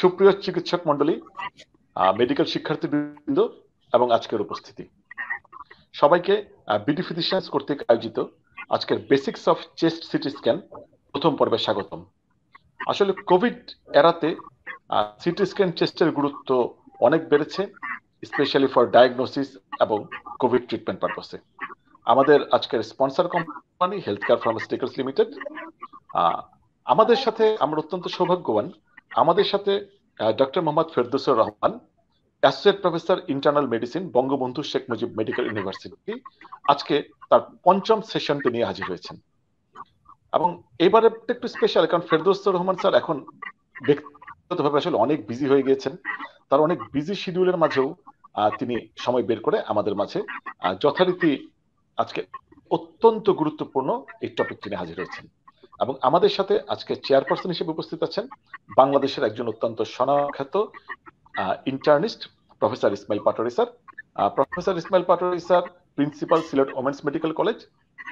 সুপ্রিয় চিকিৎসক মন্ডলী মেডিকেল শিক্ষার্থী বৃন্দ এবং আজকের উপস্থিতি সবাইকে বিডি ফিজিশিয়ান্স কর্তৃক আয়োজিত আজকের basics of chest CT scan প্রথম পর্বে স্বাগতম আসলে কোভিড এরাতে সিটি স্ক্যান চেস্টের গুরুত্ব অনেক বেড়েছে স্পেশালি ফর ডায়াগনোসিস এবং কোভিড ট্রিটমেন্ট পারপাসে আমাদের আজকের sponsor company health care pharmaceuticals limited আমাদের সাথে আমরা অত্যন্ত সৌভাগ্যবান আমাদের সাথে doctor Mohammad Ferdousur Rahman associate professor internal medicine Bangabandhu Sheikh Mujib medical university আজকে তার পঞ্চম সেশন তিনি হাজির হয়েছেন এবং এবারে একটু স্পেশাল কারণ ফেরদৌসুর রহমান স্যার এখন ব্যক্তিগতভাবে আসলে অনেক বিজি হয়ে গিয়েছেন তার অনেক বিজি শিডিউলের মাঝেও তিনি সময় বের করে আমাদের মাঝে যথারীতি আজকে অত্যন্ত গুরুত্বপূর্ণ এই টপিক তিনি হাজির হয়েছেন এবং আমাদের সাথে আজকে চেয়ারপারসন হিসেবে উপস্থিত আছেন বাংলাদেশের একজন অত্যন্ত সনাখ্যাত internist professor Ismail Patwari sir professor Ismail Patwari sir principal Sylhet womens medical college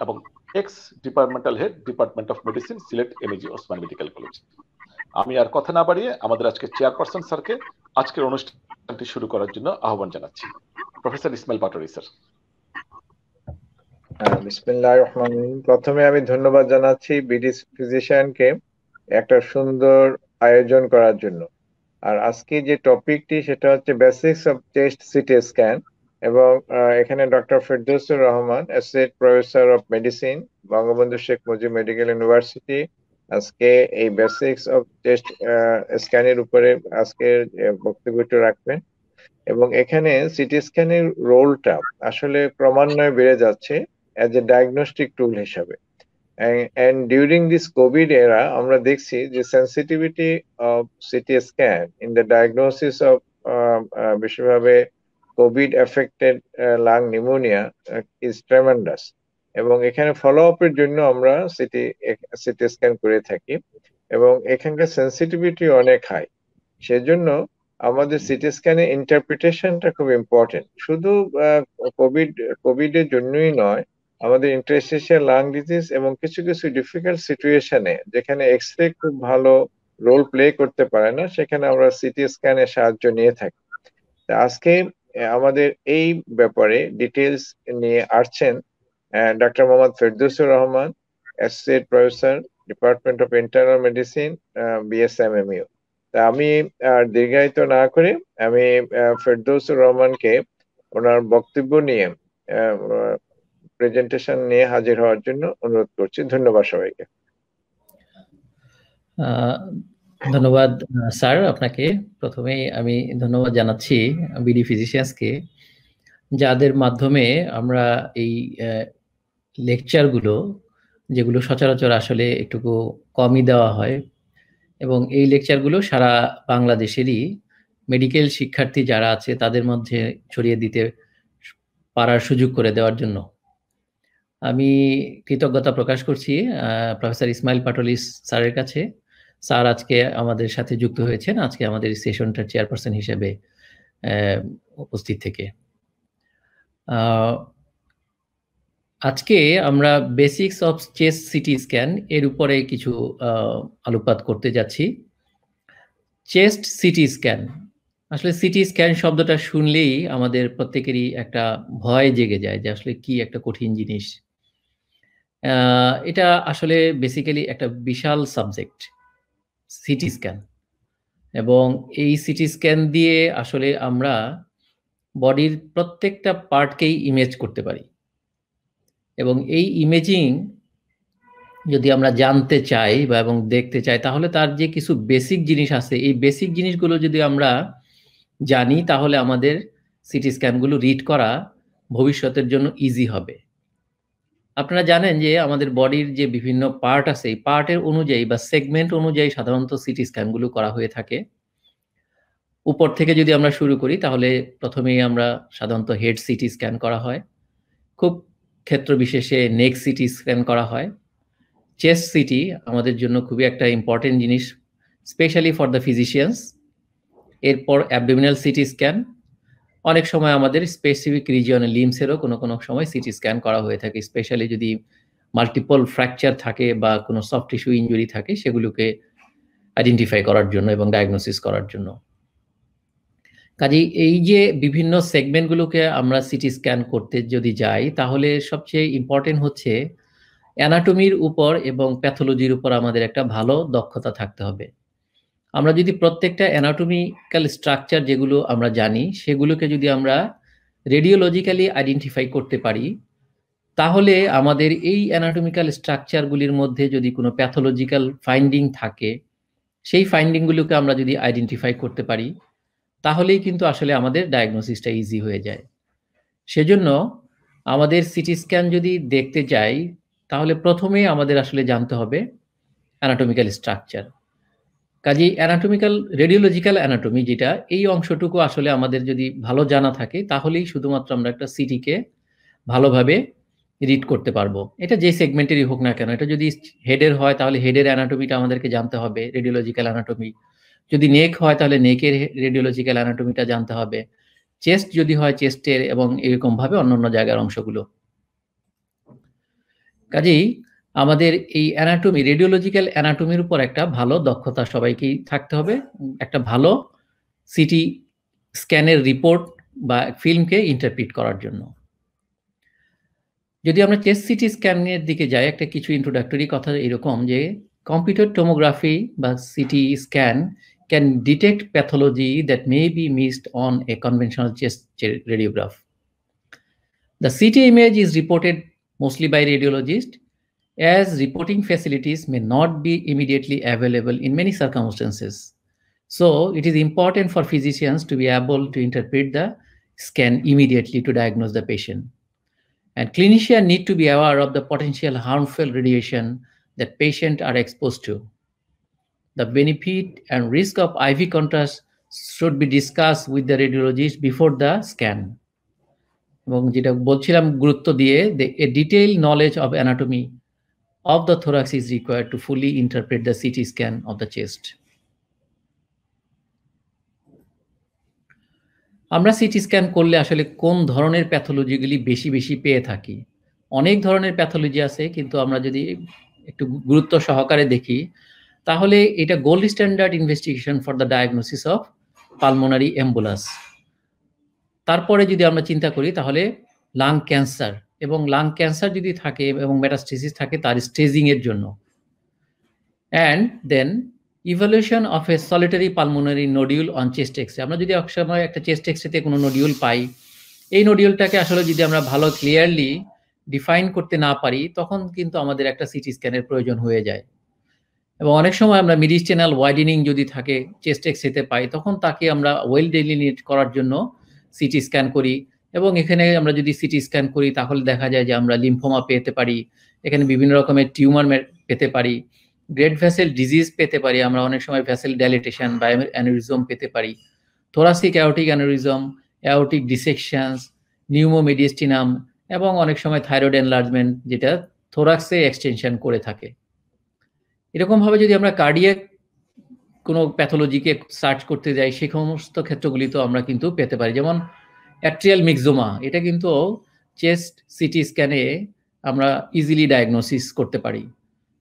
এবং ex departmental head department of medicine Sylhet MAG Osman medical college আমি আর কথা না বাড়িয়ে আমাদের আজকে চেয়ারপারসন স্যারকে আজকের অনুষ্ঠানটি শুরু করার জন্য আহ্বান জানাচ্ছি প্রফেসর ইসমাইল পাটোরি স্যার হ্যাঁ, প্রথমে আমি ধন্যবাদ জানাচ্ছি বিডিস ফিজিশিয়ানকে একটা সুন্দর আয়োজন করার জন্য আর আজকে যে টপিকটি সেটা হচ্ছে basics of chest CT scan এবং এখানে doctor Ferdousur Rahman associate professor of medicine Bangabandhu Sheikh Mujib medical university আজকে এই বেসিক্স অফ চেস্ট স্ক্যানের উপরে আজকে বক্তব্যটি রাখবেন এবং এখানে সিটি স্ক্যানের রোলটা আসলে ক্রমান্বয়ে বেড়ে যাচ্ছে অ্যাজ এ ডায়াগনস্টিক টুল হিসাবে অ্যান্ড ডিউরিং দিস কোভিড এরা আমরা দেখছি যে sensitivity of CT scan in the diagnosis of বিশেষভাবে COVID affected lung pneumonia is tremendous এবং এখানে ফলো আপের জন্য আমরা সিটি সিটি স্ক্যান করে থাকি এবং এখানকার সেন্সিটিভিটি অনেক হাই সেজন্য আমাদের সিটি স্ক্যানের ইন্টারপ্রিটেশনটা খুব ইম্পর্টেন্ট শুধু কোভিড uh, কোভিডের জন্যই নয় আমাদের ইন্টারস্টিশিয়াল লাং ডিজিজ এবং কিছু কিছু ডিফিকাল্ট সিচুয়েশনে যেখানে এক্স রে খুব ভালো রোল প্লে করতে পারে না সেখানে আমরা সিটি স্ক্যানের সাহায্য নিয়ে থাকি আজকে আমাদের এই ব্যাপারে ডিটেলস নিয়ে আসছেন doctor Mohammad Ferdousur Rahman associate professor department of internal medicine BSMMU তা আমি আর দীর্ঘায়িত না করে আমি ফেরদৌসুর রহমানকে ওনার বক্তব্য নিয়ে প্রেজেন্টেশন নিয়ে হাজির হওয়ার জন্য অনুরোধ করছি ধন্যবাদ সবাইকে ধন্যবাদ স্যার আপনাকে প্রথমেই আমি ধন্যবাদ জানাচ্ছি বিডি ফিজিশিয়ানসকে যাদের মাধ্যমে আমরা এই লেকচারগুলো যেগুলো সচরাচর আসলে একটুকু কমই দেওয়া হয় এবং এই লেকচারগুলো সারা বাংলাদেশেরই মেডিকেল শিক্ষার্থী যারা আছে তাদের মধ্যে ছড়িয়ে দিতে পারার সুযোগ করে দেওয়ার জন্য আমি কৃতজ্ঞতা প্রকাশ করছি প্রফেসর ইসমাইল পাটলি স্যারের কাছে স্যার আজকে আমাদের সাথে যুক্ত হয়েছেন আজকে আমাদের সেশনটার চেয়ারপারসন হিসেবে উপস্থিত থেকে আজকে আমরা basics of chest CT scan এর উপরে কিছু আলোকপাত করতে যাচ্ছি চেস্ট সিটি স্ক্যান আসলে সিটি স্ক্যান শব্দটা শুনলেই আমাদের প্রত্যেকেরই একটা ভয় জেগে যায় যে আসলে কি একটা কঠিন জিনিস এটা আসলে বেসিক্যালি একটা বিশাল সাবজেক্ট সিটি স্ক্যান এবং এই সিটি স্ক্যান দিয়ে আসলে আমরা বডির প্রত্যেকটা পার্টকেই ইমেজ করতে পারি এবং এই ইমেজিং যদি আমরা জানতে চাই বা এবং দেখতে চাই তাহলে তার যে কিছু বেসিক জিনিস আছে এই বেসিক জিনিসগুলো যদি আমরা জানি তাহলে আমাদের সিটি স্ক্যানগুলো রিড করা ভবিষ্যতের জন্য ইজি হবে আপনারা জানেন যে আমাদের বডির যে বিভিন্ন পার্ট আছে এই পার্টের অনুযায়ী বা সেগমেন্ট অনুযায়ী সাধারণত সিটি স্ক্যানগুলো করা হয়ে থাকে উপর থেকে যদি আমরা শুরু করি তাহলে প্রথমেই আমরা সাধারণত হেড সিটি স্ক্যান করা হয় খুব ক্ষেত্র বিশেষে নেক সিটি স্ক্যান করা হয় চেস্ট সিটি আমাদের জন্য খুবই একটা ইম্পর্টেন্ট জিনিস স্পেশালি ফর দ্য ফিজিশিয়ানস এরপর অ্যাবডোমিনাল সিটি স্ক্যান অনেক সময় আমাদের স্পেসিফিক রিজিয়নে লিমসেরও কোনো কোনো সময় সিটি স্ক্যান করা হয়ে থাকে স্পেশালি যদি মাল্টিপল ফ্র্যাকচার থাকে বা কোনো সফট টিস্যু ইঞ্জুরি থাকে সেগুলোকে আইডেন্টিফাই করার জন্য এবং ডায়াগনোসিস করার জন্য কাজেই এই যে বিভিন্ন সেগমেন্টগুলোকে আমরা সিটি স্ক্যান করতে যদি যাই তাহলে সবচেয়ে ইম্পর্টেন্ট হচ্ছে অ্যানাটমির উপর এবং প্যাথোলজির উপর আমাদের একটা ভালো দক্ষতা থাকতে হবে আমরা যদি প্রত্যেকটা অ্যানাটমিক্যাল স্ট্রাকচার যেগুলো আমরা জানি সেগুলোকে যদি আমরা রেডিওলজিক্যালি আইডেন্টিফাই করতে পারি তাহলে আমাদের এই অ্যানাটমিক্যাল স্ট্রাকচারগুলির মধ্যে যদি কোনো প্যাথোলজিক্যাল ফাইন্ডিং থাকে সেই ফাইন্ডিংগুলোকে আমরা যদি আইডেন্টিফাই করতে পারি তাহলেই কিন্তু আসলে আমাদের ডায়াগনোসিসটা ইজি হয়ে যায় সেজন্য আমাদের সিটি স্ক্যান যদি দেখতে যাই তাহলে প্রথমে আমাদের আসলে জানতে হবে অ্যানাটমিক্যাল স্ট্রাকচার কাজেই অ্যানাটমিক্যাল রেডিওলজিক্যাল অ্যানাটমি যেটা এই অংশটুকু আসলে আমাদের যদি ভালো জানা থাকে তাহলেই শুধুমাত্র আমরা একটা সিটিকে ভালোভাবে রিড করতে পারবো এটা যে সেগমেন্টেরই হোক না কেন এটা যদি হেডের হয় তাহলে হেডের অ্যানাটমিটা আমাদেরকে জানতে হবে রেডিওলজিক্যাল অ্যানাটমি যদি নেক হয় তাহলে নেকের রেডিওলজিক্যাল অ্যানাটমিটা জানতে হবে চেস্ট যদি হয় চেস্টের এবং এরকমভাবে অন্য অন্য জায়গার অংশগুলো কাজেই আমাদের এই অ্যানাটমি রেডিওলজিক্যাল অ্যানাটমির উপর একটা ভালো দক্ষতা সবাইকেই থাকতে হবে একটা ভালো সিটি স্ক্যানের রিপোর্ট বা ফিল্মকে ইন্টারপ্রিট করার জন্য যদি আমরা চেস্ট সিটি স্ক্যানের দিকে যাই একটা কিছু ইন্ট্রোডাক্টরি কথা এরকম যে কম্পিউটার টোমোগ্রাফি বা CT scan can detect pathology that may be missed on a conventional chest radiograph the CT image is reported mostly by radiologist as reporting facilities may not be immediately available in many circumstances. So it is important for physicians to be able to interpret the scan immediately to diagnose the patient. And clinicians need to be aware of the potential harmful radiation that patients are exposed to. The benefit and risk of IV contrast should be discussed with the radiologist before the scan. এবং যেটা বলছিলাম গুরুত্ব দিয়ে a detail knowledge of anatomy of the thorax is required to fully interpret the CT scan of the chest. আমরা CT scan করলে আসলে কোন ধরনের প্যাথোলজিগুলি বেশি বেশি পেয়ে থাকি অনেক ধরনের প্যাথোলজি আছে কিন্তু আমরা যদি একটু গুরুত্ব সহকারে দেখি তাহলে এটা gold standard investigation for the diagnosis of pulmonary embolus তারপরে যদি আমরা চিন্তা করি তাহলে লাং ক্যান্সার এবং লাং ক্যান্সার যদি থাকে এবং মেটাস্টেসিস থাকে তার এর জন্য and then evolution of a solitary pulmonary nodule on chest x ray আমরা যদি এক সময় একটা চেস্ট এক্সরেতে কোনো নডিউল পাই এই নডিউলটাকে আসলে যদি আমরা ভালো ক্লিয়ারলি ডিফাইন করতে না পারি তখন কিন্তু আমাদের একটা সিটি স্ক্যানের প্রয়োজন হয়ে যায় এবং অনেক সময় আমরা মিডিস্টেনাল ওয়াইডেনিং যদি থাকে চেস্ট এক্সরেতে পাই তখন তাকে আমরা ওয়েল ডেলিনেট করার জন্য সিটি স্ক্যান করি এবং এখানে আমরা যদি সিটি স্ক্যান করি তাহলে দেখা যায় যে আমরা লিম্ফোমা পেতে পারি এখানে বিভিন্ন রকমের টিউমার পেতে পারি গ্রেট ভ্যাসেল ডিজিজ পেতে পারি আমরা অনেক সময় ভ্যাসেল ডাইলেটেশন বা অ্যানোরিজম পেতে পারি thoracic aortic aneurysm aortic dissections pneumo এবং অনেক সময় থাইরয়েড এনলার্জমেন্ট যেটা থোরাক্সে এক্সটেনশন করে থাকে এরকমভাবে যদি আমরা কার্ডিয়াক কোনো প্যাথোলজিকে সার্চ করতে যাই সেই সমস্ত ক্ষেত্রগুলি তো আমরা কিন্তু পেতে পারি যেমন অ্যাট্রিয়াল মিক্সোমা এটা কিন্তু চেস্ট সিটি স্ক্যানে আমরা ইজিলি ডায়াগনোসিস করতে পারি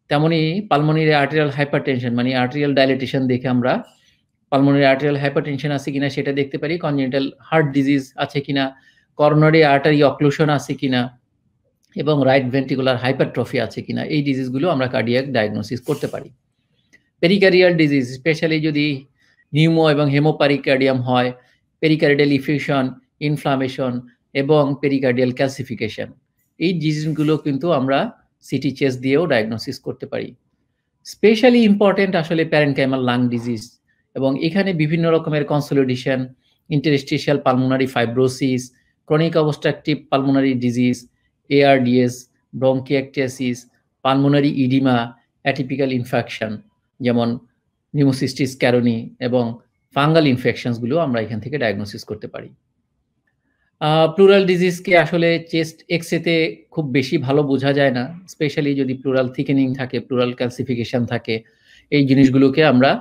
তেমনই পালমোনির আর্টেরিয়াল হাইপারটেনশন মানে আর্টেরিয়াল ডাইলেটেশন দেখে আমরা পালমোনির আর্টেরিয়াল হাইপারটেনশন আছে কিনা সেটা দেখতে পারি কনজেন্টাল হার্ট ডিজিজ আছে কিনা করোনারি আর্টারি অক্লুশন আছে কিনা এবং রাইট ভেন্টিকুলার হাইপারট্রফি আছে কিনা এই ডিজিজগুলো আমরা কার্ডিয়াক ডায়াগনোসিস করতে পারি পেরিকারিয়াল ডিজিজ স্পেশালি যদি নিউমো এবং হেমোপারিকার্ডিয়াম হয় পেরিক্যারিডাল ইফিউশন ইনফ্লামেশন এবং পেরিকার্ডিয়াল ক্যালসিফিকেশন এই ডিজিজগুলো কিন্তু আমরা সিটি চেস দিয়েও ডায়াগনোসিস করতে পারি স্পেশালি ইম্পর্টেন্ট আসলে প্যারেন্টাইমাল লাং ডিজিজ এবং এখানে বিভিন্ন রকমের consolidation interstitial pulmonary fibrosis chronic obstructive pulmonary disease ARDS bronchiectasis pulmonary oedema atypical infection যেমন নিউমোসিস্টিস ক্যারোনি এবং ফাঙ্গাল ইনফেকশনসগুলো আমরা এখান থেকে ডায়াগনোসিস করতে পারি প্লুরাল ডিজিজকে আসলে চেস্ট এক্সেতে খুব বেশি ভালো বোঝা যায় না স্পেশালি যদি প্লুরাল থিকেনিং থাকে প্লুরাল ক্যালসিফিকেশন থাকে এই জিনিসগুলোকে আমরা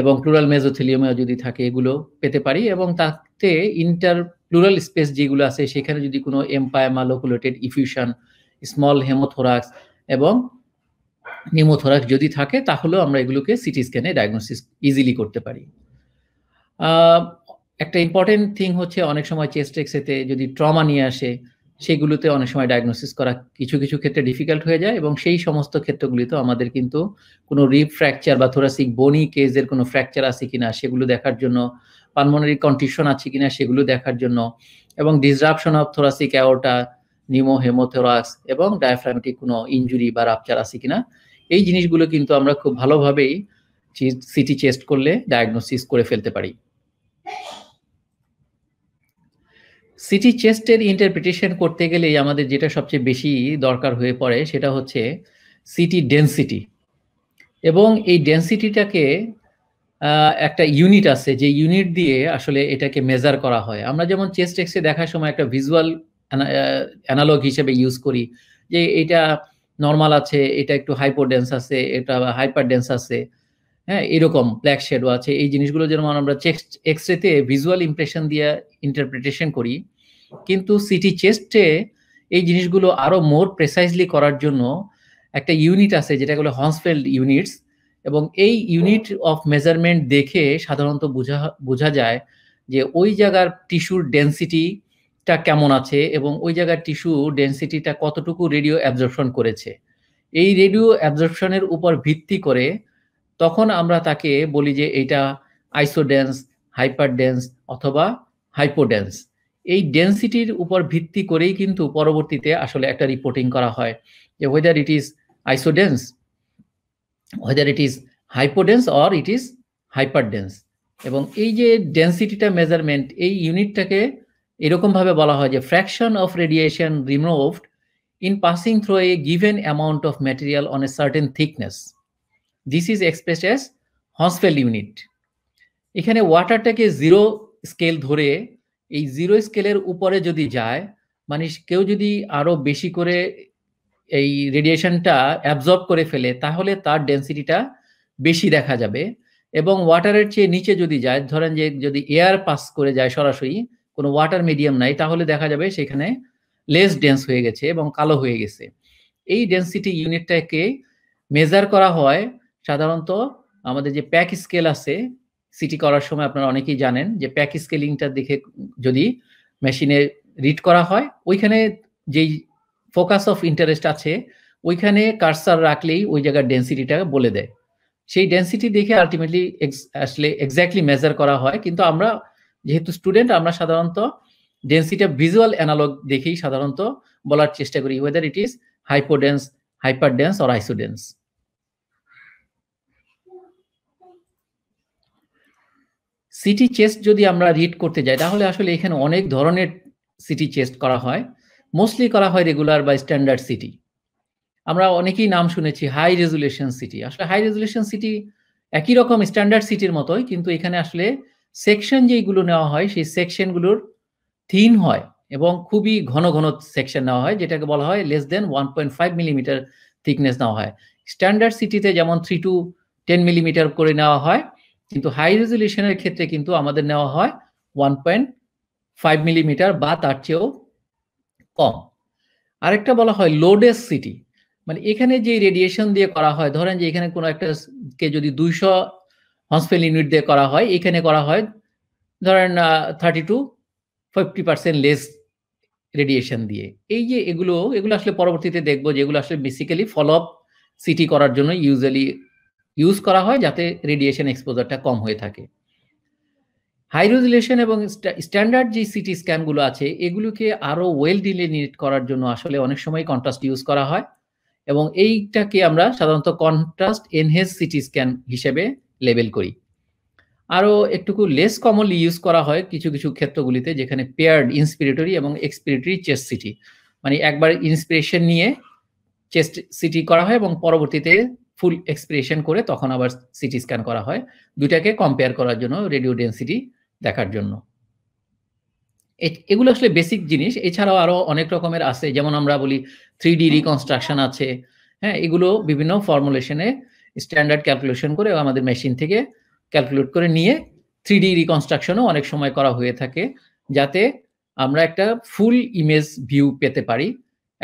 এবং প্লুরাল মেজোথেলিয়ামে যদি থাকে এগুলো পেতে পারি এবং তাতে ইন্টার প্লুরাল স্পেস যেগুলো আছে সেখানে যদি কোনো empyema loculated effusion small haemothorax এবং নিমোথোরাক্স যদি থাকে তাহলেও আমরা এগুলোকে সিটি স্ক্যানে ডায়াগনোসিস ইজিলি করতে পারি একটা ইম্পর্টেন্ট থিং হচ্ছে অনেক সময় চেস্ট এক্সেতে যদি ট্রমা নিয়ে আসে সেগুলোতে অনেক সময় ডায়াগনোসিস করা কিছু কিছু ক্ষেত্রে ডিফিকাল্ট হয়ে যায় এবং সেই সমস্ত ক্ষেত্রগুলিতে আমাদের কিন্তু কোনো রিপ ফ্র্যাকচার বা থোরাসিক বনি কেজের কোনো ফ্র্যাকচার আছে কিনা সেগুলো দেখার জন্য পালমোনারি কন্টিশন আছে কিনা সেগুলো দেখার জন্য এবং disruption of thoracic aorta pneumo haemothorax এবং ডায়াফ্রামেটিক কোনো ইঞ্জুরি বা রাপচার আছে কিনা এই জিনিসগুলো কিন্তু আমরা খুব ভালোভাবেই সিটি চেস্ট করলে ডায়াগনোসিস করে ফেলতে পারি সিটি চেস্টের ইন্টারপ্রিটেশন করতে গেলে আমাদের যেটা সবচেয়ে বেশি দরকার হয়ে পড়ে সেটা হচ্ছে সিটি ডেন্সিটি এবং এই ডেন্সিটিটাকে একটা ইউনিট আছে যে ইউনিট দিয়ে আসলে এটাকে মেজার করা হয় আমরা যেমন চেস্ট এক্সে দেখার সময় একটা ভিজুয়াল অ্যানালগ হিসেবে ইউজ করি যে এটা নর্মাল আছে এটা একটু হাইপোডেন্স আছে এটা হাইপার ডেন্স আছে হ্যাঁ এরকম ব্ল্যাক শেডও আছে এই জিনিসগুলো যেমন আমরা চেস্ট এক্সরেতে ভিজুয়াল ইমপ্রেশন দিয়ে ইন্টারপ্রিটেশন করি কিন্তু সিটি চেস্টে এই জিনিসগুলো আরো মোর প্রেসাইজলি করার জন্য একটা ইউনিট আছে যেটা হলো হর্সফেল্ড ইউনিটস এবং এই ইউনিট অফ মেজারমেন্ট দেখে সাধারণত বোঝা বোঝা যায় যে ওই জায়গার টিস্যুর ডেন্সিটিটা কেমন আছে এবং ওই জায়গার টিস্যু ডেন্সিটিটা কতটুকু রেডিও অ্যাবজর্পশন করেছে এই রেডিও অ্যাবজর্পশনের উপর ভিত্তি করে তখন আমরা তাকে বলি যে এটা আইসোডেন্স হাইপারডেন্স অথবা হাইপোডেন্স এই ডেন্সিটির উপর ভিত্তি করেই কিন্তু পরবর্তীতে আসলে একটা রিপোর্টিং করা হয় যে whether it is isodense whether it is hypodense or it is hyperdense এবং এই যে ডেন্সিটিটা মেজারমেন্ট এই ইউনিটটাকে এরকমভাবে বলা হয় যে fraction of radiation removed in passing through a given amount of material on a certain thickness this is express as Hounsfield unit এখানে ওয়াটারটাকে জিরো স্কেল ধরে এই জিরো স্কেলের উপরে যদি যায় মানে কেউ যদি আরো বেশি করে এই রেডিয়েশনটা অ্যাবজর্ব করে ফেলে তাহলে তার ডেন্সিটিটা বেশি দেখা যাবে এবং ওয়াটারের চেয়ে নিচে যদি যায় ধরেন যে যদি এয়ার পাস করে যায় সরাসরি কোনো ওয়াটার মিডিয়াম নাই তাহলে দেখা যাবে সেখানে লেস ডেন্স হয়ে গেছে এবং কালো হয়ে গেছে এই ডেন্সিটি ইউনিটটাকে মেজার করা হয় সাধারণত আমাদের যে প্যাক স্কেল আছে সিটি করার সময় আপনারা অনেকেই জানেন যে প্যাক স্কেলিংটা দেখে যদি মেশিনে রিড করা হয় ওইখানে যেই ফোকাস অফ ইন্টারেস্ট আছে ওইখানে কার্সার রাখলেই ওই জায়গার ডেন্সিটিটা বলে দেয় সেই ডেন্সিটি দেখে আলটিমেটলি আসলে এক্স্যাক্টলি মেজার করা হয় কিন্তু আমরা যেহেতু স্টুডেন্ট আমরা সাধারণত ডেন্সিটা ভিজুয়াল অ্যানালগ দেখেই সাধারণত বলার চেষ্টা করি whether it is hypodense dense or isodense CT chest যদি আমরা রিড করতে যাই তাহলে আসলে এখানে অনেক ধরনের সিটি চেস্ট করা হয় মোস্টলি করা হয় রেগুলার বা স্ট্যান্ডার্ড সিটি আমরা অনেকেই নাম শুনেছি হাই রেজুলেশন সিটি আসলে হাই রেজুলেশন সিটি একই রকম স্ট্যান্ডার্ড সিটির মতোই কিন্তু এখানে আসলে সেকশন যেইগুলো নেওয়া হয় সেই সেকশনগুলোর থিন হয় এবং খুবই ঘন ঘন সেকশন নেওয়া হয় যেটাকে বলা হয় less than one point five millimetre thickness নেওয়া হয় স্ট্যান্ডার্ড সিটিতে যেমন থ্রি টু টেন মিলিমিটার করে নেওয়া হয় কিন্তু হাই রেজলিউশনের ক্ষেত্রে কিন্তু আমাদের নেওয়া হয় ওয়ান পয়েন্ট ফাইভ মিলিমিটার বা তার চেয়েও কম আরেকটা বলা হয় লোডেস সিটি মানে এখানে যে রেডিয়েশন দিয়ে করা হয় ধরেন যে এখানে কোনো একটা কে যদি দুইশো হসপিটাল ইউনিট দিয়ে করা হয় এখানে করা হয় ধরেন thirty to fifty percent less radiation দিয়ে এই যে এগুলো এগুলো আসলে পরবর্তীতে দেখবো যেগুলো আসলে বেসিক্যালি ফলো আপ সিটি করার জন্য ইউজুয়ালি ইউজ করা হয় যাতে রেডিয়েশন এক্সপোজারটা কম হয়ে থাকে হাই রেজুলেশন এবং স্ট্যান্ডার্ড যে সিটি স্ক্যানগুলো আছে এগুলোকে আরও ওয়েল ডিলিনিট করার জন্য আসলে অনেক সময় কন্ট্রাস্ট ইউজ করা হয় এবং এইটাকে আমরা সাধারণত কন্ট্রাস্ট এনহেস সিটি স্ক্যান হিসেবে লেবেল করি আরও একটুকু লেস কমনলি ইউজ করা হয় কিছু কিছু ক্ষেত্রগুলিতে যেখানে পেয়ার্ড ইন্সপিরেটরি এবং এক্সপিরেটরি চেস্ট সিটি মানে একবার ইন্সপিরেশন নিয়ে চেস্ট সিটি করা হয় এবং পরবর্তীতে ফুল এক্সপ্রেশন করে তখন আবার সিটি স্ক্যান করা হয় দুইটাকে কম্পেয়ার করার জন্য রেডিও ডেন্সিটি দেখার জন্য এগুলো আসলে বেসিক জিনিস এছাড়াও আরও অনেক রকমের আছে যেমন আমরা বলি থ্রি ডি রিকনস্ট্রাকশন আছে হ্যাঁ এগুলো বিভিন্ন ফর্মুলেশনে স্ট্যান্ডার্ড ক্যালকুলেশন করে আমাদের মেশিন থেকে ক্যালকুলেট করে নিয়ে থ্রি ডি রিকনস্ট্রাকশনও অনেক সময় করা হয়ে থাকে যাতে আমরা একটা ফুল ইমেজ ভিউ পেতে পারি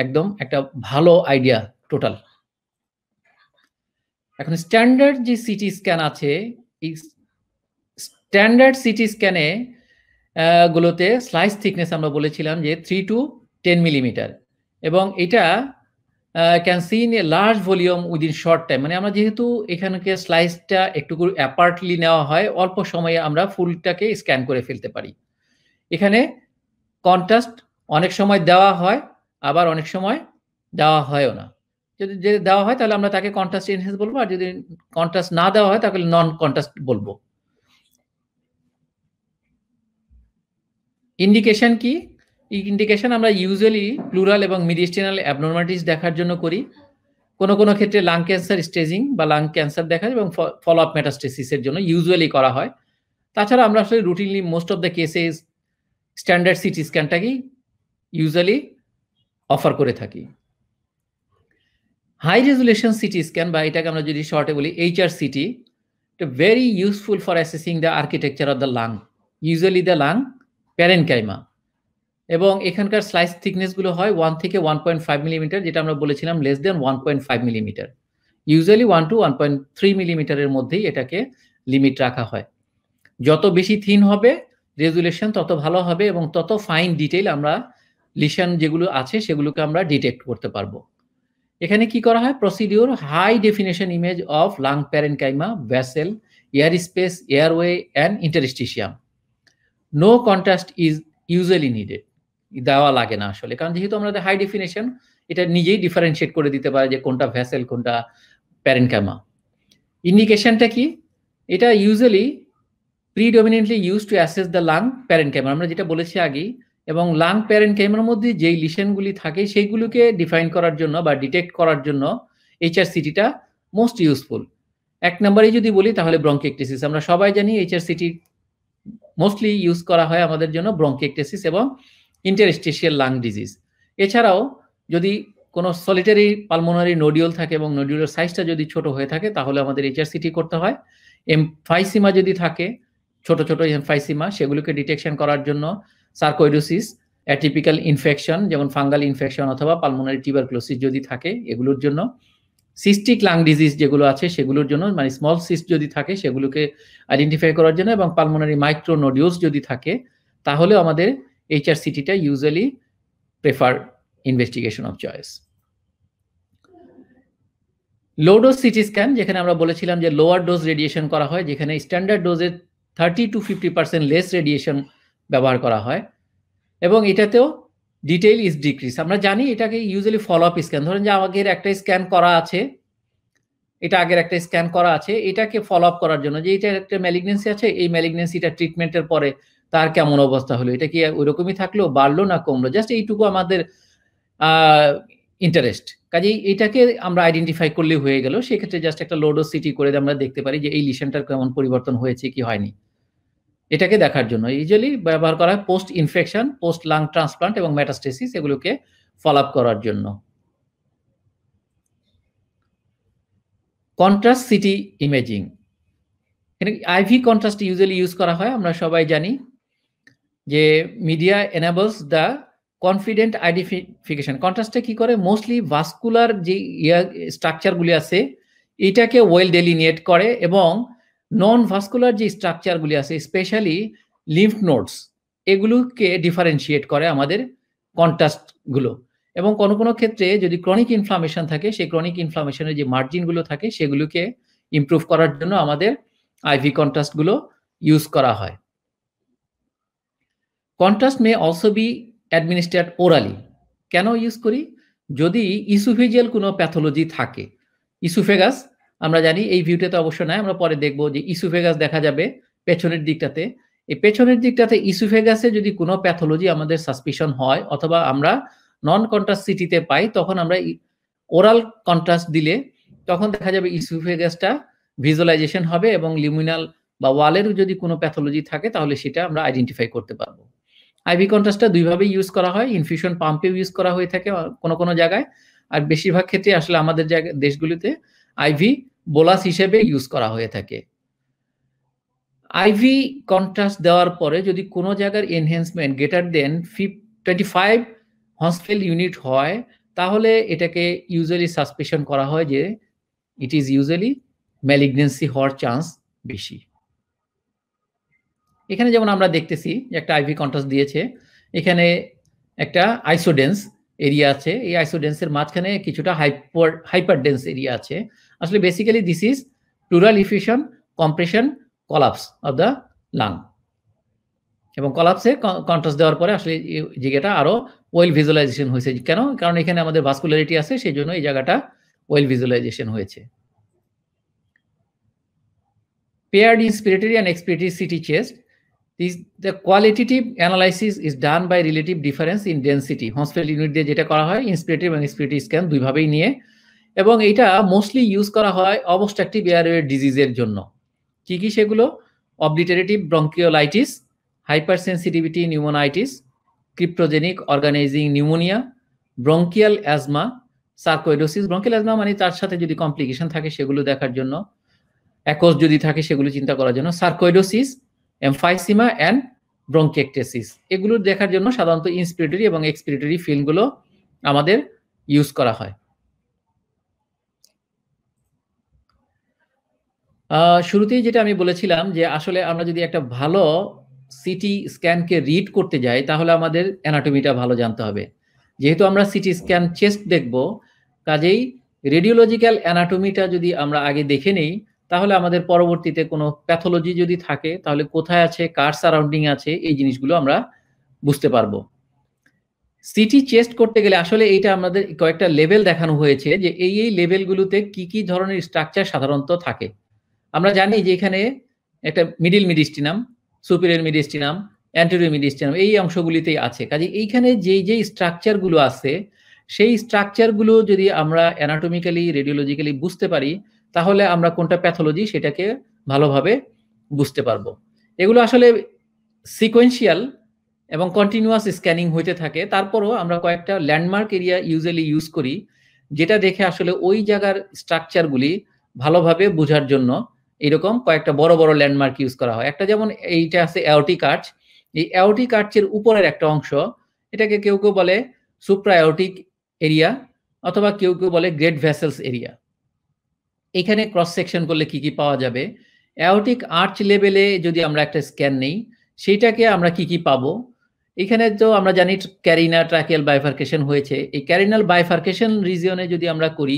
একদম একটা ভালো আইডিয়া টোটাল এখন স্ট্যান্ডার্ড যে সিটি স্ক্যান আছে স্ট্যান্ডার্ড সিটি স্ক্যানে গুলোতে স্লাইস থিকনেস আমরা বলেছিলাম যে থ্রি টু টেন মিলিমিটার এবং এটা can scan a large volume within short time মানে আমরা যেহেতু এখানকে স্লাইসটা একটু অ্যাপার্টলি নেওয়া হয় অল্প সময়ে আমরা ফুলটাকে স্ক্যান করে ফেলতে পারি এখানে কন্ট্রাস্ট অনেক সময় দেওয়া হয় আবার অনেক সময় দেওয়া হয়ও না যদি যদি দেওয়া হয় তাহলে আমরা তাকে কন্ট্রাস্ট এনহেন্স বলবো আর যদি কন্ট্রাস্ট না দেওয়া হয় তাহলে নন কন্ট্রাস্ট বলবো ইন্ডিকেশন কি ইন্ডিকেশন আমরা ইউজুয়ালি প্লুরাল এবং মিডিস্টিনাল অ্যাবনর্মালিটিস দেখার জন্য করি কোনো কোনো ক্ষেত্রে লাং ক্যান্সার স্টেজিং বা লাং ক্যান্সার দেখা যায় এবং ফলো আপ ম্যাটাস্টেসিসের জন্য ইউজুয়ালি করা হয় তাছাড়া আমরা আসলে routinely most of the cases standard CT স্ক্যানটাকেই ইউজুয়ালি অফার করে থাকি হাই রেজুলেশন সিটি স্ক্যান বা এটাকে আমরা যদি শর্টে বলি এইচ আর সিটি এটা very useful for assessing the architecture of the lung usually the lung parenchyma এবং এখানকার স্লাইস থিকনেসগুলো হয় ওয়ান থেকে ওয়ান পয়েন্ট ফাইভ মিলিমিটার যেটা আমরা বলেছিলাম less than one point five millimetre usually one to one point three মিলিমিটারের মধ্যেই এটাকে লিমিট রাখা হয় যত বেশি থিন হবে রেজুলেশন তত ভালো হবে এবং তত ফাইন ডিটেইল আমরা লিশন যেগুলো আছে সেগুলোকে আমরা ডিটেক্ট করতে পারবো এখানে কি করা হয় procedure high definition image of lung parenchyma vessel air space airway and interstitium no contrast is usually needed দেওয়া লাগে না আসলে কারণ যেহেতু আমরা হাই ডেফিনেশন এটা নিজেই ডিফারেন্সিয়েট করে দিতে পারে যে কোনটা ভ্যাসেল কোনটা প্যারেনকাইমা ইন্ডিকেশনটা কি এটা usually predominantly use to assess the lung parenchyma আমরা যেটা বলেছি আগেই এবং লাং প্যারেন্ট কেমের মধ্যে যেই লিশনগুলি থাকে সেইগুলোকে ডিফাইন করার জন্য বা ডিটেক্ট করার জন্য এইচআরসিটিটা মোস্ট ইউজফুল এক নম্বরে যদি বলি তাহলে ব্রঙ্কেকটেসিস আমরা সবাই জানি এইচআরসিটি মোস্টলি ইউজ করা হয় আমাদের জন্য ব্রঙ্কেকটেসিস এবং ইন্টারস্টেশিয়াল লাং ডিজিজ এছাড়াও যদি কোনো সলিটারি পালমোনারি নোডিওল থাকে এবং নোডিওলের সাইজটা যদি ছোট হয়ে থাকে তাহলে আমাদের এইচআরসিটি করতে হয় এমফাইসিমা যদি থাকে ছোট ছোট এমফাইসিমা সেগুলোকে ডিটেকশন করার জন্য সার্কোইডোসিস অ্যাটিপিক্যাল ইনফেকশন যেমন ফাঙ্গাল ইনফেকশন অথবা পালমোনারি টিউবারক্লোসিস যদি থাকে এগুলোর জন্য সিস্টিক লাং ডিজিজ যেগুলো আছে সেগুলোর জন্য মানে স্মল সিস্ট যদি থাকে সেগুলোকে আইডেন্টিফাই করার জন্য এবং পালমোনারি মাইক্রোনোডিউস যদি থাকে তাহলে আমাদের এইচআরসিটিটা usually prefer investigation of choice low dose CT scan যেখানে আমরা বলেছিলাম যে লোয়ার ডোজ রেডিয়েশন করা হয় যেখানে স্ট্যান্ডার্ড ডোজের thirty to fifty percent less radiation ব্যবহার করা হয় এবং এটাতেও ডিটেইল ইজ ডিক্রিজ আমরা জানি এটাকে ইউজুয়ালি ফলো আপ স্ক্যান ধরেন যে আমাদের একটা স্ক্যান করা আছে এটা আগের একটা স্ক্যান করা আছে এটাকে ফলো আপ করার জন্য যে এটা একটা ম্যালিগনেন্সি আছে এই ম্যালিগনেন্সিটা ট্রিটমেন্টের পরে তার কেমন অবস্থা হলো এটা কি ওইরকমই থাকলো বাড়লো না কমলো জাস্ট এইটুকু আমাদের ইন্টারেস্ট কাজেই এটাকে আমরা আইডেন্টিফাই করলে হয়ে গেল সেক্ষেত্রে জাস্ট একটা লোডো সিটি করে আমরা দেখতে পারি যে এই লিশনটার কেমন পরিবর্তন হয়েছে কি হয়নি এটাকে দেখার জন্য ইউজুয়ালি ব্যবহার করা হয় post infection post lung transplant এবং ম্যাটাস্টেসিস এগুলোকে ফলো আপ করার জন্য contrast CT imaging IV contrast usually use করা হয় আমরা সবাই জানি যে media enables the confident identification কন্ট্রাস্টে কি করে মোস্টলি ভাস্কুলার যে ইয়া স্ট্রাকচারগুলি আছে এটাকে ওয়েল ডেলিনিয়েট করে এবং নন ভাস্কুলার যে স্ট্রাকচারগুলি আছে স্পেশালি লিম্ফ নোটস এগুলোকে ডিফারেন্সিয়েট করে আমাদের কন্টাস্টগুলো এবং কোনো কোনো ক্ষেত্রে যদি ক্রনিক ইনফ্লামেশন থাকে সেই ক্রনিক ইনফ্লামেশনের যে মার্জিনগুলো থাকে সেগুলোকে ইম্প্রুভ করার জন্য আমাদের আইভি কন্ট্রাস্টগুলো ইউজ করা হয় contrast may also be administrate orally কেন ইউজ করি যদি ইসুফেজিয়াল কোনো প্যাথোলজি থাকে ইসুফেগাস আমরা জানি এই তো অবশ্য নাই আমরা পরে দেখব যে ইসুফেগাস দেখা যাবে পেছনের দিকটাতে এই পেছনের দিকটাতে ইসুফেগাসে যদি কোনো প্যাথোলজি আমাদের সাসপিশন হয় অথবা আমরা নন কন্ট্রাস্ট সিটিতে পাই তখন আমরা ওরাল কন্ট্রাস্ট দিলে তখন দেখা যাবে ইসুফেগাসটা ভিজুয়ালাইজেশন হবে এবং লিমিনাল বা ওয়ালের যদি কোনো প্যাথোলজি থাকে তাহলে সেটা আমরা আইডেন্টিফাই করতে পারবো আইভি কন্ট্রাস্টটা দুইভাবে ইউজ করা হয় ইনফিউশন পাম্পেও ইউজ করা হয়ে থাকে কোনো কোনো জায়গায় আর বেশিরভাগ ক্ষেত্রে আসলে আমাদের জায়গা দেশগুলিতে আইভি বোলাস হিসেবে ইউজ করা হয়ে থাকে আইভি কন্ট্রাস্ট দেওয়ার পরে যদি কোনো জায়গার enhancement greater than twenty five হসপিটাল ইউনিট হয় তাহলে এটাকে ইউজুয়ালি সাসপেশন করা হয় যে ইট ইজ ইউজুয়ালি ম্যালিগনেন্সি হওয়ার চান্স বেশি এখানে যেমন আমরা দেখতেছি একটা আইভি কন্ট্রাস্ট দিয়েছে এখানে একটা আইসোডেন্স এরিয়া আছে এই আইসোডেন্সের মাঝখানে কিছুটা হাইপার হাইপারডেন্স এরিয়া আছে আসলে basically this is pleural effusion compression collapse of the lung এবং কলাপসে কন্ট্রাস্ট দেওয়ার পরে আসলে জায়গাটা আরো ওয়েল ভিজুয়ালাইজেশন হয়েছে কেন কারণ এখানে আমাদের ভাস্কুলারিটি আছে সেই জন্য এই জায়গাটা ওয়েল ভিজুয়ালাইজেশন হয়েছে পেয়ার্ড in and and chest this the qualitative analysis is done by relative difference in density হসপিটাল ইউনিট দিয়ে যেটা করা হয় ইন্সপিরেটিভ এবং expiratory স্ক্যান দুইভাবেই নিয়ে এবং এটা মোস্টলি ইউজ করা হয় অবস্ট্রাকটিভ এয়ারওয়ে ডিজিজের জন্য কি কি সেগুলো obliterative bronchiolitis sensitivity pneumonitis cryptogenic organising pneumonia bronchial asthma sarcoidosis bronchial asthma মানে তার সাথে যদি কমপ্লিকেশন থাকে সেগুলো দেখার জন্য অ্যাকোস যদি থাকে সেগুলো চিন্তা করার জন্য সার্কোয়েডোসিস এমফাইসিমা অ্যান্ড ব্রঙ্কেকটেসিস এগুলো দেখার জন্য সাধারণত ইন্সপিরেটরি এবং এক্সপিরেটরি ফিল্মগুলো আমাদের ইউজ করা হয় শুরুতেই যেটা আমি বলেছিলাম যে আসলে আমরা যদি একটা ভালো সিটি স্ক্যানকে রিড করতে যাই তাহলে আমাদের অ্যানাটমিটা ভালো জানতে হবে যেহেতু আমরা সিটি স্ক্যান চেস্ট দেখব কাজেই রেডিওলজিক্যাল অ্যানাটমিটা যদি আমরা আগে দেখে নিই তাহলে আমাদের পরবর্তীতে কোনো প্যাথোলজি যদি থাকে তাহলে কোথায় আছে কার সারাউন্ডিং আছে এই জিনিসগুলো আমরা বুঝতে পারবো সিটি চেস্ট করতে গেলে আসলে এইটা আমাদের কয়েকটা লেভেল দেখানো হয়েছে যে এই এই লেভেলগুলোতে কি কি ধরনের স্ট্রাকচার সাধারণত থাকে আমরা জানি যে এখানে একটা middle mediastinum superior mediastinum anterior mediastinum এই অংশগুলিতেই আছে কাজে এইখানে যেই যেই স্ট্রাকচারগুলো আছে সেই স্ট্রাকচারগুলো যদি আমরা অ্যানাটমিক্যালি রেডিওলজিক্যালি বুঝতে পারি তাহলে আমরা কোনটা প্যাথোলজি সেটাকে ভালোভাবে বুঝতে পারবো এগুলো আসলে সিকোয়েন্সিয়াল এবং কন্টিনিউয়াস স্ক্যানিং হইতে থাকে তারপরও আমরা কয়েকটা ল্যান্ডমার্ক এরিয়া ইউজুয়ালি ইউজ করি যেটা দেখে আসলে ওই জায়গার স্ট্রাকচারগুলি ভালোভাবে বোঝার জন্য এরকম কয়েকটা বড় বড় ল্যান্ডমার্ক ইউজ করা হয় একটা যেমন এইটা আছে অ্যাওটিক আর্চ এই অ্যাওটিক কার্চের উপরের একটা অংশ এটাকে কেউ কেউ বলে সুপ্রা অ্যাওটিক এরিয়া অথবা কেউ কেউ বলে গ্রেট ভ্যাসেলস এরিয়া এখানে ক্রস সেকশন করলে কি কি পাওয়া যাবে অ্যাওটিক আর্চ লেভেলে যদি আমরা একটা স্ক্যান নেই সেটাকে আমরা কি কি পাবো এখানে তো আমরা জানি ক্যারিনা ট্রাকেল বাইফার্কেশন হয়েছে এই ক্যারিনাল বাইফার্কেশন রিজিয়নে যদি আমরা করি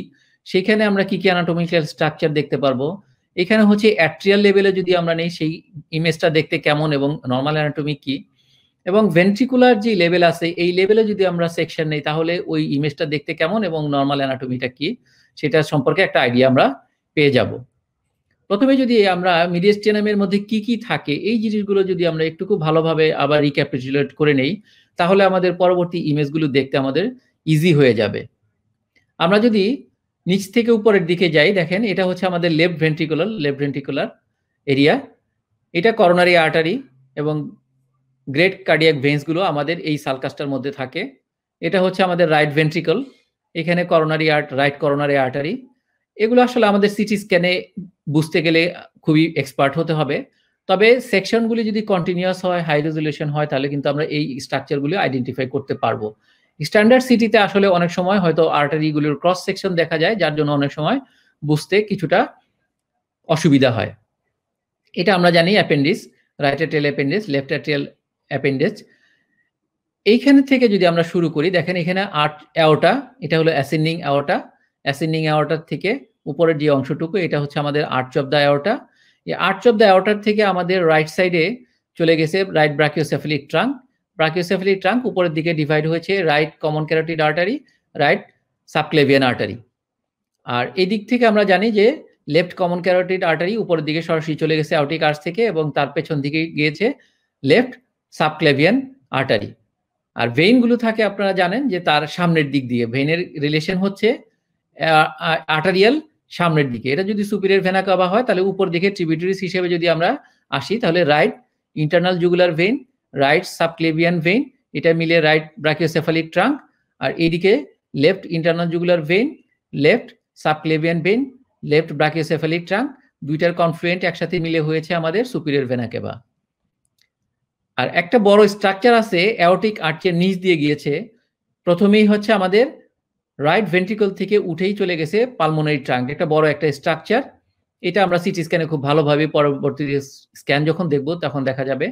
সেখানে আমরা কি কি অ্যানাটোমিক্যাল স্ট্রাকচার দেখতে পারবো এখানে হচ্ছে অ্যাট্রিয়াল লেভেলে যদি আমরা নেই সেই ইমেজটা দেখতে কেমন এবং নর্মাল অ্যানাটমি কি এবং ভেন্ট্রিকুলার যে লেভেল আছে এই লেভেলে যদি আমরা সেকশন নেই তাহলে ওই ইমেজটা দেখতে কেমন এবং নর্মাল অ্যানাটমিটা কি সেটা সম্পর্কে একটা আইডিয়া আমরা পেয়ে যাব প্রথমে যদি আমরা মিডিয়াস্টেনামের মধ্যে কি কি থাকে এই জিনিসগুলো যদি আমরা একটু খুব ভালোভাবে আবার রিক্যাপিটুলেট করে নেই তাহলে আমাদের পরবর্তী ইমেজগুলো দেখতে আমাদের ইজি হয়ে যাবে আমরা যদি নিচ থেকে উপরের দিকে যাই দেখেন এটা হচ্ছে আমাদের left ventricular left ventricular area এটা করোনারি আর্টারি এবং গ্রেট কার্ডিয়াক ভেন্সগুলো আমাদের এই সালকাস্টার মধ্যে থাকে এটা হচ্ছে আমাদের রাইট ভেন্ট্রিকল এখানে coronary art right coronary artery এগুলো আসলে আমাদের সিটি স্ক্যানে বুঝতে গেলে খুবই এক্সপার্ট হতে হবে তবে সেকশনগুলি যদি কন্টিনিউয়াস হয় হাই রেজুলেশন হয় তাহলে কিন্তু আমরা এই স্ট্রাকচারগুলি আইডেন্টিফাই করতে পারবো স্ট্যান্ডার্ড সিটিতে আসলে অনেক সময় হয়তো আর্টারিগুলোর ক্রস সেকশন দেখা যায় যার জন্য অনেক সময় বুঝতে কিছুটা অসুবিধা হয় এটা আমরা জানি অ্যাপেন্ডিক্স রাইটার tail appendix left tail appendix এইখান থেকে যদি আমরা শুরু করি দেখেন এখানে আর্ট অ্যাওটা এটা হলো অ্যাসেন্ডিং অ্যাওটা অ্যাসেন্ডিং অ্যাওটার থেকে উপরের যে অংশটুকু এটা হচ্ছে আমাদের আর্ট অফ দ্য অ্যাওটা এই আর্ট অফ দ্য অ্যাওটার থেকে আমাদের রাইট সাইডে চলে গেছে right brachiocephalic trunk brachiocephalic trunk উপরের দিকে ডিভাইড হয়েছে right common carotid artery right subclavian artery আর এই দিক থেকে আমরা জানি যে লেফট কমন ক্যারোটিড আর্টারি উপরের দিকে সরাসরি চলে গেছে আউটিক আর্স থেকে এবং তার পেছন দিকে গিয়েছে লেফট সাবক্লেভিয়ান আর্টারি আর ভেইনগুলো থাকে আপনারা জানেন যে তার সামনের দিক দিয়ে ভেইনের রিলেশন হচ্ছে আর্টারিয়াল সামনের দিকে এটা যদি সুপিরিয়ার ভেনা কাবা হয় তাহলে উপর দিকে ট্রিবিউটারিস হিসেবে যদি আমরা আসি তাহলে right internal jugular vein right subclavian vein এটা মিলে রাইট ব্রাকিওসেফালিক ট্রাঙ্ক আর এইদিকে left internal jugular vein left subclavian vein left brachiocephalic trunk দুইটার কনফ্লুয়েন্ট একসাথে মিলে হয়েছে আমাদের সুপিরিয়র ভেনাকেবা আর একটা বড় স্ট্রাকচার আছে অ্যাওটিক আর্চের নিচ দিয়ে গিয়েছে প্রথমেই হচ্ছে আমাদের রাইট ভেন্ট্রিকল থেকে উঠেই চলে গেছে পালমোনারি ট্রাঙ্ক একটা বড় একটা স্ট্রাকচার এটা আমরা সিটি স্ক্যানে খুব ভালোভাবে পরবর্তী স্ক্যান যখন দেখব তখন দেখা যাবে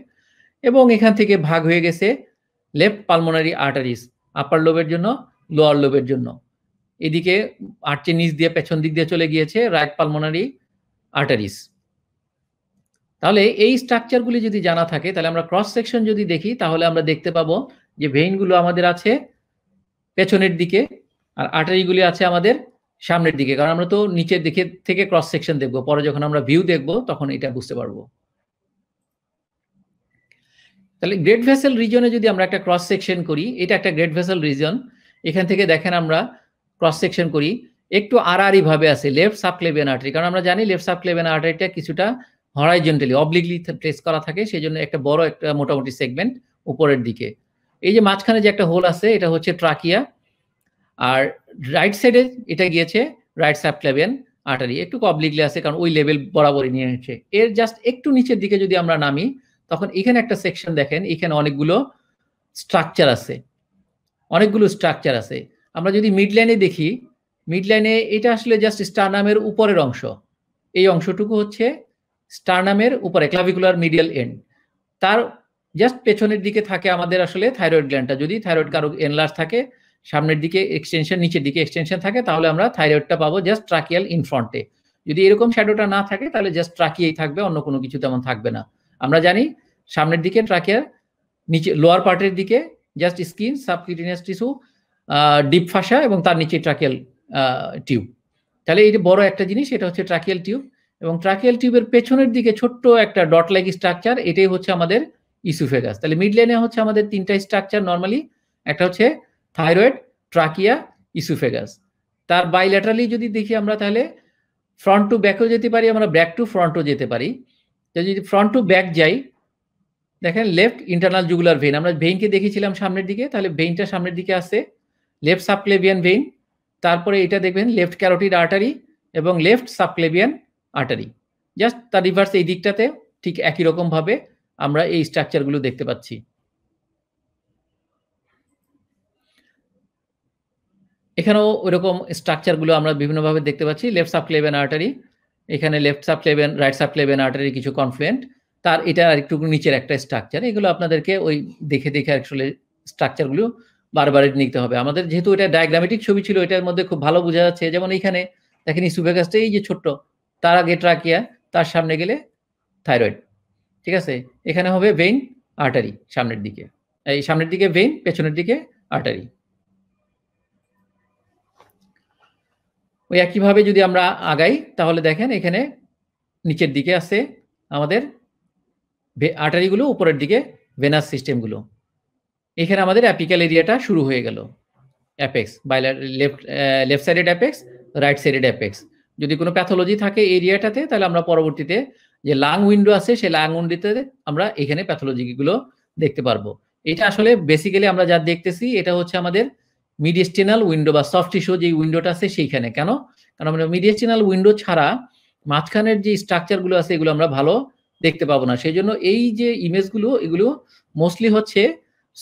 এবং এখান থেকে ভাগ হয়ে গেছে লেফট পালমোনারি আর্টারিস আপার লোবের জন্য লোয়ার লোবের জন্য এদিকে আর্চের নিচ দিয়ে পেছন দিক দিয়ে চলে গিয়েছে রাইট পালমোনারি আর্টারিস তাহলে এই স্ট্রাকচারগুলি যদি জানা থাকে তাহলে আমরা ক্রস সেকশন যদি দেখি তাহলে আমরা দেখতে পাবো যে ভেইনগুলো আমাদের আছে পেছনের দিকে আর আর্টারিগুলি আছে আমাদের সামনের দিকে কারণ আমরা তো নিচের দিকে থেকে ক্রস সেকশন দেখবো পরে যখন আমরা ভিউ দেখবো তখন এটা বুঝতে পারবো তাহলে গ্রেট ভেসেল রিজনে যদি আমরা একটা ক্রস সেকশন করি এটা একটা গ্রেট ভেসেল রিজন এখান থেকে দেখেন আমরা ক্রস সেকশন করি একটু আড়াআড়িভাবে আছে লেফট সাবক্লেবিয়ান আর্টারি কারণ আমরা জানি লেফট সাবক্লেবিয়ান আর্টারিটা কিছুটা হরাইজেন্টালি অবলিকলি প্লেস করা থাকে সেই জন্য একটা বড় একটা মোটামুটি সেগমেন্ট উপরের দিকে এই যে মাঝখানে যে একটা হোল আছে এটা হচ্ছে ট্রাকিয়া আর রাইট সাইডে এটা গিয়েছে রাইট সাবক্লেবিয়ান আর্টারি একটু অবলিকলি আছে কারণ ওই লেভেল বরাবরই নিয়ে এসেছে এর জাস্ট একটু নিচের দিকে যদি আমরা নামি তখন এখানে একটা সেকশন দেখেন এখানে অনেকগুলো স্ট্রাকচার আছে অনেকগুলো স্ট্রাকচার আছে আমরা যদি মিড লাইনে দেখি মিড লাইনে এটা আসলে জাস্ট স্টারনামের উপরের অংশ এই অংশটুকু হচ্ছে স্টারনামের উপরে ক্লাভিকুলার মিডিয়াল এন্ড তার জাস্ট পেছনের দিকে থাকে আমাদের আসলে থাইরয়েড গ্ল্যান্ডটা যদি থাইরয়েড কারো এনলার্জ থাকে সামনের দিকে এক্সটেনশন নিচের দিকে এক্সটেনশন থাকে তাহলে আমরা থাইরয়েডটা পাবো জাস্ট ট্রাকিয়াল ইনফ্রন্টে যদি এরকম শ্যাডোটা না থাকে তাহলে জাস্ট ট্রাকিয়েই থাকবে অন্য কোনো কিছু তেমন থাকবে না আমরা জানি সামনের দিকে ট্রাকের নিচে লোয়ার পার্টের দিকে just skin subcutaneous tissue deep fascia এবং তার নিচে ট্রাকেল টিউব তাহলে এই যে বড় একটা জিনিস এটা হচ্ছে ট্রাকেল টিউব এবং ট্রাকেল টিউবের পেছনের দিকে ছোট্ট একটা ডট লাইক স্ট্রাকচার এটাই হচ্ছে আমাদের ইসুফেগাস তাহলে মিড লাইনে হচ্ছে আমাদের তিনটা স্ট্রাকচার নর্মালি একটা হচ্ছে থাইরয়েড ট্রাকিয়া ইসুফেগাস তার বাইল্যাটারালি যদি দেখি আমরা তাহলে ফ্রন্ট টু ব্যাকও যেতে পারি আমরা ব্যাক টু ফ্রন্টও যেতে পারি যদি ফ্রন্ট টু ব্যাক যাই দেখেন লেফট ইন্টারনাল জুগুলার ভেইন আমরা ভেইনকে দেখেছিলাম সামনের দিকে তাহলে ভেইনটা সামনের দিকে আসে লেফট সাবক্লেভিয়ান ভেইন তারপরে এটা দেখবেন লেফট ক্যারোটিড আর্টারি এবং লেফট সাবক্লেভিয়ান আর্টারি জাস্ট তার রিভার্স এই দিকটাতে ঠিক একই রকমভাবে আমরা এই স্ট্রাকচারগুলো দেখতে পাচ্ছি এখানেও ওইরকম স্ট্রাকচারগুলো আমরা বিভিন্নভাবে দেখতে পাচ্ছি লেফট সাবক্লেভিয়ান আর্টারি এখানে left subclavian right subclavian artery কিছু কনফ্লুয়েন্ট তার এটা আরেকটু নিচের একটা স্ট্রাকচার এগুলো আপনাদেরকে ওই দেখে দেখে আসলে স্ট্রাকচারগুলো বারবার নিতে হবে আমাদের যেহেতু এটা ডায়াগ্রামেটিক ছবি ছিল এটার মধ্যে খুব ভালো বোঝা যাচ্ছে যেমন এইখানে দেখেন ইসুফে গাছটা এই যে ছোট্ট তার আগে ট্রাকিয়া তার সামনে গেলে থাইরয়েড ঠিক আছে এখানে হবে ভেইন আর্টারি সামনের দিকে এই সামনের দিকে ভেইন পেছনের দিকে আর্টারি ওই একইভাবে যদি আমরা আগাই তাহলে দেখেন এখানে নিচের দিকে আছে আমাদের আর্টারিগুলো উপরের দিকে ভেনাস সিস্টেমগুলো এখানে আমাদের অ্যাপিক্যাল এরিয়াটা শুরু হয়ে গেল apex by left left sided apex right sided apex যদি কোনো প্যাথোলজি থাকে এরিয়াটাতে তাহলে আমরা পরবর্তীতে যে লাং উইন্ডো আছে সেই লাং উইন্ডোতে আমরা এখানে প্যাথোলজিগুলো দেখতে পারবো এটা আসলে বেসিক্যালি আমরা যা দেখতেছি এটা হচ্ছে আমাদের মিডিয়েস্টিনাল উইন্ডো বা সফট টিস্যু যে উইন্ডোটা আছে সেইখানে কেন কারণ আমরা মিডিয়েস্টিনাল উইন্ডো ছাড়া মাঝখানের যে স্ট্রাকচারগুলো আছে এগুলো আমরা ভালো দেখতে পাবো না সেই জন্য এই যে ইমেজগুলো এগুলো মোস্টলি হচ্ছে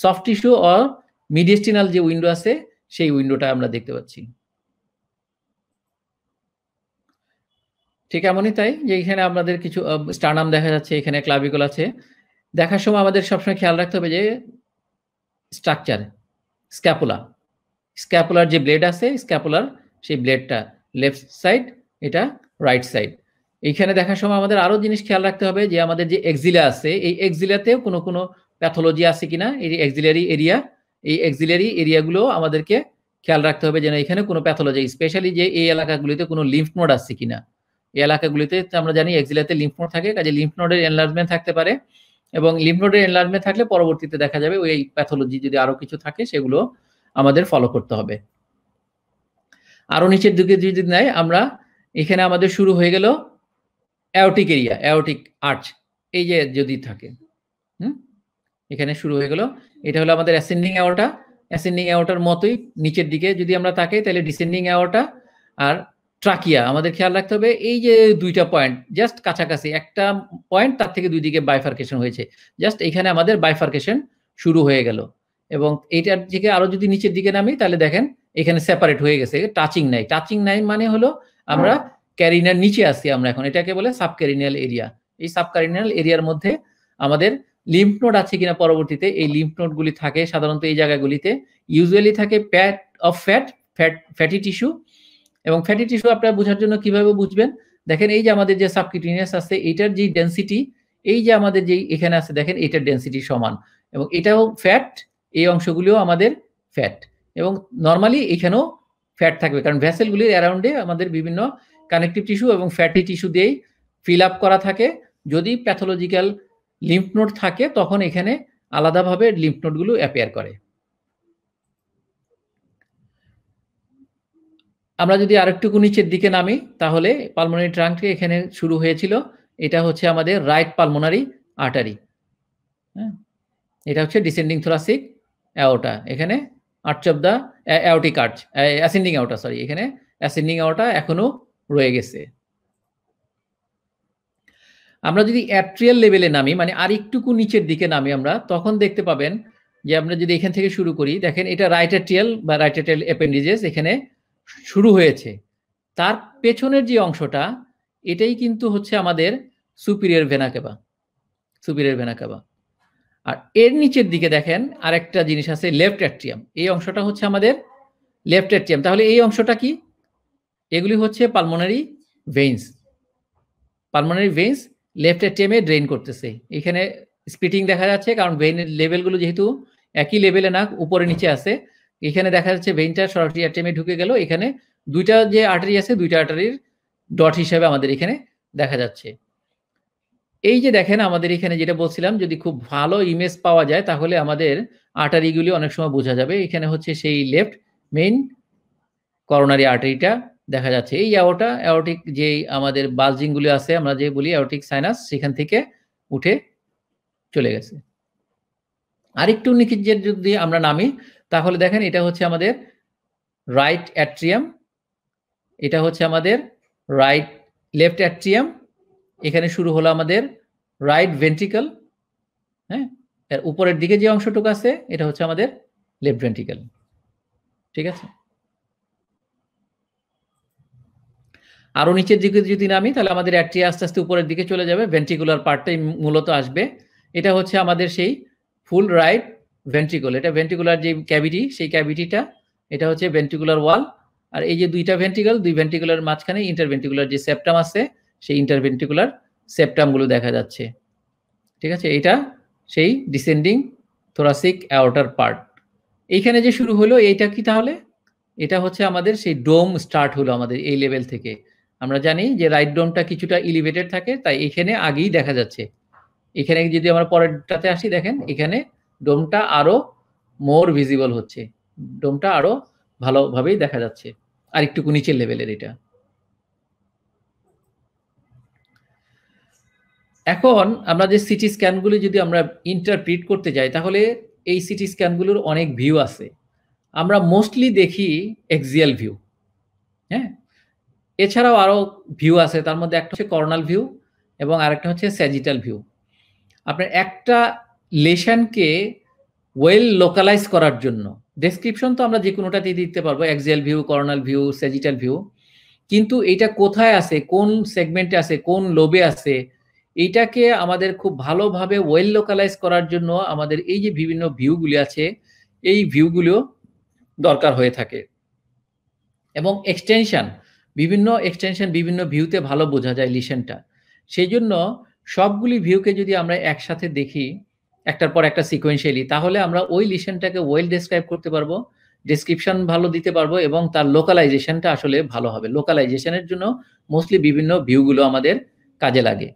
সফট টিস্যু অর মিডিয়েস্টিনাল যে উইন্ডো আছে সেই উইন্ডোটা আমরা দেখতে পাচ্ছি ঠিক এমনই তাই যে এখানে আমাদের কিছু স্টার্নাম দেখা যাচ্ছে এখানে ক্লাবিকল আছে দেখার সময় আমাদের সবসময় খেয়াল রাখতে হবে যে স্ট্রাকচার স্ক্যাপুলা স্ক্যাপুলার যে ব্লেড আছে স্ক্যাপুলার সেই ব্লেডটা লেফট সাইড এটা রাইট সাইড এইখানে দেখার সময় আমাদের আরো জিনিস খেয়াল রাখতে হবে যে আমাদের যে এক্সিলা আছে এই এক্সিলাতেও কোনো কোনো প্যাথোলজি আছে কিনা এই এক্সিলারি এরিয়া এই এক্সিলারি এরিয়াগুলো আমাদেরকে খেয়াল রাখতে হবে যেন এখানে কোনো প্যাথোলজি স্পেশালি যে এই এলাকাগুলিতে কোনো লিম্ফ নোড আছে কিনা এই এলাকাগুলিতে আমরা জানি এক্সিলাতে লিম্ফ নোড থাকে কাজে লিম্ফ নোডের এনলার্জমেন্ট থাকতে পারে এবং লিম্ফ নোডের এনলার্জমেন্ট থাকলে পরবর্তীতে দেখা যাবে ওই প্যাথোলজি যদি আরো কিছু থাকে সেগুলো আমাদের ফলো করতে হবে আরো নিচের দিকে যদি নেয় আমরা এখানে আমাদের শুরু হয়ে গেল অ্যাওটিক এরিয়া অ্যাওটিক আর্চ এই যে যদি থাকে হুম এখানে শুরু হয়ে গেল এটা হলো আমাদের অ্যাসেন্ডিং অ্যাওটা অ্যাসেন্ডিং অ্যাওটার মতোই নিচের দিকে যদি আমরা থাকে তাহলে ডিসেন্ডিং অ্যাওটা আর ট্রাকিয়া আমাদের খেয়াল রাখতে হবে এই যে দুইটা পয়েন্ট জাস্ট কাছাকাছি একটা পয়েন্ট তার থেকে দুই দিকে বাইফার্কেশন হয়েছে জাস্ট এখানে আমাদের বাইফার্কেশন শুরু হয়ে গেল এবং এইটার দিকে আরো যদি নিচের দিকে নামি তাহলে দেখেন এখানে সেপারেট হয়ে গেছে টাচিং নাই টাচিং নাই মানে হলো আমরা ক্যারিনার নিচে আসি আমরা এখন এটাকে বলে সাবক্যারিনিয়াল এরিয়া এই সাবক্যারিনিয়াল এরিয়ার মধ্যে আমাদের লিম্ফ নোড আছে কিনা পরবর্তীতে এই লিম্ফ নোডগুলি থাকে সাধারণত এই জায়গাগুলিতে ইউজুয়ালি থাকে pad of fat fat fatty tissue এবং ফ্যাটি টিস্যু আপনারা বোঝার জন্য কিভাবে বুঝবেন দেখেন এই যে আমাদের যে সাবকিউটিনিয়াস আছে এটার যে ডেন্সিটি এই যে আমাদের যেই এখানে আছে দেখেন এটার ডেন্সিটি সমান এবং এটাও ফ্যাট এই অংশগুলিও আমাদের ফ্যাট এবং নর্মালি এখানেও ফ্যাট থাকবে কারণ ভ্যাসেলগুলির অ্যারাউন্ডে আমাদের বিভিন্ন কানেকটিভ টিস্যু এবং ফ্যাটি টিস্যু দিয়েই ফিল আপ করা থাকে যদি প্যাথোলজিক্যাল লিম্ফ নোট থাকে তখন এখানে আলাদাভাবে লিম্ফ নোটগুলো অ্যাপেয়ার করে আমরা যদি আরেকটুকু নিচের দিকে নামি তাহলে পালমোনারি ট্রাঙ্কটি এখানে শুরু হয়েছিল এটা হচ্ছে আমাদের রাইট পালমোনারি আর্টারি হ্যাঁ এটা হচ্ছে ডিসেন্ডিং থোরাসিক অ্যাওটা এখানে arch of the aortic arch ascending aorta sorry এখানে অ্যাসেন্ডিং অ্যাওটা এখনও রয়ে গেছে আমরা যদি অ্যাট্রিয়াল লেভেলে নামি মানে আর একটুকু নিচের দিকে নামি আমরা তখন দেখতে পাবেন যে আমরা যদি এখান থেকে শুরু করি দেখেন এটা রাইট অ্যাট্রিয়াল বা রাইট অ্যাট্রিয়াল অ্যাপেন্ডিজেস এখানে শুরু হয়েছে তার পেছনের যে অংশটা এটাই কিন্তু হচ্ছে আমাদের সুপিরিয়র ভেনাকেবা সুপিরিয়র ভেনাকেবা আর এর নিচের দিকে দেখেন আরেকটা জিনিস আছে লেফট অ্যাট্রিয়াম এই অংশটা হচ্ছে আমাদের লেফট অ্যাট্রিয়াম তাহলে এই অংশটা কি এগুলি হচ্ছে pulmonary veins pulmonary veins left টেমে ড্রেন করতেছে এখানে স্পিটিং দেখা যাচ্ছে কারণ ভেইনের লেভেলগুলো যেহেতু একই লেভেলে না উপরে নিচে আছে এখানে দেখা যাচ্ছে ভেইনটা সরাসরি টেমে ঢুকে গেল এখানে দুইটা যে আর্টারি আছে দুইটা আর্টারির ডট হিসাবে আমাদের এখানে দেখা যাচ্ছে এই যে দেখেন আমাদের এখানে যেটা বলছিলাম যদি খুব ভালো ইমেজ পাওয়া যায় তাহলে আমাদের আর্টারিগুলি অনেক সময় বোঝা যাবে এখানে হচ্ছে সেই লেফট মেইন করোনারি আর্টারিটা দেখা যাচ্ছে এই অ্যাওটা অ্যাওটিক যে আমাদের বালজিংগুলি আছে আমরা যে বলি অ্যাওটিক সাইনাস সেখান থেকে উঠে চলে গেছে আরেকটু নিখিজের যদি আমরা নামি তাহলে দেখেন এটা হচ্ছে আমাদের রাইট অ্যাট্রিয়াম এটা হচ্ছে আমাদের রাইট লেফট অ্যাট্রিয়াম এখানে শুরু হলো আমাদের রাইট ভেন্টিক্যাল হ্যাঁ এর উপরের দিকে যে অংশটুকু আছে এটা হচ্ছে আমাদের লেফট ভেন্টিক্যাল ঠিক আছে আরও নিচের দিকে যদি নামি তাহলে আমাদের অ্যাট্রিয়া আস্তে আস্তে উপরের দিকে চলে যাবে ভেন্ট্রিকুলার পার্টটাই মূলত আসবে এটা হচ্ছে আমাদের সেই ফুল রাইট ভেন্ট্রিকুল এটা ভেন্ট্রিকুলার যে ক্যাভিটি সেই ক্যাভিটিটা এটা হচ্ছে ভেন্ট্রিকুলার ওয়াল আর এই যে দুইটা ভেন্ট্রিকল দুই ভেন্ট্রিকুলার মাঝখানে ইন্টারভেন্টিকুলার যে সেপটাম আছে সেই ইন্টারভেন্টিকুলার সেপটামগুলো দেখা যাচ্ছে ঠিক আছে এটা সেই ডিসেন্ডিং থোরাসিক অ্যাওটার পার্ট এইখানে যে শুরু হলো এইটা কি তাহলে এটা হচ্ছে আমাদের সেই ডোম স্টার্ট হলো আমাদের এই লেভেল থেকে আমরা জানি যে রাইট ডোমটা কিছুটা ইলিভেটেড থাকে তাই এখানে আগেই দেখা যাচ্ছে এখানে যদি আমরা পরেরটাতে আসি দেখেন এখানে ডোমটা আরো মোর ভিজিবল হচ্ছে ডোমটা আরো ভালোভাবেই দেখা যাচ্ছে আর একটু নিচের লেভেলের এটা এখন আমরা যে সিটি স্ক্যানগুলি যদি আমরা ইন্টারপ্রিট করতে যাই তাহলে এই সিটি স্ক্যানগুলোর অনেক ভিউ আছে আমরা মোস্টলি দেখি এক্সিয়াল ভিউ হ্যাঁ এছাড়াও আরও ভিউ আছে তার মধ্যে একটা হচ্ছে করোনাল ভিউ এবং আরেকটা হচ্ছে স্যাজিটাল ভিউ আপনার একটা লেশনকে ওয়েল লোকালাইজ করার জন্য ডেসক্রিপশন তো আমরা যে কোনোটাতেই দিতে পারবো axial view coronal view sagittal view কিন্তু এটা কোথায় আছে কোন সেগমেন্টে আছে কোন লোবে আছে এইটাকে আমাদের খুব ভালোভাবে ওয়েল লোকালাইজ করার জন্য আমাদের এই যে বিভিন্ন ভিউগুলি আছে এই ভিউগুলিও দরকার হয়ে থাকে এবং এক্সটেনশন বিভিন্ন এক্সটেনশন বিভিন্ন ভিউতে ভালো বোঝা যায় লিসেনটা সেই জন্য সবগুলি ভিউকে যদি আমরা একসাথে দেখি একটার পর একটা সিকোয়েন্সিয়ালি তাহলে আমরা ওই লিসেনটাকে ওয়েল ডেসক্রাইব করতে পারবো ডেসক্রিপশন ভালো দিতে পারবো এবং তার লোকালাইজেশনটা আসলে ভালো হবে লোকালাইজেশনের জন্য মোস্টলি বিভিন্ন ভিউগুলো আমাদের কাজে লাগে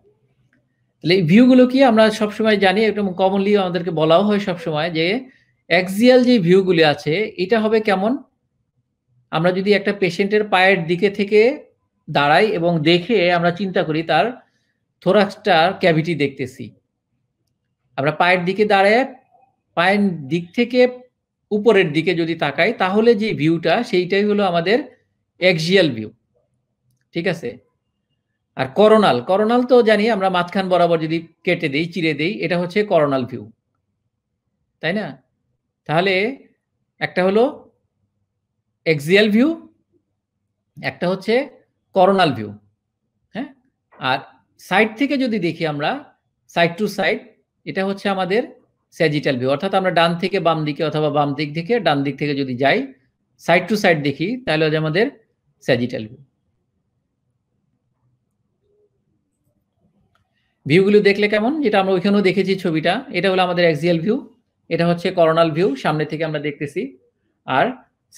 তাহলে এই ভিউগুলো কি আমরা সবসময় জানি একদম কমনলি আমাদেরকে বলাও হয় সবসময় যে এক্সিয়াল যে ভিউগুলি আছে এটা হবে কেমন আমরা যদি একটা পেশেন্টের পায়ের দিকে থেকে দাঁড়াই এবং দেখে আমরা চিন্তা করি তার থোরাক্সটার ক্যাভিটি দেখতেছি আমরা পায়ের দিকে দাঁড়ায় পায়ের দিক থেকে উপরের দিকে যদি তাকাই তাহলে যে ভিউটা সেইটাই হলো আমাদের এক্সিয়াল ভিউ ঠিক আছে আর করোনাল করোনাল তো জানি আমরা মাঝখান বরাবর যদি কেটে দেই চিরে দেই এটা হচ্ছে করোনাল ভিউ তাই না তাহলে একটা হলো এক্সিয়াল ভিউ একটা হচ্ছে করোনাল ভিউ হ্যাঁ আর সাইড থেকে যদি দেখি আমরা সাইড টু সাইড এটা হচ্ছে আমাদের স্যাজিটাল ভিউ অর্থাৎ আমরা ডান থেকে বাম দিকে অথবা বাম দিক থেকে ডান দিক থেকে যদি যাই সাইড টু সাইড দেখি তাহলে হচ্ছে আমাদের স্যাজিটাল ভিউ ভিউগুলো দেখলে কেমন যেটা আমরা ওইখানেও দেখেছি ছবিটা এটা হলো আমাদের এক্সিয়াল ভিউ এটা হচ্ছে করোনাল ভিউ সামনে থেকে আমরা দেখতেছি আর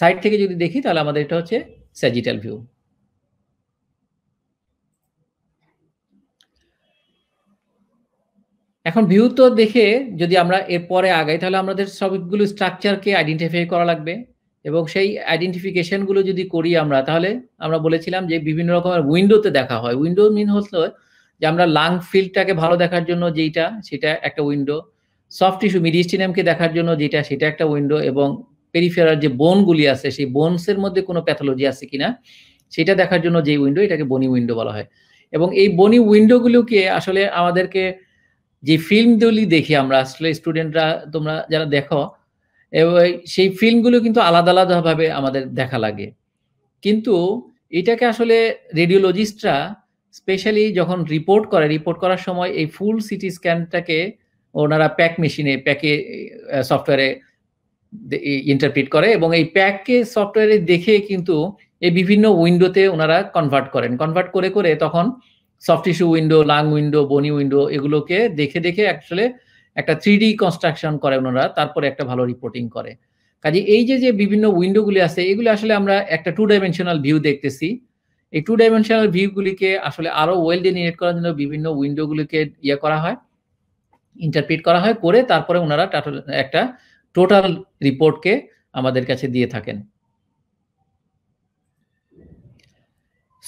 সাইড থেকে যদি দেখি তাহলে আমাদের এটা হচ্ছে স্যাজিটাল ভিউ এখন ভিউ তো দেখে যদি আমরা এরপরে আগাই তাহলে আমাদের সবগুলো স্ট্রাকচারকে আইডেন্টিফাই করা লাগবে এবং সেই আইডেন্টিফিকেশনগুলো যদি করি আমরা তাহলে আমরা বলেছিলাম যে বিভিন্ন রকমের উইন্ডোতে দেখা হয় উইন্ডো মিন হচ্ছে যে আমরা লাং ফিল্ডটাকে ভালো দেখার জন্য যেইটা সেটা একটা উইন্ডো সফট টিস্যু মিডিস্টিনিয়ামকে দেখার জন্য যেটা সেটা একটা উইন্ডো এবং পেরিফেরার যে বোনগুলি আছে সেই বোনসের মধ্যে কোনো প্যাথোলজি আছে কিনা সেটা দেখার জন্য যে উইন্ডো এটাকে বনি উইন্ডো বলা হয় এবং এই বনি উইন্ডোগুলোকে আসলে আমাদেরকে যে ফিল্মগুলি দেখি আমরা আসলে স্টুডেন্টরা তোমরা যারা দেখো এবং সেই ফিল্মগুলো কিন্তু আলাদা আলাদাভাবে আমাদের দেখা লাগে কিন্তু এটাকে আসলে রেডিওলজিস্টরা স্পেশালি যখন রিপোর্ট করে রিপোর্ট করার সময় এই ফুল সিটি স্ক্যানটাকে ওনারা প্যাক মেশিনে প্যাকে সফটওয়্যারে ইন্টারপ্রিট করে এবং এই প্যাককে সফটওয়্যারে দেখে কিন্তু এই বিভিন্ন উইন্ডোতে ওনারা কনভার্ট করেন কনভার্ট করে করে তখন soft tissue window lung window bony window এগুলোকে দেখে দেখে অ্যাকচুয়ালি একটা থ্রি ডি কনস্ট্রাকশন করে ওনারা তারপরে একটা ভালো রিপোর্টিং করে কাজে এই যে যে বিভিন্ন উইন্ডোগুলি আছে এগুলি আসলে আমরা একটা টু ডাইমেনশনাল ভিউ দেখতেছি এই টু ডাইমেনশনাল ভিউগুলিকে আসলে আরও ওয়েল ডেলিনেট করার জন্য বিভিন্ন উইন্ডোগুলিকে ইয়ে করা হয় ইন্টারপ্রিট করা হয় করে তারপরে ওনারা একটা টোটাল রিপোর্টকে আমাদের কাছে দিয়ে থাকেন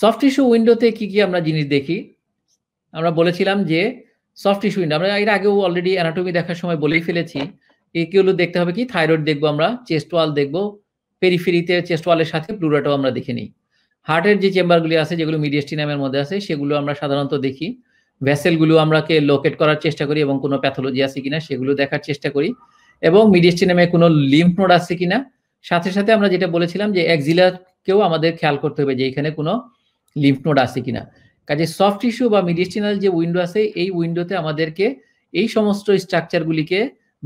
সফট ইস্যু উইন্ডোতে কি কি আমরা জিনিস দেখি আমরা বলেছিলাম যে সফট ইস্যু উইন্ডো আমরা এর আগেও অলরেডি অ্যানাটমি দেখার সময় বলেই ফেলেছি কেউ দেখতে হবে কি থাইরয়েড দেখবো আমরা চেস্ট ওয়াল দেখবো পেরিফেরিতে চেস্ট ওয়ালের সাথে প্লুরাটাও আমরা দেখে নিই হার্টের যে চেম্বারগুলি আছে যেগুলো মিডিয়াস্টিনামের মধ্যে আছে সেগুলো আমরা সাধারণত দেখি ভ্যাসেলগুলো আমরাকে লোকেট করার চেষ্টা করি এবং কোনো প্যাথোলজি আছে কিনা সেগুলো দেখার চেষ্টা করি এবং মিডিয়াস্টিনামে কোনো লিম্ফ নোড আছে কিনা সাথে সাথে আমরা যেটা বলেছিলাম যে অ্যাক্সিলাকেও আমাদের খেয়াল করতে হবে যে এখানে কোনো লিম্ফ নোড আছে কিনা কাজে সফট টিস্যু বা মিডিয়াস্টিনাল যে উইন্ডো আছে এই উইন্ডোতে আমাদেরকে এই সমস্ত স্ট্রাকচারগুলিকে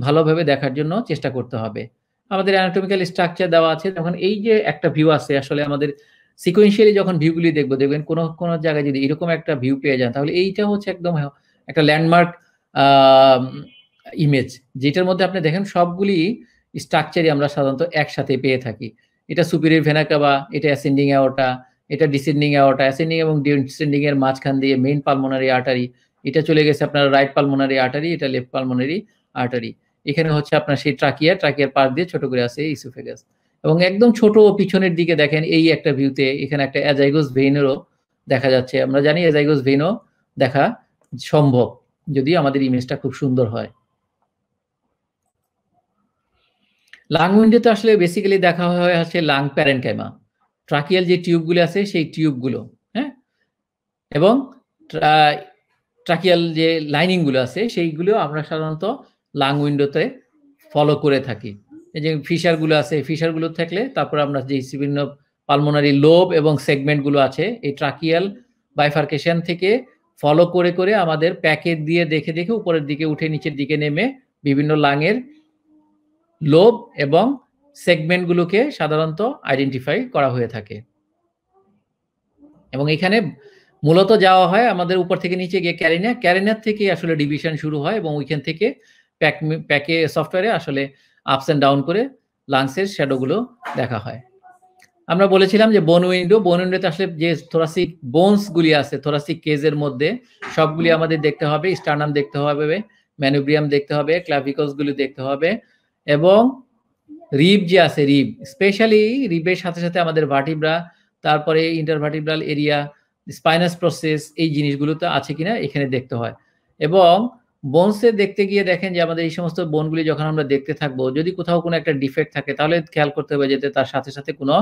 ভালোভাবে দেখার জন্য চেষ্টা করতে হবে আমাদের অ্যানাটমিক্যাল স্ট্রাকচার দেওয়া আছে তখন এই যে একটা ভিউ আছে আসলে আমাদের সিকোয়েন্সিয়ালি যখন ভিউগুলি দেখবো দেখবেন কোনো কোনো জায়গায় যদি এরকম একটা ভিউ পেয়ে যান তাহলে এইটা হচ্ছে একদম একটা ল্যান্ডমার্ক ইমেজ যেটার মধ্যে আপনি দেখেন সবগুলি স্ট্রাকচারই আমরা সাধারণত একসাথে পেয়ে থাকি এটা সুপিরিয়র ভেনাকাবা এটা অ্যাসেন্ডিং অ্যাওটা এটা ডিসেন্ডিং অ্যাওটা অ্যাসেন্ডিং এবং ডিসেন্ডিং এর মাঝখান দিয়ে মেইন পালমোনারি আর্টারি এটা চলে গেছে আপনার রাইট পালমোনারি আর্টারি এটা লেফট পালমোনারি আর্টারি এখানে হচ্ছে আপনার সেই ট্রাকিয়া ট্রাকিয়ার পাশ দিয়ে ছোট করে আসে ইসুফেগাস এবং একদম ছোট পিছনের দিকে দেখেন এই একটা ভিউতে এখানে একটা অ্যাজাইগোস ভেইনেরও দেখা যাচ্ছে আমরা জানি অ্যাজাইগোস ভেইনও দেখা সম্ভব যদি আমাদের ইমেজটা খুব সুন্দর হয় লাং উইন্ডোতে আসলে বেসিক্যালি দেখা হয় আছে লাং প্যারেন্টাইমা ট্রাকিয়াল যে টিউবগুলো আছে সেই টিউবগুলো হ্যাঁ এবং ট্রাকিয়াল যে লাইনিংগুলো আছে সেইগুলো আমরা সাধারণত লাং উইন্ডোতে ফলো করে থাকি এই যে ফিশারগুলো আছে ফিশারগুলো থাকলে তারপর আমরা যে বিভিন্ন পালমোনারি লোব এবং সেগমেন্টগুলো আছে এই ট্রাকিয়াল বাইফার্কেশন থেকে ফলো করে করে আমাদের প্যাকেট দিয়ে দেখে দেখে উপরের দিকে উঠে নিচের দিকে নেমে বিভিন্ন লাঙের লোভ এবং সেগমেন্টগুলোকে সাধারণত আইডেন্টিফাই করা হয়ে থাকে এবং এখানে মূলত যাওয়া হয় আমাদের উপর থেকে নিচে গিয়ে ক্যারিনা ক্যারিনার থেকে আসলে ডিভিশন শুরু হয় এবং ওইখান থেকে প্যাক প্যাকে সফটওয়্যারে আসলে আপস অ্যান্ড ডাউন করে লাংসের শ্যাডোগুলো দেখা হয় আমরা বলেছিলাম যে বোন উইন্ডো বোন উইন্ডোতে আসলে যে থোরাসিক বোনসগুলি আছে থোরাসিক কেজের মধ্যে সবগুলি আমাদের দেখতে হবে স্টার্নাম দেখতে হবে ম্যানুব্রিয়াম দেখতে হবে ক্লাভিকলসগুলি দেখতে হবে এবং রিব যে আছে রিব স্পেশালি রিবের সাথে সাথে আমাদের ভার্টিব্রা তারপরে ইন্টারভার্টিব্রাল এরিয়া স্পাইনাস প্রসেস এই জিনিসগুলো তো আছে কিনা এখানে দেখতে হয় এবং বোনসে দেখতে গিয়ে দেখেন যে আমাদের এই সমস্ত বোনগুলি যখন আমরা দেখতে থাকবো যদি কোথাও কোনো একটা ডিফেক্ট থাকে তাহলে খেয়াল করতে হবে যেতে তার সাথে সাথে কোনো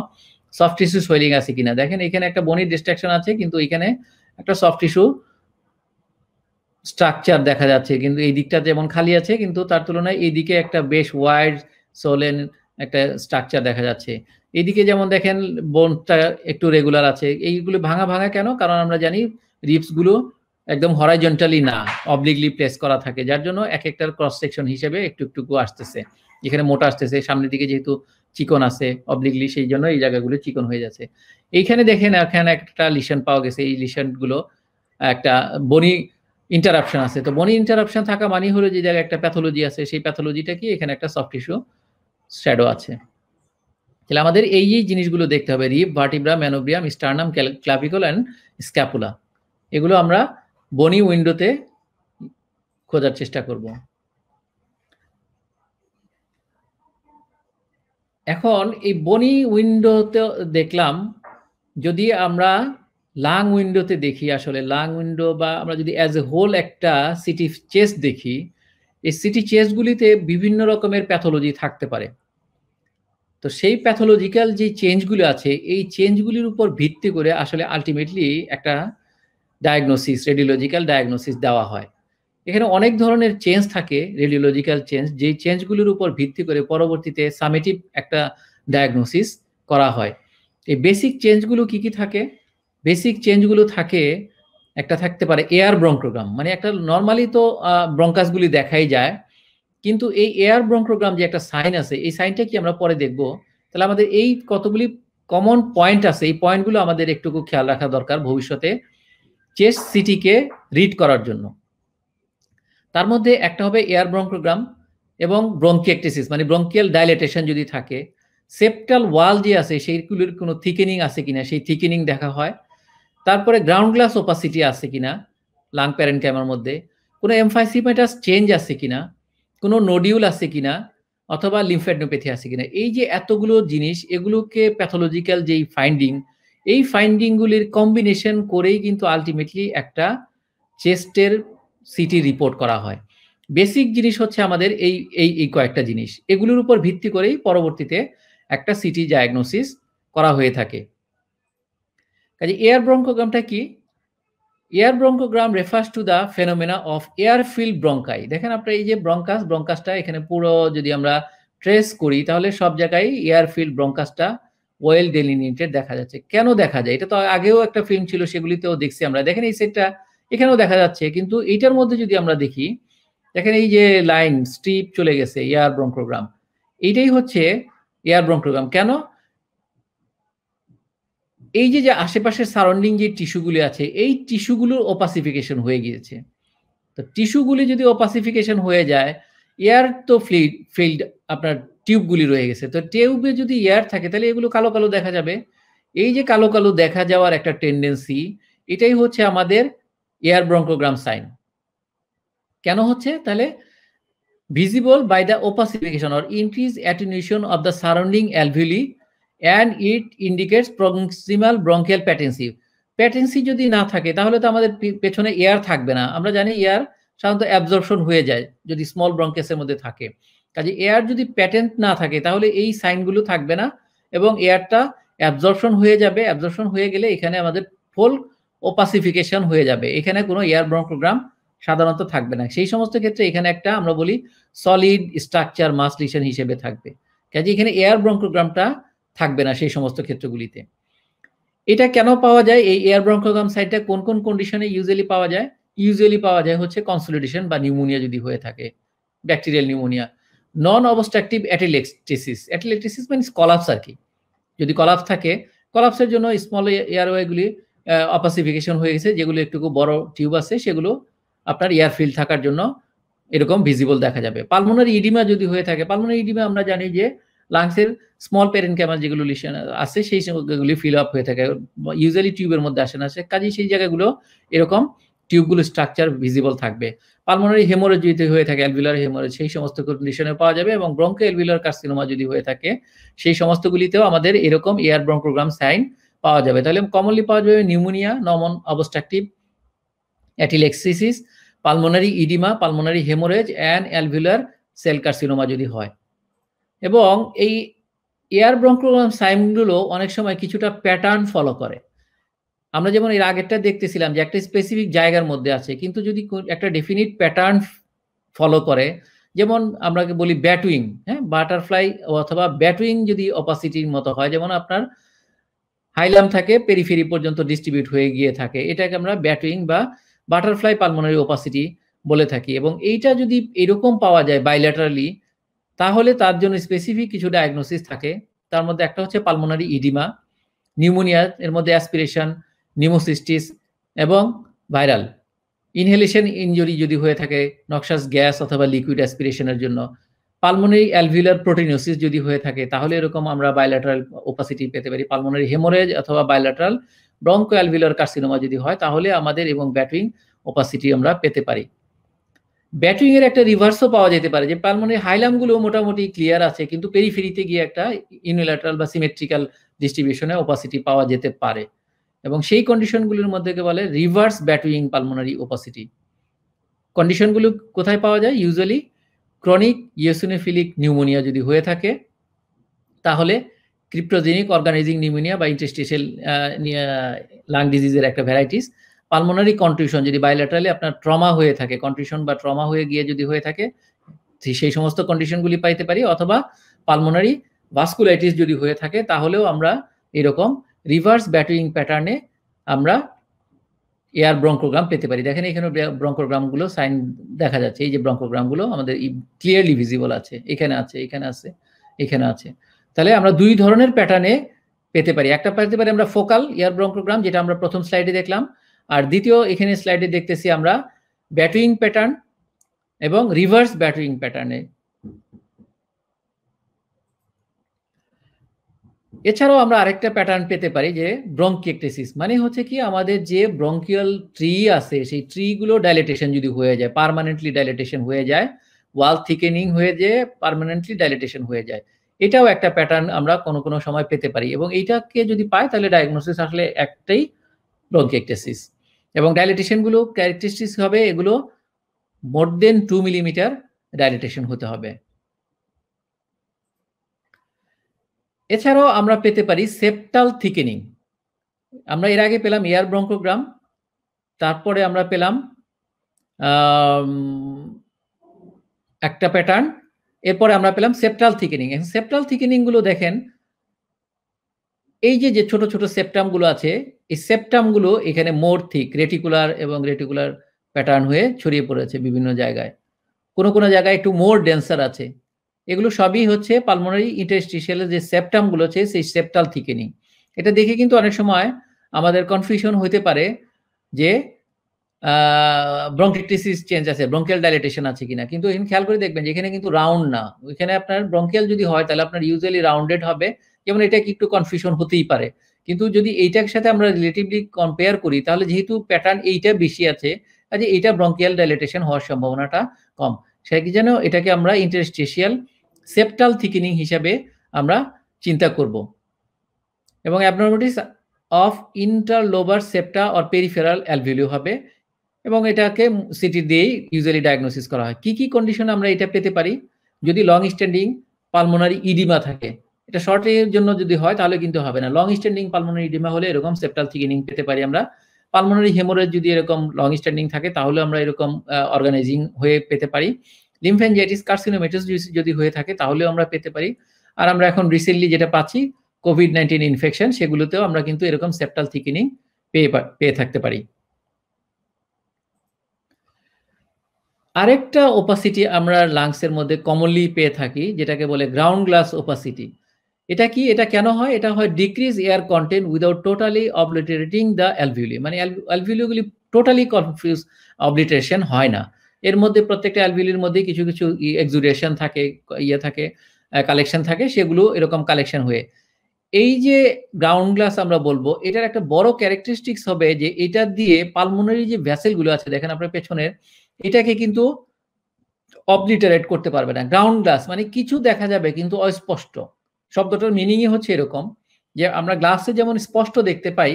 সফট টিস্যু সোয়েলিং আছে কিনা দেখেন এখানে একটা বনির ডিস্ট্রাকশন আছে কিন্তু এখানে একটা সফট টিস্যু স্ট্রাকচার দেখা যাচ্ছে কিন্তু এই দিকটা যেমন খালি আছে কিন্তু তার তুলনায় এই দিকে একটা বেশ ওয়াইড সোলেন একটা স্ট্রাকচার দেখা যাচ্ছে এইদিকে যেমন দেখেন বোনটা একটু রেগুলার আছে এইগুলো ভাঙা ভাঙা কেন কারণ আমরা জানি রিপসগুলো একদম হরাইজন্টালি না অবলিগলি প্লেস করা থাকে যার জন্য এক একটার ক্রস সেকশন হিসেবে একটু একটু আসতেছে এখানে মোটা আসতেছে সামনের দিকে যেহেতু চিকন আছে অবলিগলি সেই জন্য এই জায়গাগুলো চিকন হয়ে যাচ্ছে এইখানে দেখেন এখানে একটা লিশন পাওয়া গেছে এই লিশনগুলো একটা বনি ইন্টারাপশন আছে তো বনি ইন্টারাপশন থাকা মানে হলো যে জায়গায় একটা প্যাথোলজি আছে সেই প্যাথোলজিটা কি এখানে একটা সফট টিস্যু শ্যাডো আছে তাহলে আমাদের এই এই জিনিসগুলো দেখতে হবে rib vertebra manubrium sternum clavicle and scapula এগুলো আমরা বনি উইন্ডোতে খোঁজার চেষ্টা করব এখন এই বনি উইন্ডোতে দেখলাম যদি আমরা লাং উইন্ডোতে দেখি আসলে লাং উইন্ডো বা আমরা যদি অ্যাজ এ হোল একটা সিটি চেস দেখি এই সিটি চেসগুলিতে বিভিন্ন রকমের প্যাথোলজি থাকতে পারে তো সেই প্যাথোলজিক্যাল যে চেঞ্জগুলো আছে এই চেঞ্জগুলির উপর ভিত্তি করে আসলে আলটিমেটলি একটা ডায়াগনোসিস রেডিওলজিক্যাল ডায়াগনোসিস দেওয়া হয় এখানে অনেক ধরনের চেঞ্জ থাকে রেডিওলজিক্যাল চেঞ্জ যেই চেঞ্জগুলির উপর ভিত্তি করে পরবর্তীতে সামেটিভ একটা ডায়াগনোসিস করা হয় এই বেসিক চেঞ্জগুলো কি কি থাকে বেসিক চেঞ্জগুলো থাকে একটা থাকতে পারে এয়ার ব্রঙ্ক্রোগ্রাম মানে একটা নর্মালি তো ব্রঙ্কাসগুলি দেখাই যায় কিন্তু এই এয়ার ব্রঙ্ক্রোগ্রাম যে একটা সাইন আছে এই সাইনটা কি আমরা পরে দেখব তাহলে আমাদের এই কতগুলি কমন পয়েন্ট আছে এই পয়েন্টগুলো আমাদের একটুকু খেয়াল রাখা দরকার ভবিষ্যতে চেস্ট সিটিকে রিড করার জন্য তার মধ্যে একটা হবে এয়ার ব্রঙ্ক্রোগ্রাম এবং ব্রঙ্কিয়াকটিসিস মানে ব্রঙ্কিয়াল ডাইলেটেশন যদি থাকে সেপ্টাল ওয়াল যে আছে সেইগুলির কোনো থিকেনিং আছে কিনা সেই থিকেনিং দেখা হয় তারপরে গ্রাউন্ড গ্লাস ওপাসিটি আছে কিনা লাং প্যারেন্ট ক্যামার মধ্যে কোনো এমফাইসিমেটাস চেঞ্জ আছে কিনা কোনো নোডিউল আছে কিনা অথবা লিমফ্যাডনোপ্যাথি আছে কিনা এই যে এতগুলো জিনিস এগুলোকে প্যাথোলজিক্যাল যেই ফাইন্ডিং এই ফাইন্ডিংগুলির কম্বিনেশন করেই কিন্তু আলটিমেটলি একটা চেস্টের সিটি রিপোর্ট করা হয় বেসিক জিনিস হচ্ছে আমাদের এই এই এই কয়েকটা জিনিস এগুলোর উপর ভিত্তি করেই পরবর্তীতে একটা সিটি ডায়াগনোসিস করা হয়ে থাকে কাজে এয়ার ব্রঙ্কোগ্রামটা কি air bronchogram refers to the phenomena of air filled bronchi দেখেন আপনার এই যে ব্রঙ্কাস ব্রঙ্কাসটা এখানে পুরো যদি আমরা ট্রেস করি তাহলে সব জায়গায় এয়ার ফিল্ড ব্রঙ্কাসটা ওয়েল ডেলিনিটেড দেখা যাচ্ছে কেন দেখা যায় এটা তো আগেও একটা ফিল্ম ছিল সেগুলিতেও দেখছি আমরা দেখেন এই সেটটা এখানেও দেখা যাচ্ছে কিন্তু এইটার মধ্যে যদি আমরা দেখি দেখেন এই যে লাইন স্ট্রিপ চলে গেছে এয়ার ব্রঙ্কোগ্রাম এইটাই হচ্ছে এয়ার ব্রঙ্কোগ্রাম কেন এই যে যে আশেপাশের সারাউন্ডিং যে টিস্যুগুলি আছে এই টিস্যুগুলোর ওপাসিফিকেশন হয়ে গিয়েছে তো টিস্যুগুলি যদি ওপাসিফিকেশন হয়ে যায় এয়ার তো ফ্লিড ফিল্ড আপনার টিউবগুলি রয়ে গেছে তো টিউবে যদি এয়ার থাকে তাহলে এগুলো কালো কালো দেখা যাবে এই যে কালো কালো দেখা যাওয়ার একটা টেন্ডেন্সি এটাই হচ্ছে আমাদের এয়ার ব্রঙ্কোগ্রাম সাইন কেন হচ্ছে তাহলে visible by the opacification or increase attenuation of the surrounding alveoli and it indicates proximal bronchial patency patency যদি না থাকে তাহলে তো আমাদের পেছনে এয়ার থাকবে না আমরা জানি এয়ার সাধারণত অ্যাবজর্পশন হয়ে যায় যদি স্মল ব্রঙ্কেসের মধ্যে থাকে কাজে এয়ার যদি প্যাটেন্ট না থাকে তাহলে এই সাইনগুলো থাকবে না এবং এয়ারটা অ্যাবজর্পশন হয়ে যাবে অ্যাবজর্পশন হয়ে গেলে এখানে আমাদের ফুল ওপাসিফিকেশন হয়ে যাবে এখানে কোনো এয়ার ব্রঙ্কোগ্রাম সাধারণত থাকবে না সেই সমস্ত ক্ষেত্রে এখানে একটা আমরা বলি সলিড স্ট্রাকচার মাসলিশন হিসেবে থাকবে কাজে এখানে এয়ার ব্রঙ্কোগ্রামটা থাকবে না সেই সমস্ত ক্ষেত্রগুলিতে এটা কেন পাওয়া যায় এই এয়ার ব্রঙ্কোগাম সাইডটা কোন কোন কন্ডিশনে ইউজুয়ালি পাওয়া যায় ইউজুয়ালি পাওয়া যায় হচ্ছে কনসোলিডেশন বা নিউমোনিয়া যদি হয়ে থাকে bacterial pneumonia non obstructive atelectasis atelectasis means collapse আর কি যদি কলাপস থাকে কলাপসের জন্য স্মল এয়ারওয়েগুলি অপাসিফিকেশন হয়ে গেছে যেগুলো একটু বড় টিউব আছে সেগুলো আপনার এয়ার ফিল থাকার জন্য এরকম ভিজিবল দেখা যাবে পালমোনার ইডিমা যদি হয়ে থাকে পালমোনার ইডিমা আমরা জানি যে লাংসের স্মল প্যারেন্ট ক্যামার যেগুলো লিশন আছে সেই জায়গাগুলি ফিল আপ হয়ে থাকে ইউজুয়ালি টিউবের মধ্যে আসে না আসে কাজেই সেই জায়গাগুলো এরকম টিউবগুলো স্ট্রাকচার ভিজিবল থাকবে পালমোনারি হেমোরেজ যদি হয়ে থাকে অ্যালভিলার হেমোরেজ সেই সমস্ত কন্ডিশনে পাওয়া যাবে এবং ব্রঙ্কো অ্যালভিলার কার্সিনোমা যদি হয়ে থাকে সেই সমস্তগুলিতেও আমাদের এরকম এয়ার ব্রঙ্কোগ্রাম সাইন পাওয়া যাবে তাহলে কমনলি পাওয়া যাবে pneumonia non obstructive atelectasis pulmonary oedema pulmonary haemorrhage and alveolar cell carcinoma যদি হয় এবং এই এয়ার ব্রঙ্কোলাম সাইনগুলো অনেক সময় কিছুটা প্যাটার্ন ফলো করে আমরা যেমন এর আগেরটা দেখতেছিলাম যে একটা স্পেসিফিক জায়গার মধ্যে আছে কিন্তু যদি একটা ডেফিনিট প্যাটার্ন ফলো করে যেমন আমরা বলি ব্যাটুইং হ্যাঁ বাটারফ্লাই অথবা ব্যাটুইং যদি অপাসিটির মতো হয় যেমন আপনার হাইলাম থাকে পেরিফেরি পর্যন্ত ডিস্ট্রিবিউট হয়ে গিয়ে থাকে এটাকে আমরা ব্যাটুইং বা বাটারফ্লাই পালমোনারি ওপাসিটি বলে থাকি এবং এইটা যদি এরকম পাওয়া যায় বাইল্যাটারালি তাহলে তার জন্য স্পেসিফিক কিছু ডায়াগনোসিস থাকে তার মধ্যে একটা হচ্ছে পালমোনারি ইডিমা নিউমোনিয়া এর মধ্যে অ্যাসপিরেশন নিউমোসিস্টিস এবং ভাইরাল ইনহেলেশন ইঞ্জুরি যদি হয়ে থাকে নকশাস গ্যাস অথবা লিকুইড অ্যাসপিরেশনের জন্য পালমোনারি অ্যালভিলার প্রোটিনোসিস যদি হয়ে থাকে তাহলে এরকম আমরা বায়োলাট্রাল ওপাসিটি পেতে পারি পালমোনারি হেমোরেজ অথবা বায়োলাট্রাল ব্রঙ্কো অ্যালভিলার কার্সিনোমা যদি হয় তাহলে আমাদের এবং ব্যাটুইং ওপাসিটি আমরা পেতে পারি ব্যাটিং এর একটা রিভার্সও পাওয়া যেতে পারে যে পালমনের হাইলামগুলো মোটামুটি ক্লিয়ার আছে কিন্তু পেরিফেরিতে গিয়ে একটা ইউনিল্যাটারাল বা সিমেট্রিক্যাল ডিস্ট্রিবিউশনে ওপাসিটি পাওয়া যেতে পারে এবং সেই কন্ডিশনগুলোর কে বলে রিভার্স ব্যাটুইং পালমোনারি ওপাসিটি কন্ডিশনগুলো কোথায় পাওয়া যায় ইউজুয়ালি ক্রনিক ইয়েসুনেফিলিক নিউমোনিয়া যদি হয়ে থাকে তাহলে ক্রিপ্টোজেনিক অর্গানাইজিং নিউমোনিয়া বা ইন্টারস্টিশিয়াল লাং ডিজিজের একটা ভ্যারাইটিস পালমোনারি কন্ট্রিউশন যদি বায়োলেটারালি আপনার ট্রমা হয়ে থাকে কন্ট্রিউশন বা ট্রমা হয়ে গিয়ে যদি হয়ে থাকে সেই সমস্ত কন্ডিশনগুলি পাইতে পারি অথবা পালমোনারি ভাস্কুলাইটিস যদি হয়ে থাকে তাহলেও আমরা এরকম রিভার্স ব্যাটিং প্যাটার্নে আমরা এয়ার ব্রঙ্কোগ্রাম পেতে পারি দেখেন এখানে ব্রঙ্কোগ্রামগুলো সাইন দেখা যাচ্ছে এই যে ব্রঙ্কোগ্রামগুলো আমাদের ক্লিয়ারলি ভিজিবল আছে এখানে আছে এখানে আছে এখানে আছে তাহলে আমরা দুই ধরনের প্যাটার্নে পেতে পারি একটা পেতে পারি আমরা ফোকাল এয়ার ব্রঙ্কোগ্রাম যেটা আমরা প্রথম স্লাইডে দেখলাম আর দ্বিতীয় এখানে স্লাইডে দেখতেছি আমরা ব্যাটুইং প্যাটার্ন এবং রিভার্স ব্যাটুইং প্যাটার্নে এছাড়াও আমরা আরেকটা প্যাটার্ন পেতে পারি যে ব্রঙ্কিয়েকটেসিস মানে হচ্ছে কি আমাদের যে ব্রঙ্কিয়াল ট্রি আছে সেই ট্রিগুলো ডাইলেটেশন যদি হয়ে যায় পারমানেন্টলি ডাইলেটেশন হয়ে যায় ওয়াল থিকেনিং হয়ে যেয়ে পারমানেন্টলি ডাইলেটেশন হয়ে যায় এটাও একটা প্যাটার্ন আমরা কোনো কোনো সময় পেতে পারি এবং এইটাকে যদি পাই তাহলে ডায়াগনোসিস আসলে একটাই ব্রঙ্কিয়েকটেসিস এবং ডাইলেটেশনগুলো ক্যারেক্টারিস্টিক্স হবে এগুলো more than two millimetre dilatation হতে হবে এছাড়াও আমরা পেতে পারি সেপ্টাল থিকেনিং আমরা এর আগে পেলাম এয়ার ব্রঙ্কোগ্রাম তারপরে আমরা পেলাম একটা প্যাটার্ন এরপরে আমরা পেলাম সেপ্টাল থিকেনিং এখন থিকেনিংগুলো দেখেন এই যে যে ছোট ছোট সেপ্টামগুলো আছে এই সেপ্টামগুলো এখানে মোর থিক রেটিকুলার এবং রেটিকুলার প্যাটার্ন হয়ে ছড়িয়ে পড়েছে বিভিন্ন জায়গায় কোনো কোনো জায়গায় একটু মোর ডেন্সার আছে এগুলো সবই হচ্ছে পালমোনারি ইন্টারস্টিশিয়ালের যে সেপ্টামগুলো আছে সেই সেপ্টাল থিকেনিং এটা দেখে কিন্তু অনেক সময় আমাদের কনফিউশন হতে পারে যে ব্রঙ্কিটিসিস চেঞ্জ আছে ব্রঙ্কিয়াল ডাইলেটেশন আছে কিনা কিন্তু এখানে খেয়াল করে দেখবেন যে এখানে কিন্তু রাউন্ড না ওইখানে আপনার ব্রঙ্কিয়াল যদি হয় তাহলে আপনার ইউজুয়ালি রাউন্ডেড হবে যেমন এটা কি একটু কনফিউশন হতেই পারে কিন্তু যদি এইটার সাথে আমরা রিলেটিভলি কম্পেয়ার করি তাহলে যেহেতু প্যাটার্ন এইটা বেশি আছে কাজে এইটা ব্রঙ্কিয়াল ডাইলেটেশন হওয়ার সম্ভাবনাটা কম কি যেন এটাকে আমরা ইন্টারস্টেশিয়াল সেপ্টাল থিকেনিং হিসাবে আমরা চিন্তা করব এবং অ্যাবনর্মালিটিস অফ লোভার সেপ্টা অর পেরিফেরাল অ্যালভিলিও হবে এবং এটাকে সিটি দিয়েই ইউজুয়ালি ডায়াগনোসিস করা হয় কি কি কন্ডিশন আমরা এটা পেতে পারি যদি লং স্ট্যান্ডিং পালমোনারি ইডিমা থাকে এটা শর্টের জন্য যদি হয় তাহলে কিন্তু হবে না লং স্ট্যান্ডিং পালমোনারি ডিমা হলে এরকম সেপ্টাল থিকেনিং পেতে পারি আমরা পালমোনারি হেমোরেজ যদি এরকম লং স্ট্যান্ডিং থাকে তাহলে আমরা এরকম অর্গানাইজিং হয়ে পেতে পারি লিমফেনজাইটিস কার্সিনোমেটিস যদি হয়ে থাকে তাহলেও আমরা পেতে পারি আর আমরা এখন রিসেন্টলি যেটা পাচ্ছি কোভিড নাইন্টিন ইনফেকশন সেগুলোতেও আমরা কিন্তু এরকম সেপ্টাল থিকেনিং পেয়ে পেয়ে থাকতে পারি আরেকটা ওপাসিটি আমরা লাংসের মধ্যে কমনলি পেয়ে থাকি যেটাকে বলে গ্রাউন্ড গ্লাস ওপাসিটি এটা কি এটা কেন হয় এটা হয় decrease air content without totally obliterating the alveoli মানে অ্যালভিউলিগুলি টোটালি কনফিউজ অবলিটারেশন হয় না এর মধ্যে প্রত্যেকটা অ্যালভিউলির মধ্যে কিছু কিছু এক্সুডেশন থাকে ইয়ে থাকে কালেকশন থাকে সেগুলো এরকম কালেকশন হয়ে এই যে গ্রাউন্ড গ্লাস আমরা বলবো এটার একটা বড় ক্যারেক্টারিস্টিক্স হবে যে এটা দিয়ে পালমোনারি যে ভ্যাসেলগুলো আছে দেখেন আপনার পেছনের এটাকে কিন্তু অবলিটারেট করতে পারবে না গ্রাউন্ড গ্লাস মানে কিছু দেখা যাবে কিন্তু অস্পষ্ট শব্দটার মিনিংই হচ্ছে এরকম যে আমরা গ্লাসে যেমন স্পষ্ট দেখতে পাই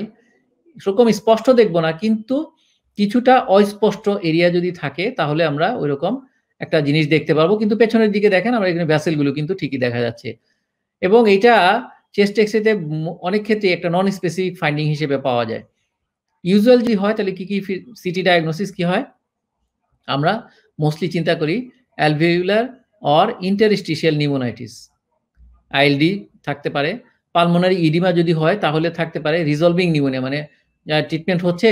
সেরকম স্পষ্ট দেখব না কিন্তু কিছুটা অস্পষ্ট এরিয়া যদি থাকে তাহলে আমরা ওই রকম একটা জিনিস দেখতে পারবো কিন্তু পেছনের দিকে দেখেন আমরা এখানে ভ্যাসেলগুলো কিন্তু ঠিকই দেখা যাচ্ছে এবং এটা চেস্ট এক্সরেতে অনেক ক্ষেত্রে একটা নন স্পেসিফিক ফাইন্ডিং হিসেবে পাওয়া যায় ইউজুয়াল যদি হয় তাহলে কি কি সিটি ডায়াগনোসিস কি হয় আমরা মোস্টলি চিন্তা করি alveolar or interstitial pneumonitis ILD থাকতে পারে পালমোনারি ইডিমা যদি হয় তাহলে থাকতে পারে রিজলভিং নিউমোনিয়া মানে ট্রিটমেন্ট হচ্ছে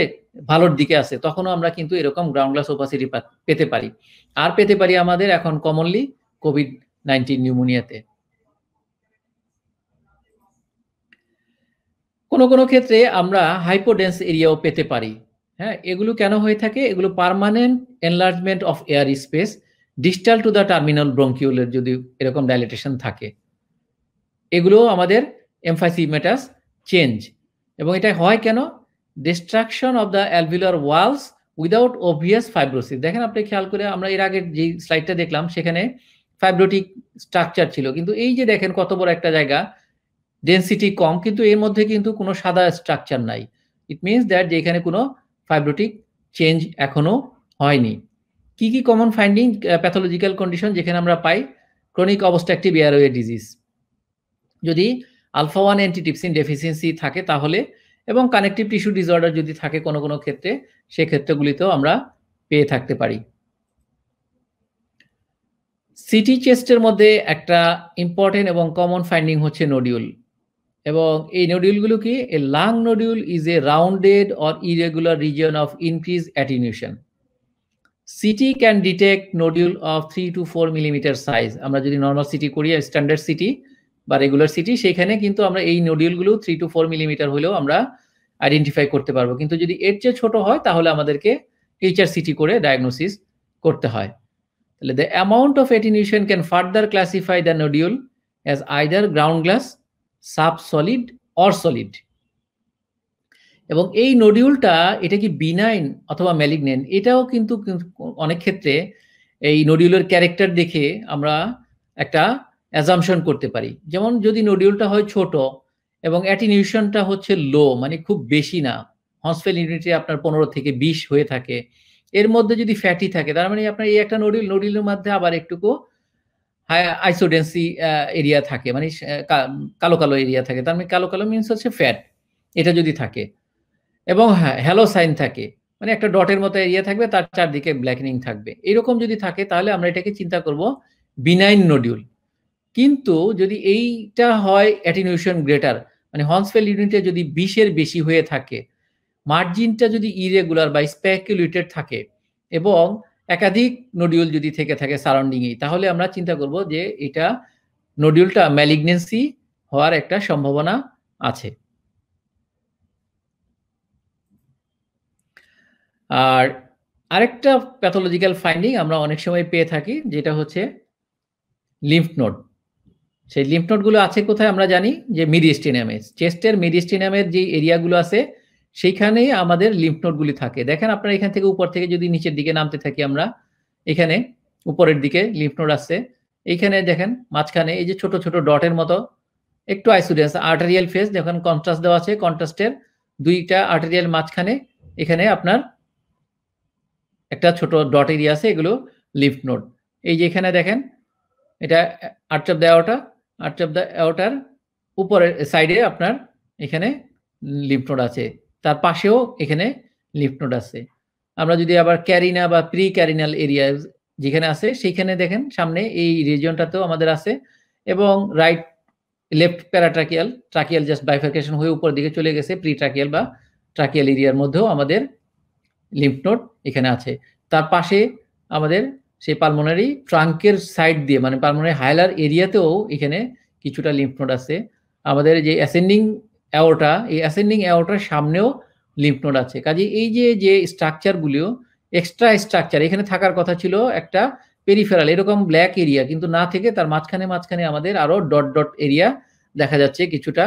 ভালোর দিকে আছে তখনও আমরা কিন্তু এরকম গ্রাউন্ড গ্লাস ওপাসিটি পেতে পারি আর পেতে পারি আমাদের এখন কমনলি কোভিড নাইন্টিন নিউমোনিয়াতে কোনো কোনো ক্ষেত্রে আমরা হাইপোডেন্স এরিয়াও পেতে পারি হ্যাঁ এগুলো কেন হয়ে থাকে এগুলো permanent enlargement of air space distal to the terminal ব্রঙ্কিউলের যদি এরকম ডাইলেটেশন থাকে এগুলো আমাদের এমফাইসি মেটাস চেঞ্জ এবং এটা হয় কেন destruction of the alveolar walls without obvious fibrosis দেখেন আপনি খেয়াল করে আমরা এর আগের যে স্লাইডটা দেখলাম সেখানে ফাইব্রোটিক স্ট্রাকচার ছিল কিন্তু এই যে দেখেন কত বড় একটা জায়গা ডেন্সিটি কম কিন্তু এর মধ্যে কিন্তু কোনো সাদা স্ট্রাকচার নাই ইট মিনস দ্যাট যে এখানে কোনো ফাইব্রোটিক চেঞ্জ এখনো হয়নি কি কি কমন ফাইন্ডিং প্যাথোলজিক্যাল কন্ডিশন যেখানে আমরা পাই ক্রনিক অবস্ট্রাকটিভ এয়ারওয়ে ডিজিজ যদি আলফা ওয়ান অ্যান্টিটিপসিন ডেফিসিয়েন্সি থাকে তাহলে এবং কানেকটিভ টিস্যু ডিসঅর্ডার যদি থাকে কোনো কোনো ক্ষেত্রে ক্ষেত্রগুলিতেও আমরা পেয়ে থাকতে পারি সিটি চেস্টের মধ্যে একটা ইম্পর্টেন্ট এবং কমন ফাইন্ডিং হচ্ছে নডিউল এবং এই নডিউলগুলো কি a lung nodule is a rounded or irregular region of increase attenuation CT can detect nodule of three to four millimetre size আমরা যদি নর্মাল সিটি করি স্ট্যান্ডার্ড সিটি বা রেগুলার সিটি সেখানে কিন্তু আমরা এই নডিউলগুলো থ্রি টু ফোর মিলিমিটার হলেও আমরা আইডেন্টিফাই করতে পারবো কিন্তু যদি এর চেয়ে ছোট হয় তাহলে আমাদেরকে এইচআর সিটি করে ডায়াগনোসিস করতে হয় তাহলে the amount of attenuation can further classify the nodule as either ground glass sub solid or solid এবং এই নডিউলটা এটা কি বিনাইন অথবা ম্যালিগনেন্ট এটাও কিন্তু অনেক ক্ষেত্রে এই নডিউলের ক্যারেক্টার দেখে আমরা একটা অ্যাজামশন করতে পারি যেমন যদি নডিউলটা হয় ছোট এবং অ্যাটিনিউশনটা হচ্ছে লো মানে খুব বেশি না হসফেল ইউনিটে আপনার পনেরো থেকে বিশ হয়ে থাকে এর মধ্যে যদি ফ্যাটি থাকে তার মানে আপনার এই একটা নডিউল নডিউলের মধ্যে আবার একটুকু আইসোডেন্সি এরিয়া থাকে মানে কালো কালো এরিয়া থাকে তার মানে কালো কালো মিনস হচ্ছে ফ্যাট এটা যদি থাকে এবং হ্যালো সাইন থাকে মানে একটা ডটের মতো এরিয়া থাকবে তার চারদিকে ব্ল্যাকনিং থাকবে এরকম যদি থাকে তাহলে আমরা এটাকে চিন্তা করব বিনাইন নডিউল কিন্তু যদি এইটা হয় অ্যাটিনিউশন গ্রেটার মানে হর্নসফেল ইউনিটে যদি বিশের বেশি হয়ে থাকে মার্জিনটা যদি ইরেগুলার বা স্প্যাকুলেটেড থাকে এবং একাধিক নডিউল যদি থেকে থাকে সারাউন্ডিংয়ে তাহলে আমরা চিন্তা করব যে এটা নডিউলটা ম্যালিগনেন্সি হওয়ার একটা সম্ভাবনা আছে আর আরেকটা প্যাথোলজিক্যাল ফাইন্ডিং আমরা অনেক সময় পেয়ে থাকি যেটা হচ্ছে লিম্ফ নোড সেই লিম্ফ নোটগুলো আছে কোথায় আমরা জানি যে মিডিস্টিনামের চেস্টের মিডিস্টিনামের যে এরিয়াগুলো আছে সেইখানেই আমাদের লিম্ফ নোটগুলি থাকে দেখেন আপনারা এখান থেকে উপর থেকে যদি নিচের দিকে নামতে থাকি আমরা এখানে উপরের দিকে লিম্ফ নোট আছে এইখানে দেখেন মাঝখানে এই যে ছোট ছোট ডটের মতো একটু আইসুডেন্স আর্টেরিয়াল ফেস যখন কন্ট্রাস্ট দেওয়া আছে কন্ট্রাস্টের দুইটা আর্টেরিয়াল মাঝখানে এখানে আপনার একটা ছোট ডট এরিয়া আছে এগুলো লিফট নোট এই যে এখানে দেখেন এটা আর্টার দেওয়াটা আর্চ অফ দ্য অ্যাওটার উপরের সাইডে আপনার এখানে লিফ্ট নোড আছে তার পাশেও এখানে লিফ নোড আছে আমরা যদি আবার ক্যারিনা বা প্রি ক্যারিনাল এরিয়া যেখানে আছে সেইখানে দেখেন সামনে এই রিজিয়নটাতেও আমাদের আছে এবং right left paratracheal tracheal just bifurcation হয়ে উপর দিকে চলে গেছে প্রি ট্রাকিয়াল বা ট্রাকিয়াল এরিয়ার মধ্যেও আমাদের লিম্ফ নোড এখানে আছে তার পাশে আমাদের সেই পালমোনারি ট্রাঙ্কের সাইড দিয়ে মানে পালমোনারি হাইলার এরিয়াতেও এখানে কিছুটা লিম্ফ নোড আছে আমাদের যে অ্যাসেন্ডিং অ্যাওটা এই অ্যাসেন্ডিং অ্যাওটার সামনেও লিম্ফ নোড আছে কাজে এই যে যে স্ট্রাকচারগুলিও এক্সট্রা স্ট্রাকচার এখানে থাকার কথা ছিল একটা পেরিফেরাল এরকম ব্ল্যাক এরিয়া কিন্তু না থেকে তার মাঝখানে মাঝখানে আমাদের আরও ডট ডট এরিয়া দেখা যাচ্ছে কিছুটা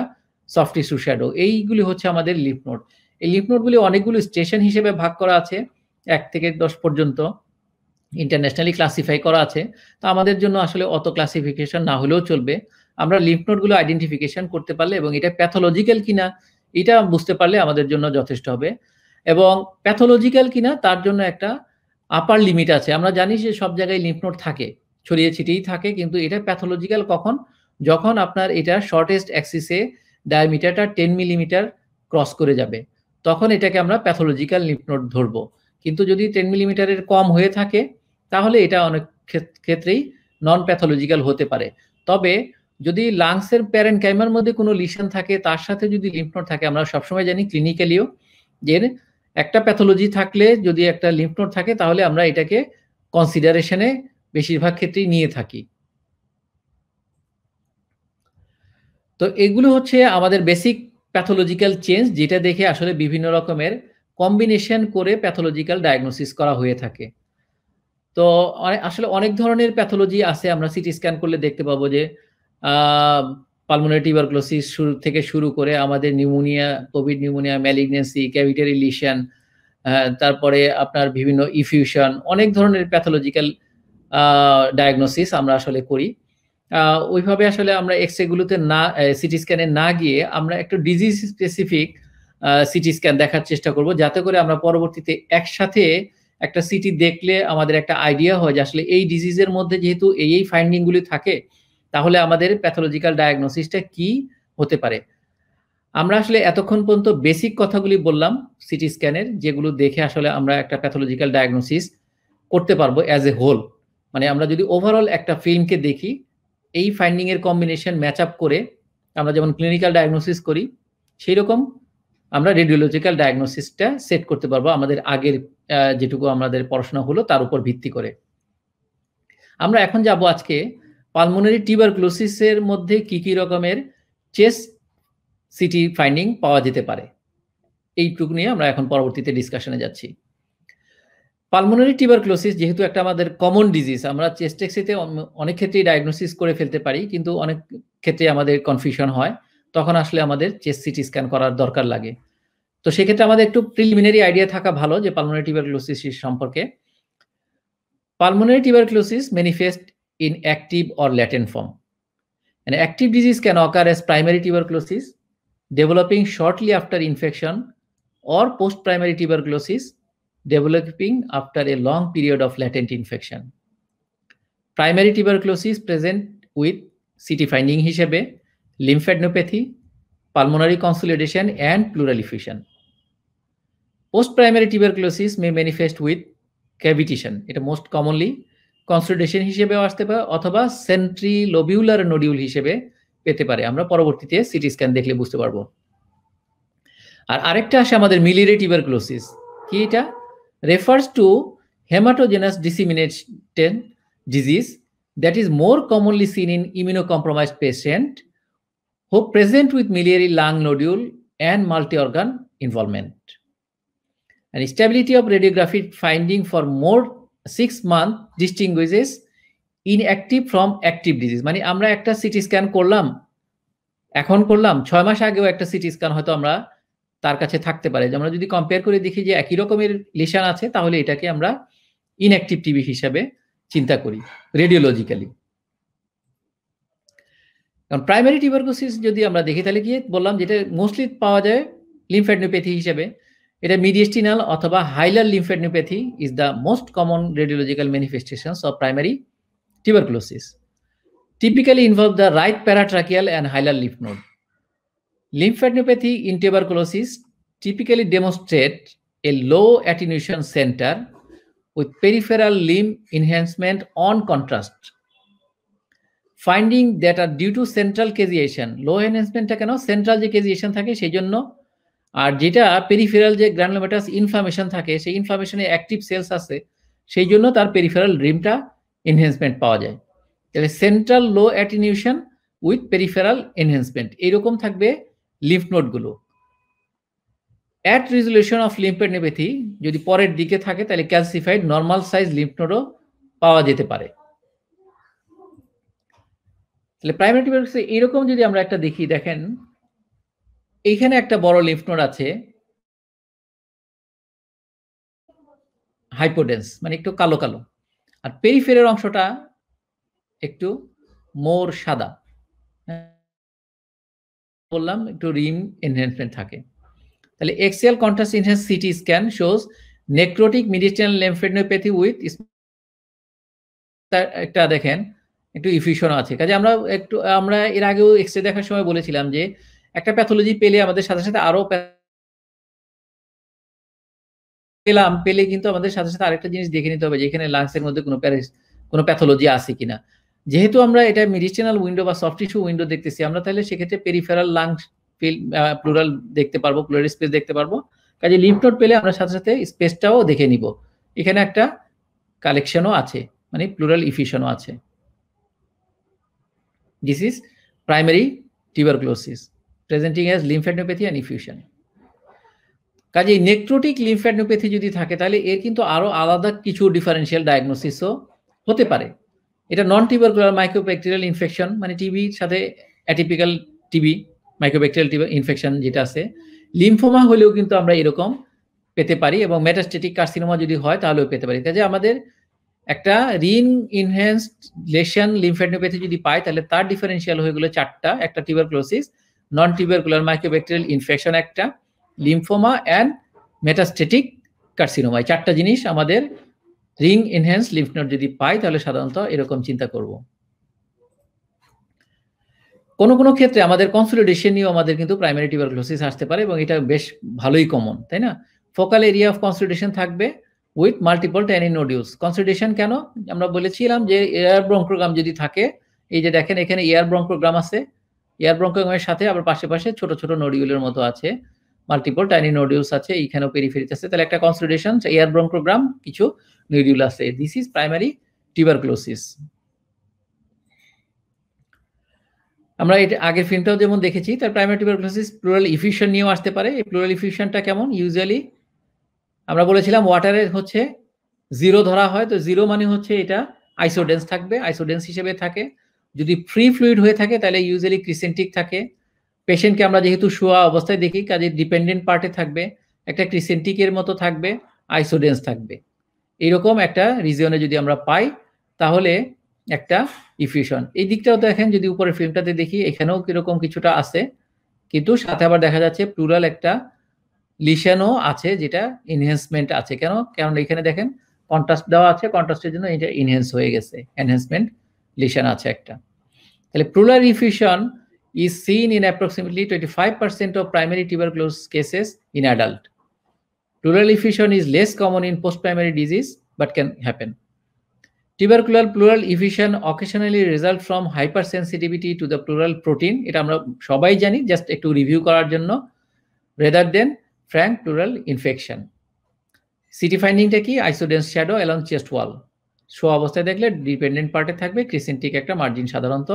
সফট ইস্যু শ্যাডো এইগুলি হচ্ছে আমাদের লিফ নোট এই লিফ নোটগুলি অনেকগুলো স্টেশন হিসেবে ভাগ করা আছে এক থেকে দশ পর্যন্ত ইন্টারন্যাশনালি ক্লাসিফাই করা আছে তো আমাদের জন্য আসলে অত ক্লাসিফিকেশন না হলেও চলবে আমরা লিফ নোটগুলো আইডেন্টিফিকেশন করতে পারলে এবং এটা প্যাথোলজিক্যাল কিনা এটা বুঝতে পারলে আমাদের জন্য যথেষ্ট হবে এবং প্যাথোলজিক্যাল কিনা তার জন্য একটা আপার লিমিট আছে আমরা জানি যে সব জায়গায় লিফ নোট থাকে ছড়িয়ে ছিটিয়েই থাকে কিন্তু এটা প্যাথোলজিক্যাল কখন যখন আপনার এটা শর্টেস্ট অ্যাক্সিসে ডায়ামিটারটা টেন মিলিমিটার ক্রস করে যাবে তখন এটাকে আমরা প্যাথোলজিক্যাল লিফ নোট ধরবো কিন্তু যদি টেন মিলিমিটারের কম হয়ে থাকে তাহলে এটা অনেক ক্ষেত্রেই নন প্যাথোলজিক্যাল হতে পারে তবে যদি লাংসের প্যারেন্ট প্যারেনকাইমার মধ্যে কোনো লিশন থাকে তার সাথে যদি লিম্ফনোড থাকে আমরা সবসময় জানি ক্লিনিক্যালিও যে একটা প্যাথোলজি থাকলে যদি একটা লিম্ফনোড থাকে তাহলে আমরা এটাকে কনসিডারেশনে বেশিরভাগ ক্ষেত্রেই নিয়ে থাকি তো এগুলো হচ্ছে আমাদের বেসিক প্যাথোলজিক্যাল চেঞ্জ যেটা দেখে আসলে বিভিন্ন রকমের কম্বিনেশন করে প্যাথোলজিক্যাল ডায়াগনোসিস করা হয়ে থাকে তো আসলে অনেক ধরনের প্যাথোলজি আছে আমরা সিটি স্ক্যান করলে দেখতে পাবো যে পালমোনারি টিউবারক্লোসিস শুরু থেকে শুরু করে আমাদের pneumonia COVID pneumonia malignancy cavitary lesion তারপরে আপনার বিভিন্ন ইফিউশন অনেক ধরনের প্যাথোলজিক্যাল ডায়াগনোসিস আমরা আসলে করি ওইভাবে আসলে আমরা এক্স রেগুলোতে না সিটি স্ক্যানে না গিয়ে আমরা একটু ডিজিজ স্পেসিফিক সিটি স্ক্যান দেখার চেষ্টা করব যাতে করে আমরা পরবর্তীতে একসাথে একটা সিটি দেখলে আমাদের একটা আইডিয়া হয় যে আসলে এই ডিজিজের মধ্যে যেহেতু এই এই ফাইন্ডিংগুলি থাকে তাহলে আমাদের প্যাথোলজিক্যাল ডায়াগনোসিসটা কি হতে পারে আমরা আসলে এতক্ষণ পর্যন্ত বেসিক কথাগুলি বললাম সিটি স্ক্যানের যেগুলো দেখে আসলে আমরা একটা প্যাথোলজিক্যাল ডায়াগনোসিস করতে পারবো অ্যাজ এ হোল মানে আমরা যদি ওভারঅল একটা ফিল্মকে দেখি এই ফাইন্ডিংয়ের কম্বিনেশন ম্যাচ আপ করে আমরা যেমন ক্লিনিক্যাল ডায়াগনোসিস করি সেই রকম আমরা রেডিওলজিক্যাল ডায়াগনোসিসটা সেট করতে পারবো আমাদের আগের যেটুকু আমাদের পড়াশোনা হলো তার উপর ভিত্তি করে আমরা এখন যাব আজকে পালমোনারি ক্লোসিসের মধ্যে কি কি রকমের চেস সিটি ফাইন্ডিং পাওয়া যেতে পারে এইটুকু নিয়ে আমরা এখন পরবর্তীতে ডিসকাশনে যাচ্ছি পালমোনারি ক্লোসিস যেহেতু একটা আমাদের কমন ডিজিজ আমরা চেস্টেক্সিতে অনেক ক্ষেত্রেই ডায়াগনোসিস করে ফেলতে পারি কিন্তু অনেক ক্ষেত্রে আমাদের কনফিউশন হয় তখন আসলে আমাদের চেস্ট সিটি স্ক্যান করার দরকার লাগে তো সেক্ষেত্রে আমাদের একটু প্রিলিমিনারি আইডিয়া থাকা ভালো যে পালমোনারি টিউবারকুলোসিস সম্পর্কে pulmonary tuberculosis manifest in active or latent form মানে active disease can occur as primary tuberculosis developing shortly after infection or post primary tuberculosis developing after a long period of latent infection primary tuberculosis present with CT finding হিসেবে lymphadenopathy pulmonary consolidation, and pleural post primary tuberculosis may manifest with cavitation এটা most commonly consolidation হিসেবেও আসতে পারে অথবা সেন্ট্রিলোবিউলার nodule হিসেবে পেতে পারে আমরা পরবর্তীতে সিটি স্ক্যান দেখলে বুঝতে পারবো আর আরেকটা আসে আমাদের মিলিরে টিউবারকুলোসিস কি এটা refers to haematogenous disseminated disease that is more commonly seen in immunocompromised patient who present with miliary lung nodule and multi-organ involvement. And stability of radiographic finding for more six month distinguishes inactive from active disease মানে আমরা একটা CT scan করলাম এখন করলাম ছয় মাস আগেও একটা CT scan হয়তো আমরা তার কাছে থাকতে পারে আমরা যদি কম্পেয়ার করে দেখি যে একই রকমের লিশান আছে তাহলে এটাকে আমরা ইনঅ্যাক্টিভ টিবি হিসাবে চিন্তা করি রেডিওলজিক্যালি কারণ প্রাইমারি টিউবারকোসিস যদি আমরা দেখি তাহলে গিয়ে বললাম যেটা মোস্টলি পাওয়া যায় লিমফেডনিওপ্যাথি হিসেবে এটা মিডিয়েস্টিনাল অথবা hilar lymphadenopathy is the most common radiological manifestations of primary tuberculosis typically involve the right paratracheal and hilar lymph node lymphadenopathy in tuberculosis typically demonstrate a low attenuation centre with peripheral rim enhancement on contrast finding that are due to central caseation low এনহেন্সমেন্টটা কেন central যে কেজিয়েশন থাকে সেই জন্য আর যেটা peripheral যে গ্রানুলোমেটাস information থাকে সেই ইনফরমেশনে অ্যাক্টিভ সেলস আছে সেই জন্য তার পেরিফেরাল ড্রিমটা এনহেন্সমেন্ট পাওয়া যায় তাহলে central low attenuation with peripheral enhancement এইরকম থাকবে লিফ নোটগুলো অ্যাট রিজলিউশন অফ নেবেথি যদি পরের দিকে থাকে তাহলে ক্যালসিফাইড নর্মাল সাইজ লিম্প নোডও পাওয়া যেতে পারে তাহলে প্রাইমারি টিউবারকুলোসিস এরকম যদি আমরা একটা দেখি দেখেন এইখানে একটা বড় নোড আছে হাইপোডেন্স মানে একটু কালো কালো আর পেরিফেরের অংশটা একটু মোর সাদা হ্যাঁ, বললাম একটু রিম এনহ্যান্সমেন্ট থাকে তাহলে axial contrast enhance CT scan shows necrotic mediastinal lymphadenopathy with একটা দেখেন একটু ইফিশন আছে কাজে আমরা একটু আমরা এর আগেও এক্সরে দেখার সময় বলেছিলাম যে একটা প্যাথোলজি পেলে আমাদের সাথে সাথে আরো পেলাম পেলে কিন্তু আমাদের সাথে সাথে আরেকটা জিনিস দেখে নিতে হবে যেখানে লাংসের মধ্যে কোনো প্যারিস কোনো প্যাথোলজি আছে কিনা যেহেতু আমরা এটা মেডিসিনাল উইন্ডো বা সফট টিস্যু উইন্ডো দেখতেছি আমরা তাহলে সেক্ষেত্রে পেরিফেরাল লাংস প্লুরাল দেখতে পারবো প্লুরাল স্পেস দেখতে পারবো কাজে লিম্ফ পেলে আমরা সাথে সাথে স্পেসটাও দেখে নিব এখানে একটা কালেকশনও আছে মানে প্লুরাল ইফিশনও আছে This is primary tuberculosis, presenting as lymphadenopathy and effusion. কাজে নেক্রোটিক লিম্ফ্যাডনোপ্যাথি যদি থাকে তাহলে এর কিন্তু আরও আলাদা কিছু ডিফারেন্সিয়াল ডায়াগনোসিসও হতে পারে এটা নন টিবারকুলার মাইক্রোব্যাকটেরিয়াল ইনফেকশন মানে টিবির সাথে atypical TB mycobacterial TB infection যেটা আছে লিম্ফোমা হলেও কিন্তু আমরা এরকম পেতে পারি এবং মেটাস্টেটিক কার্সিনোমা যদি হয় তাহলেও পেতে পারি কাজে আমাদের একটা রিং ইনহ্যান্সড লেশন লিমফেডোপ্যাথি যদি পাই তাহলে তার ডিফারেন্সিয়াল হয়ে গেলো চারটা একটা tuberculosis non tubercular mycobacterial infection একটা লিমফোমা অ্যান্ড মেটাস্টেটিক কার্সিনোমা চারটা জিনিস আমাদের রিং ইনহেন্স লিফনোড যদি পাই তাহলে সাধারণত এরকম চিন্তা করব কোনো কোনো ক্ষেত্রে আমাদের কনসোলিডেশন নিয়েও আমাদের কিন্তু প্রাইমারি টিউবারক্লোসিস আসতে পারে এবং এটা বেশ ভালোই কমন তাই না ফোকাল এরিয়া অফ কনসোলিডেশন থাকবে with multiple tiny nodules consolidation কেন আমরা বলেছিলাম যে এয়ার ব্রঙ্কোগ্রাম যদি থাকে এই যে দেখেন এখানে এয়ার ব্রঙ্কোগ্রাম আছে এয়ার ব্রঙ্কোগ্রামের সাথে আবার পাশে পাশে ছোট ছোট নোডিউলের মতো আছে মাল্টিপল টাইনি নোডিউলস আছে এইখানেও পেরিফেরিতে আছে তাহলে একটা কনসিডেশন এয়ার ব্রঙ্কোগ্রাম কিছু নোডিউল আছে দিস ইজ প্রাইমারি টিউবারক্লোসিস আমরা এটা আগের ফিল্মটাও যেমন দেখেছি তার প্রাইমারি ক্লোসিস প্লুরাল ইফিউশন নিয়েও আসতে পারে এই প্লুরাল ইফিউশনটা কেমন ইউজুয়ালি আমরা বলেছিলাম ওয়াটারের হচ্ছে জিরো ধরা হয় তো জিরো মানে হচ্ছে এটা আইসোডেন্স থাকবে আইসোডেন্স হিসেবে থাকে যদি ফ্রি ফ্লুইড হয়ে থাকে তাহলে ইউজুয়ালি ক্রিসেন্টিক থাকে পেশেন্টকে আমরা যেহেতু শোয়া অবস্থায় দেখি কাজে ডিপেন্ডেন্ট পার্টে থাকবে একটা ক্রিসেন্টিকের মতো থাকবে আইসোডেন্স থাকবে এইরকম একটা রিজিয়নে যদি আমরা পাই তাহলে একটা ইফিউশন এই দিকটাও দেখেন যদি উপরের ফিল্মটাতে দেখি এখানেও কিরকম কিছুটা আছে কিন্তু সাথে আবার দেখা যাচ্ছে প্লুরাল একটা লিশানও আছে যেটা এনহ্যান্সমেন্ট আছে কেন কারণ এখানে দেখেন কন্ট্রাস্ট দেওয়া আছে কন্ট্রাস্টের জন্য এটা এনহ্যান্স হয়ে গেছে এনহ্যান্সমেন্ট লিশান আছে একটা তাহলে pleural effusion is seen in approximately twenty five percent of primary close cases in adult Pleural is less common in post primary disease but can happen happen. Pleural pleural occasionally result from hypersensitivity to the pleural protein এটা আমরা সবাই জানি just একটু review করার জন্য rather than frank pleural infection CT ফাইন্ডিংটা কি isodense shadow along chest wall show অবস্থায় দেখলে ডিপেন্ডেন্ট পার্টে থাকবে ক্রিসেন্টিক একটা মার্জিন সাধারণত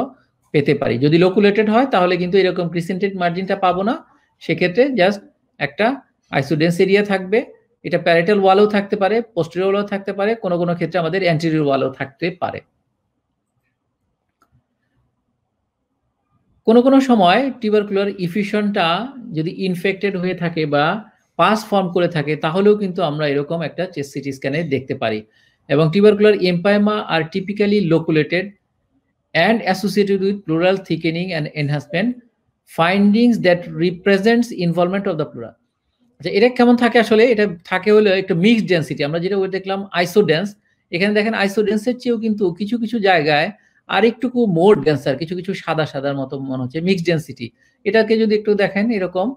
পেতে পারি যদি লোকুলেটেড হয় তাহলে কিন্তু এরকম ক্রিসেন্টেড মার্জিনটা পাবো না সেক্ষেত্রে জাস্ট একটা আইসোডেন্স এরিয়া থাকবে এটা প্যারেটাল ওয়ালও থাকতে পারে পোস্টেরিয়র ওয়ালও থাকতে পারে কোনো কোনো ক্ষেত্রে আমাদের অ্যান্টেরিয়র ওয়ালও থাকতে পারে কোনো কোনো সময় টিউবারকুলার ইফিশনটা যদি ইনফেক্টেড হয়ে থাকে বা পাস ফর্ম করে থাকে তাহলেও কিন্তু আমরা এরকম একটা চেস্ট সিটি স্ক্যানে দেখতে পারি এবং tubercular empyema are typically loculated and associated with pleural thickening and enhancement findings that represents involvement of the pleural আচ্ছা এটা কেমন থাকে আসলে এটা থাকে হলো একটা মিক্সড ডেন্সিটি আমরা যেটা দেখলাম আইসোডেন্স এখানে দেখেন আইসোডেন্সের চেয়েও কিন্তু কিছু কিছু জায়গায় আর একটুকু মোড ডেন্সার কিছু কিছু সাদা সাদার মতো মনে হচ্ছে মিক্সড ডেন্সিটি এটাকে যদি একটু দেখেন এরকম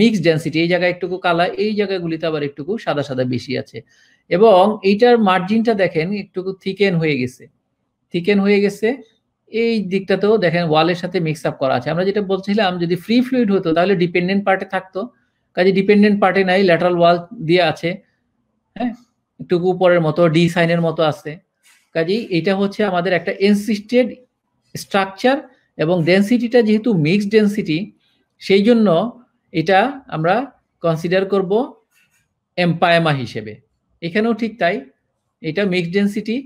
মিক্সড ডেন্সিটি এই জায়গায় একটুকু কালা এই জায়গাগুলিতে আবার একটুকু সাদা সাদা বেশি আছে এবং এইটার মার্জিনটা দেখেন একটুকু থিকেন হয়ে গেছে থিকেন হয়ে গেছে এই দিকটাতেও দেখেন ওয়ালের সাথে মিক্স আপ করা আছে আমরা যেটা বলছিলাম যদি ফ্রি ফ্লুইড হতো তাহলে ডিপেন্ডেন্ট পার্টে থাকতো কাজে ডিপেন্ডেন্ট পার্টে নাই ল্যাটারাল ওয়াল দিয়ে আছে হ্যাঁ একটু উপরের মতো ডি সাইনের মতো আছে কাজেই এটা হচ্ছে আমাদের একটা এনসিস্টেড স্ট্রাকচার এবং ডেন্সিটিটা যেহেতু মিক্সড ডেন্সিটি সেই জন্য এটা আমরা কনসিডার করব এম্পায়ামা হিসেবে এখানেও ঠিক তাই এটা মিক্সড ডেন্সিটি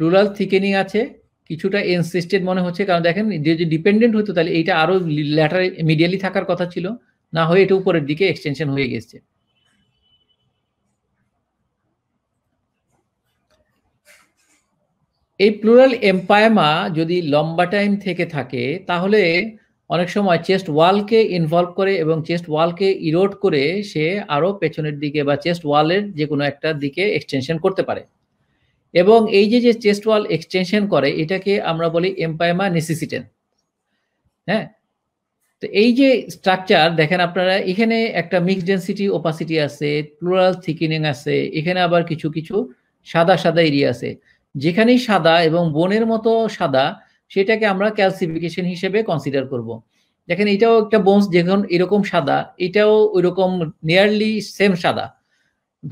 রুরাল থিকেনিং আছে কিছুটা এনসিস্টেড মনে হচ্ছে কারণ দেখেন যদি ডিপেন্ডেন্ট হতো তাহলে এইটা আরও ল্যাটার মিডিয়ালি থাকার কথা ছিল না হয়ে এটা উপরের দিকে এক্সটেনশন হয়ে গেছে এই প্লুরাল এম্পায়মা যদি লম্বা টাইম থেকে থাকে তাহলে অনেক সময় চেস্ট ওয়ালকে ইনভলভ করে এবং চেস্ট ওয়ালকে ইরোড করে সে আরও পেছনের দিকে বা চেস্ট ওয়ালের যে কোনো একটা দিকে এক্সটেনশন করতে পারে এবং এই যে যে চেস্ট ওয়াল এক্সটেনশন করে এটাকে আমরা বলি এম্পায়মা নেসিসিটেন হ্যাঁ তো এই যে স্ট্রাকচার দেখেন আপনারা এখানে একটা মিক্স ডেন্সিটি ওপাসিটি আছে প্লুরাল থিকিনিং আছে এখানে আবার কিছু কিছু সাদা সাদা এরিয়া আছে যেখানেই সাদা এবং বনের মতো সাদা সেটাকে আমরা ক্যালসিফিকেশন হিসেবে কনসিডার করব। দেখেন এটাও একটা বোনস যেখানে এরকম সাদা এটাও ওইরকম নিয়ারলি সেম সাদা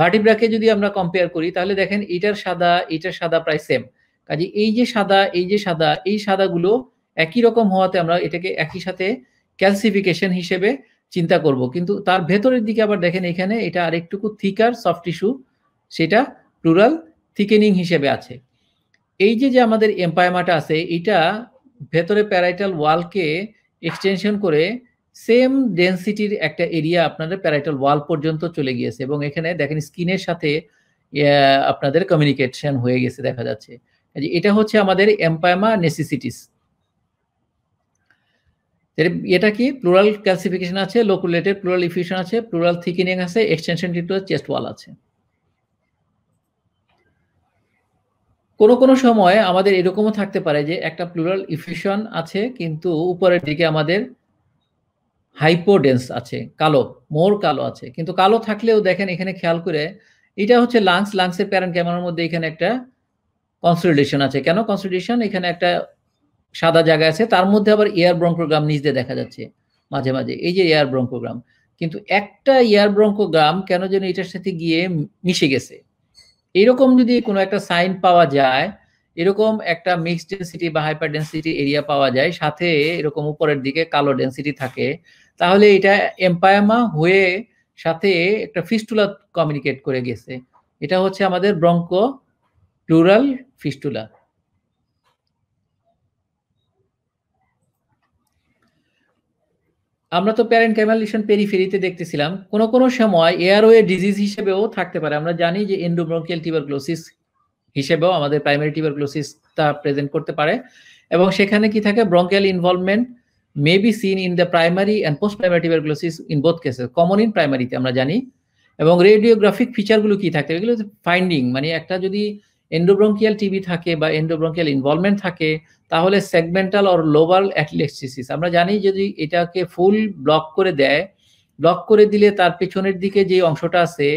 ভার্টিব্রাকে যদি আমরা কম্পেয়ার করি তাহলে দেখেন এটার সাদা এটার সাদা প্রায় সেম কাজে এই যে সাদা এই যে সাদা এই সাদাগুলো একই রকম হওয়াতে আমরা এটাকে একই সাথে ক্যালসিফিকেশন হিসেবে চিন্তা করব কিন্তু তার ভেতরের দিকে আবার দেখেন এখানে এটা আরেকটুকু থিকার সফট টিস্যু সেটা রুরাল থিকেনিং হিসেবে আছে এই যে যে আমাদের এম্পায়ামাটা আছে এটা ভেতরে প্যারাইটাল ওয়ালকে এক্সটেনশন করে সেম ডেন্সিটির একটা এরিয়া আপনাদের প্যারাইটাল ওয়াল পর্যন্ত চলে গিয়েছে এবং এখানে দেখেন স্কিনের সাথে আপনাদের কমিউনিকেশন হয়ে গেছে দেখা যাচ্ছে এটা হচ্ছে আমাদের এম্পায়ামা নেসিসিটিস এটা কি প্লুরাল ক্যালসিফিকেশন আছে লোকুলেটেড প্লুরাল ইফিউশন আছে প্লুরাল থিকিনিং আছে এক্সটেনশন টিটু চেস্ট ওয়াল আছে কোনো কোনো সময় আমাদের এরকমও থাকতে পারে যে একটা প্লুরাল ইফিউশন আছে কিন্তু উপরের দিকে আমাদের হাইপোডেন্স আছে কালো মোর কালো আছে কিন্তু কালো থাকলেও দেখেন এখানে খেয়াল করে এটা হচ্ছে লাংস লাংসের প্যারেন্ট ক্যামেরার মধ্যে এখানে একটা কনসলিডেশন আছে কেন কনসলিডেশন এখানে একটা সাদা জায়গা আছে তার মধ্যে আবার এয়ার ব্রঙ্কোগ্রাম নিচ দিয়ে দেখা যাচ্ছে মাঝে মাঝে এই যে এয়ার ব্রঙ্কোগ্রাম কিন্তু একটা এয়ার ব্রঙ্কোগ্রাম কেন যেন এটার সাথে গিয়ে মিশে গেছে এরকম যদি কোনো একটা সাইন পাওয়া যায় এরকম একটা মিক্স ডেন্সিটি বা হাইপার ডেন্সিটি এরিয়া পাওয়া যায় সাথে এরকম উপরের দিকে কালো ডেন্সিটি থাকে তাহলে এটা এম্পায়ামা হয়ে সাথে একটা ফিস্টুলা কমিউনিকেট করে গেছে এটা হচ্ছে আমাদের ব্রঙ্ক প্লুরাল ফিস্টুলা আমরা তো প্যারেন্ট ক্যামালেশন পেরিফেরিতে দেখতেছিলাম কোন কোন সময় এয়ারওয়ে ডিজিজ হিসেবেও থাকতে পারে আমরা জানি যে এন্ডোব্রঙ্কিয়াল গ্লোসিস হিসেবেও আমাদের প্রাইমারি তা প্রেজেন্ট করতে পারে এবং সেখানে কি থাকে bronchial involvement may be seen in the primary and post primary গ্লোসিস in both cases common in প্রাইমারিতে আমরা জানি এবং রেডিওগ্রাফিক ফিচারগুলো কি থাকে এগুলো ফাইন্ডিং মানে একটা যদি এন্ডোব্রঙ্কিয়াল টিবি থাকে বা এন্ডোব্রঙ্কিয়াল ইনভলভমেন্ট থাকে তাহলে সেগমেন্টাল অর লোবাল অ্যাটলেক্সিস আমরা জানি যদি এটাকে ফুল ব্লক করে দেয় ব্লক করে দিলে তার পেছনের দিকে যে অংশটা আছে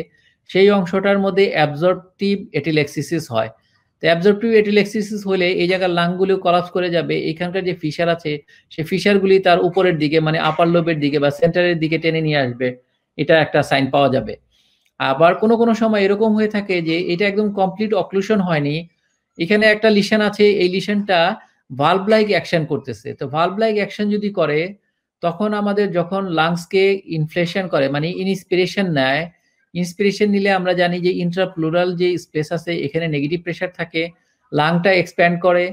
সেই অংশটার মধ্যে অ্যাবজর্পটিভ এটিলেক্সিস হয় তো অ্যাবজর্পটিভ এটিলেক্সিস হলে এই জায়গার লাংগুলো কলাপস করে যাবে এখানকার যে ফিশার আছে সেই ফিশারগুলি তার উপরের দিকে মানে আপার লোবের দিকে বা সেন্টারের দিকে টেনে নিয়ে আসবে এটা একটা সাইন পাওয়া যাবে আবার কোনো কোনো সময় এরকম হয়ে থাকে যে এটা একদম কমপ্লিট অক্লুশন হয়নি এখানে একটা লিশন আছে এই লিশনটা ভাল্ব লাইক অ্যাকশন করতেছে তো ভাল্ব লাইক অ্যাকশন যদি করে তখন আমাদের যখন লাংসকে ইনফ্লেশন করে মানে ইনস্পিরেশন নেয় ইন্সপিরেশন নিলে আমরা জানি যে ইন্ট্রাপ্লুরাল যে স্পেস আছে এখানে নেগেটিভ প্রেশার থাকে লাংটা এক্সপ্যান্ড করে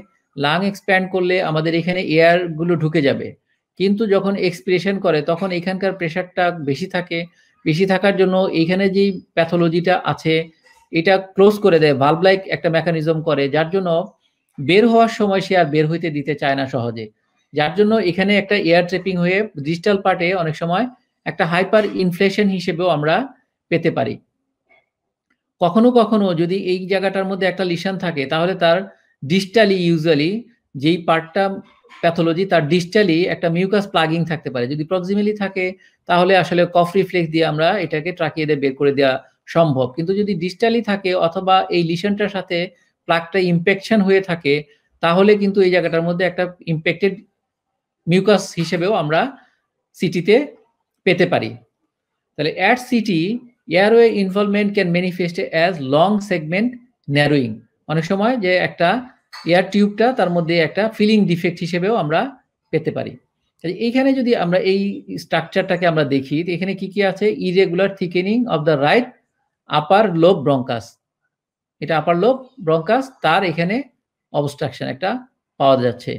লাং এক্সপ্যান্ড করলে আমাদের এখানে এয়ারগুলো ঢুকে যাবে কিন্তু যখন এক্সপিরেশন করে তখন এখানকার প্রেশারটা বেশি থাকে বেশি থাকার জন্য এইখানে যে প্যাথোলজিটা আছে এটা ক্লোজ করে দেয় ভাল্ব লাইক একটা মেকানিজম করে যার জন্য বের হওয়ার সময় সে আর বের হইতে দিতে চায় না সহজে যার জন্য এখানে একটা এয়ার ট্রেপিং হয়ে ডিজিটাল পার্টে অনেক সময় একটা হাইপার ইনফ্লেশন হিসেবেও আমরা পেতে পারি কখনো কখনো যদি এই জায়গাটার মধ্যে একটা লিশন থাকে তাহলে তার ডিজিটালি ইউজুয়ালি যেই পার্টটা প্যাথোলজি তার ডিজিটালি একটা মিউকাস প্লাগিং থাকতে পারে যদি প্রক্সিমেলি থাকে তাহলে আসলে কফ রিফ্লেক্স দিয়ে আমরা এটাকে ট্রাকিয়ে দিয়ে বের করে দেওয়া সম্ভব কিন্তু যদি ডিস্টালি থাকে অথবা এই লিশনটার সাথে প্লাগটা ইম্পেকশন হয়ে থাকে তাহলে কিন্তু এই জায়গাটার মধ্যে একটা ইম্পেক্টেড মিউকাস হিসেবেও আমরা সিটিতে পেতে পারি তাহলে at CT airway involvement can manifest as long segment narrowing অনেক সময় যে একটা এয়ার টিউবটা তার মধ্যে একটা ফিলিং ডিফেক্ট হিসেবেও আমরা পেতে পারি এইখানে যদি আমরা এই স্ট্রাকচারটাকে আমরা দেখি এখানে কি কি আছে irregular thickening of the right upper lobe bronchus এটা আপার লোভ ব্রঙ্কাস তার এখানে অবস্ট্রাকশন একটা পাওয়া যাচ্ছে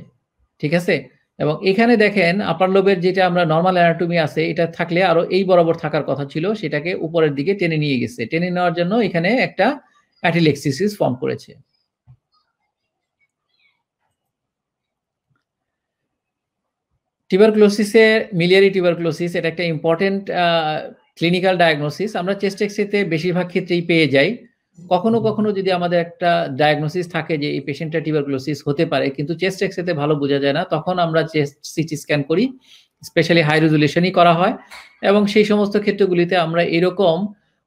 ঠিক আছে এবং এখানে দেখেন আপার লোভের যেটা আমরা নর্মাল অ্যানাটমি আছে এটা থাকলে আরো এই বরাবর থাকার কথা ছিল সেটাকে উপরের দিকে টেনে নিয়ে গেছে টেনে নেওয়ার জন্য এখানে একটা অ্যাটিলেক্সিস ফর্ম করেছে টিবারক্লোসিসের মিলিয়ারি টিউবারক্লোসিস এটা একটা ইম্পর্টেন্ট ক্লিনিক্যাল ডায়াগনোসিস আমরা চেস্টেক্সিতে বেশিরভাগ ক্ষেত্রেই পেয়ে যাই কখনো কখনো যদি আমাদের একটা ডায়াগনোসিস থাকে যে এই পেশেন্টটা টিউবারক্লোসিস হতে পারে কিন্তু চেস্ট এক্সেতে ভালো বোঝা যায় না তখন আমরা চেস্ট সিটি স্ক্যান করি স্পেশালি হাই রেজুলেশনই করা হয় এবং সেই সমস্ত ক্ষেত্রগুলিতে আমরা এরকম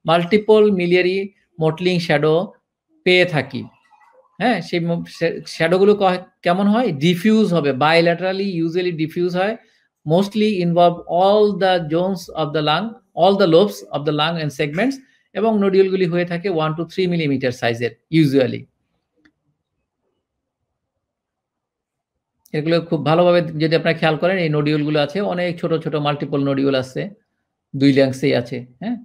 মাল্টিপল মিলিয়ারি মটলিং শ্যাডো পেয়ে থাকি হ্যাঁ সেই শ্যাডোগুলো কেমন হয় ডিফিউজ হবে বাইল্যাটারালি ইউজুয়ালি ডিফিউজ হয় mostly involve all the zones of the lung all the lobes of the lung and segments এবং নডিউলগুলি হয়ে থাকে ওয়ান টু থ্রি মিলিমিটার সাইজের ইউজুয়ালি এগুলো খুব ভালোভাবে যদি আপনারা খেয়াল করেন এই নডিউলগুলো আছে অনেক ছোট ছোট মাল্টিপল নডিউল আছে দুই ল্যাংসেই আছে হ্যাঁ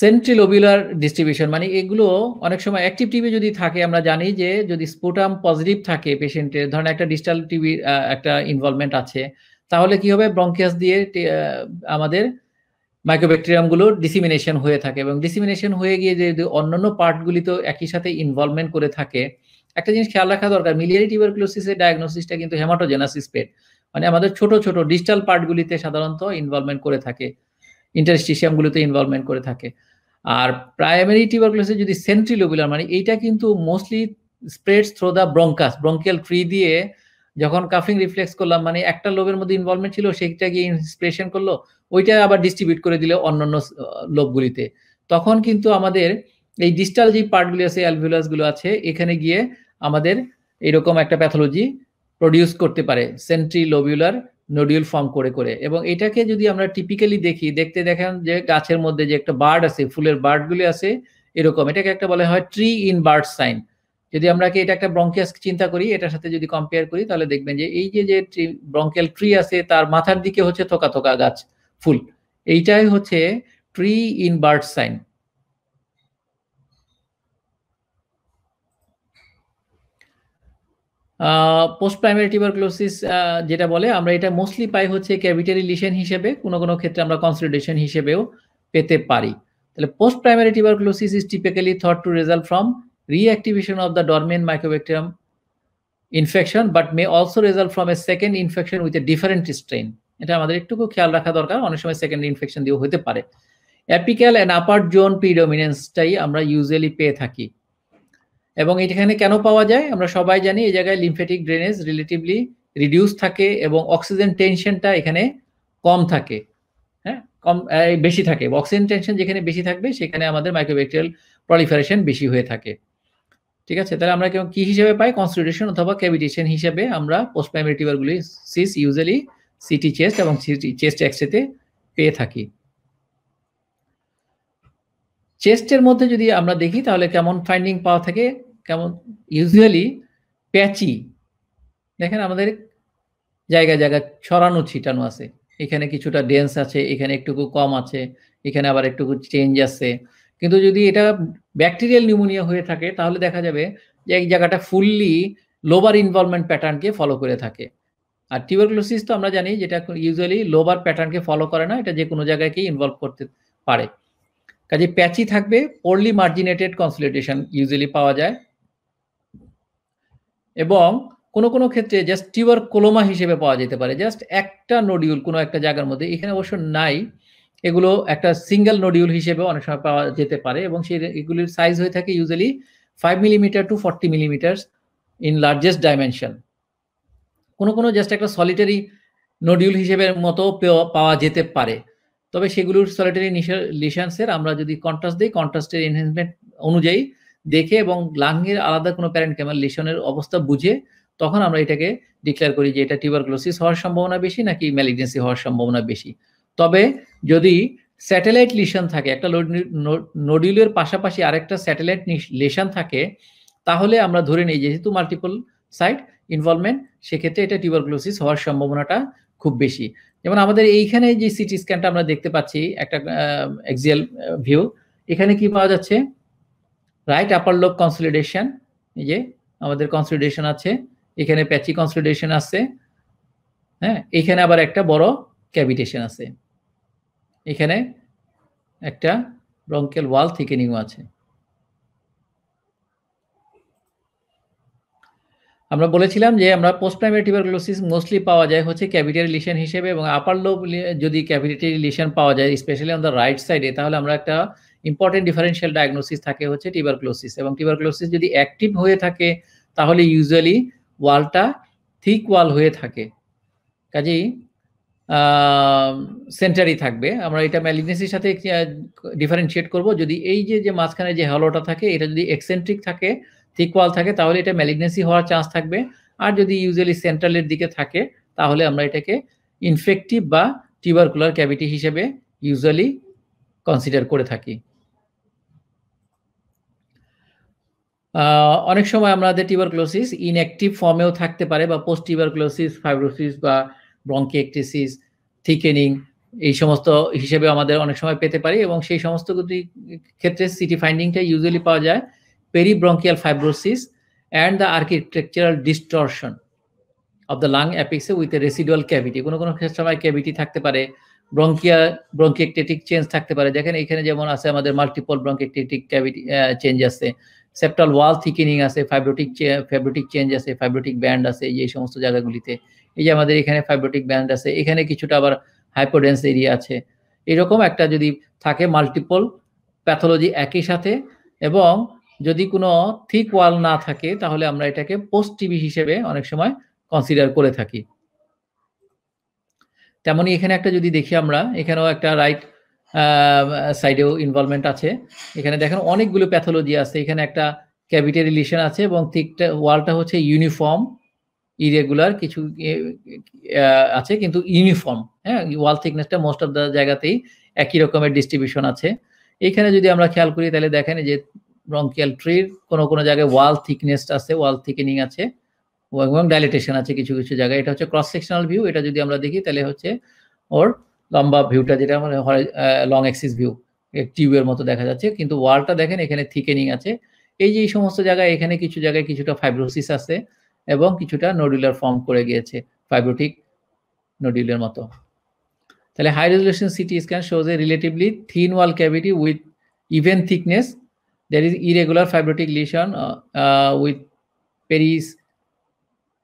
সেন্ট্রিলোবিউলার ডিস্ট্রিবিউশন মানে এগুলো অনেক সময় অ্যাক্টিভ টিভি যদি থাকে আমরা জানি যে যদি স্পুটাম পজিটিভ থাকে পেশেন্টের ধরেন একটা ডিজিটাল টিভি একটা ইনভলভমেন্ট আছে তাহলে কি হবে ব্রঙ্কিয়াস দিয়ে আমাদের মাইক্রোব্যাকটেরিয়ামগুলো ডিসিমিনেশন হয়ে থাকে এবং ডিসিমিনেশন হয়ে গিয়ে যে অন্যান্য পার্টগুলি তো একই সাথে ইনভলভমেন্ট করে থাকে একটা জিনিস খেয়াল রাখা দরকার মিলিয়ারি টিউবারকুলোসিসের ডায়াগনোসিসটা কিন্তু হেমাটোজেনাসিস পেট মানে আমাদের ছোট ছোট ডিজিটাল পার্টগুলিতে সাধারণত ইনভলভমেন্ট করে থাকে ইন্টারস্টিশিয়ামগুলোতে ইনভলভমেন্ট করে থাকে আর প্রাইমারি টিউবারকুলোসিস যদি সেন্ট্রিলোবুলার মানে এইটা কিন্তু mostly spreads through the bronchus bronchial tree দিয়ে যখন কাফিং রিফ্লেক্স করলাম মানে একটা লোবের মধ্যে ইনভলভমেন্ট ছিল সেইটা গিয়ে ইন্সপ্রেশন করলো ওইটা আবার ডিস্ট্রিবিউট করে দিলে অন্যান্য লোবগুলিতে তখন কিন্তু আমাদের এই ডিস্টাল যে পার্টগুলি আছে অ্যালভিউলাসগুলো আছে এখানে গিয়ে আমাদের এরকম একটা প্যাথোলজি প্রডিউস করতে পারে সেন্ট্রি লোবিউলার নডিউল ফর্ম করে করে এবং এটাকে যদি আমরা টিপিক্যালি দেখি দেখতে দেখেন যে গাছের মধ্যে যে একটা বার্ড আছে ফুলের বার্ডগুলি আছে এরকম এটাকে একটা বলা হয় ট্রি ইন বার্ড সাইন যদি আমরা কি এটা একটা ব্রঙ্কিয়াস চিন্তা করি এটার সাথে যদি কম্পেয়ার করি তাহলে দেখবেন যে এই যে যে ব্রঙ্কিয়াল ট্রি আছে তার মাথার দিকে হচ্ছে থোকা থোকা গাছ ফুল এইটাই হচ্ছে tree in bud sign post primary tuberculosis যেটা বলে আমরা এটা মোস্টলি পাই হচ্ছে ক্যাভিটারি লিশন হিসেবে কোনো কোনো ক্ষেত্রে আমরা কনসলিডেশন হিসেবেও পেতে পারি তাহলে post primary tuberculosis is typically thought to result from reactivation of the dormant mycobacterium infection but may also result from a second infection with a different strain এটা আমাদের একটুকু খেয়াল রাখা দরকার অনেক সময় সেকেন্ড ইনফেকশন দিয়েও হতে পারে অ্যাপিক্যাল অ্যান্ড আপার জোন প্রিডোমিনেন্সটাই আমরা ইউজুয়ালি পেয়ে থাকি এবং এখানে কেন পাওয়া যায় আমরা সবাই জানি এই জায়গায় লিমফেটিক ড্রেনেজ রিলেটিভলি রিডিউস থাকে এবং অক্সিজেন টেনশনটা এখানে কম থাকে হ্যাঁ কম বেশি থাকে অক্সিজেন টেনশন যেখানে বেশি থাকবে সেখানে আমাদের মাইক্রোব্যাকটেরিয়াল প্রলিফারেশন বেশি হয়ে থাকে ঠিক আছে তাহলে আমরা কি হিসেবে পাই কনস্টিটিউশন অথবা ক্যাভিটেশন হিসেবে আমরা post primary tuberculosis usually CT chest এবং সিটি চেস্ট এক্সরেতে পেয়ে থাকি চেস্টের মধ্যে যদি আমরা দেখি তাহলে কেমন ফাইন্ডিং পাওয়া থাকে কেমন ইউজুয়ালি প্যাচি দেখেন আমাদের জায়গা জায়গা ছড়ানো ছিটানো আছে এখানে কিছুটা ডেন্স আছে এখানে একটুকু কম আছে এখানে আবার একটুকু চেঞ্জ আছে কিন্তু যদি এটা ব্যাকটেরিয়াল নিউমোনিয়া হয়ে থাকে তাহলে দেখা যাবে যে এই জায়গাটা ফুললি লোবার ইনভলভমেন্ট প্যাটার্নকে ফলো করে থাকে আর টিউবারকুলোসিস তো আমরা জানি যেটা ইউজুয়ালি লোবার প্যাটার্নকে ফলো করে না এটা যে কোনো জায়গাকেই ইনভলভ করতে পারে কাজে প্যাচি থাকবে পোরলি মার্জিনেটেড কনসলিডেশন ইউজুয়ালি পাওয়া যায় এবং কোনো কোনো ক্ষেত্রে জাস্ট টিউবার কোলোমা হিসেবে পাওয়া যেতে পারে জাস্ট একটা নডিউল কোনো একটা জায়গার মধ্যে এখানে অবশ্য নাই এগুলো একটা সিঙ্গেল নডিউল হিসেবে অনেক সময় পাওয়া যেতে পারে এবং সেই এগুলির সাইজ হয়ে থাকে usually five millimetre to forty millimetre in largest dimension কোনো কোনো জাস্ট একটা সলিটারি নডিউল হিসেবে মতো পাওয়া যেতে পারে তবে সেগুলোর সলিটারি লিশানসের আমরা যদি কন্ট্রাস্ট দিই কন্ট্রাস্টের এনহ্যান্সমেন্ট অনুযায়ী দেখে এবং লাঙ্গের আলাদা কোনো প্যারেন্ট ক্যামেল লিশনের অবস্থা বুঝে তখন আমরা এটাকে ডিক্লেয়ার করি যে এটা টিউবারক্লোসিস হওয়ার সম্ভাবনা বেশি নাকি ম্যালিগনেন্সি হওয়ার সম্ভাবনা বেশি তবে যদি স্যাটেলাইট লিশন থাকে একটা নোডিউলের পাশাপাশি আরেকটা স্যাটেলাইট লেশন থাকে তাহলে আমরা ধরে নিই যেহেতু মাল্টিপল সাইট ইনভলভমেন্ট সেক্ষেত্রে এটা টিউবারক্লোসিস হওয়ার সম্ভাবনাটা খুব বেশি যেমন আমাদের এইখানে যে সিটি স্ক্যানটা আমরা দেখতে পাচ্ছি একটা এক্সিয়াল ভিউ এখানে কি পাওয়া যাচ্ছে রাইট আপার লোক কনসলিডেশন এই যে আমাদের কনসলিডেশন আছে এখানে প্যাচি কনসলিডেশন আছে হ্যাঁ এখানে আবার একটা বড় ক্যাভিটেশন আছে এখানে একটা ব্রঙ্কেল ওয়াল থিকেনিং আছে আমরা বলেছিলাম যে আমরা পোস্ট প্রাইমারি টিউবারকুলোসিস মোস্টলি পাওয়া যায় হচ্ছে ক্যাভিটারি লিশন হিসেবে এবং আপার লোব যদি ক্যাভিটারি লিশন পাওয়া যায় স্পেশালি অন দ্য রাইট সাইডে তাহলে আমরা একটা ইম্পর্টেন্ট ডিফারেন্সিয়াল ডায়াগনোসিস থাকে হচ্ছে টিউবারকুলোসিস এবং টিউবারকুলোসিস যদি অ্যাক্টিভ হয়ে থাকে তাহলে ইউজুয়ালি ওয়ালটা থিক ওয়াল হয়ে থাকে কাজেই সেন্টারই থাকবে আমরা এটা ম্যালিগনেসির সাথে ডিফারেন্সিয়েট করব যদি এই যে যে মাঝখানে যে হলোটা থাকে এটা যদি এক্সেন্ট্রিক থাকে থিক ওয়াল থাকে তাহলে এটা ম্যালিগনেসি হওয়ার চান্স থাকবে আর যদি ইউজুয়ালি সেন্ট্রালের দিকে থাকে তাহলে আমরা এটাকে ইনফেক্টিভ বা টিউবারকুলার ক্যাভিটি হিসেবে ইউজুয়ালি কনসিডার করে থাকি অনেক সময় আমাদের ক্লোসিস ইনঅ্যাক্টিভ ফর্মেও থাকতে পারে বা পোস্ট ক্লোসিস ফাইব্রোসিস বা ব্রঙ্কিএক্টিসিস থিকেনিং এই সমস্ত হিসেবে আমাদের অনেক সময় পেতে পারি এবং সেই সমস্ত ক্ষেত্রে সিটি ফাইন্ডিংটা ইউজুয়ালি পাওয়া যায় peribronchial fibrosis, and the architectural distortion of the lung apex with a residual cavity কোনো কোনো সময় ক্যাভিটি থাকতে পারে ব্রঙ্কিয়া ব্রঙ্কিয়েকটেটিক চেঞ্জ থাকতে পারে দেখেন এখানে যেমন আছে আমাদের মাল্টিপল ব্রঙ্কিয়েকটেটিক ক্যাভিটি চেঞ্জ আছে সেপ্টাল ওয়াল থিকেনিং আছে ফাইব্রোটিক ফাইব্রোটিক চেঞ্জ আছে ফাইব্রোটিক ব্যান্ড আছে এই সমস্ত জায়গাগুলিতে এই যে আমাদের এখানে ফাইব্রোটিক ব্যান্ড আছে এখানে কিছুটা আবার হাইপোডেন্স এরিয়া আছে এরকম একটা যদি থাকে মাল্টিপল প্যাথোলজি একই সাথে এবং যদি কোনো থিক ওয়াল না থাকে তাহলে আমরা এটাকে পোস্ট টিভি হিসেবে অনেক সময় কনসিডার করে থাকি তেমনি এখানে একটা যদি দেখি আমরা এখানেও একটা রাইট সাইডেও ইনভলভমেন্ট আছে এখানে দেখেন অনেকগুলো প্যাথোলজি আছে এখানে একটা ক্যাভিটি রিলেশন আছে এবং থিকটা ওয়ালটা হচ্ছে ইউনিফর্ম ইরেগুলার কিছু আছে কিন্তু ইউনিফর্ম হ্যাঁ ওয়াল থিকনেসটা মোস্ট অফ দ্য জায়গাতেই একই রকমের ডিস্ট্রিবিউশন আছে এখানে যদি আমরা খেয়াল করি তাহলে দেখেন যে ব্রঙ্কিয়াল ট্রির কোনো কোনো জায়গায় ওয়াল থিকনেস আছে ওয়াল থিকেনিং আছে এবং ডাইলেটেশন আছে কিছু কিছু জায়গায় এটা হচ্ছে ক্রস সেকশনাল ভিউ এটা যদি আমরা দেখি তাহলে হচ্ছে ওর লম্বা ভিউটা যেটা মানে লং এক্সিস ভিউ টিউবের মতো দেখা যাচ্ছে কিন্তু ওয়ালটা দেখেন এখানে থিকেনিং আছে এই যে এই সমস্ত জায়গায় এখানে কিছু জায়গায় কিছুটা ফাইব্রোসিস আছে এবং কিছুটা নডুলার ফর্ম করে গিয়েছে ফাইব্রোটিক নডিউলের মতো তাহলে high resolution CT scan shows a relatively thin wall cavity with even thickness There is irregular fibrotic lesion uh, uh with peris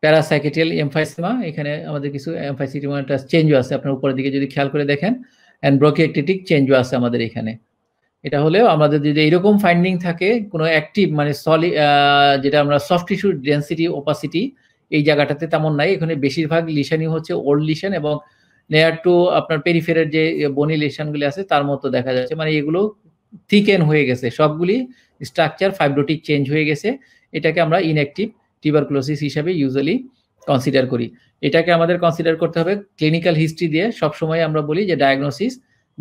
paracicatricial emphysema এখানে আমাদের কিছু এমফাইসিটিমাটা চেঞ্জও আছে আপনার উপরের দিকে যদি খেয়াল করে দেখেন অ্যান্ড ব্রোকিয়েকটিটিক চেঞ্জও আছে আমাদের এখানে এটা হলেও আমাদের যদি এরকম ফাইন্ডিং থাকে কোনো অ্যাক্টিভ মানে সলি যেটা আমরা সফট টিস্যুর ডেন্সিটি ওপাসিটি এই জায়গাটাতে তেমন নাই এখানে বেশিরভাগ লিশানই হচ্ছে ওল্ড লিশান এবং লেয়ার টু আপনার পেরিফেরের যে বনি লিশানগুলি আছে তার মতো দেখা যাচ্ছে মানে এগুলো থিকেন হয়ে গেছে সবগুলি স্ট্রাকচার ফাইব্রোটিক চেঞ্জ হয়ে গেছে এটাকে আমরা ইনঅ্যাক্টিভ টিবারকুলোসিস হিসাবে ইউজুয়ালি কনসিডার করি এটাকে আমাদের কনসিডার করতে হবে ক্লিনিক্যাল হিস্ট্রি দিয়ে সবসময় আমরা বলি যে ডায়াগনোসিস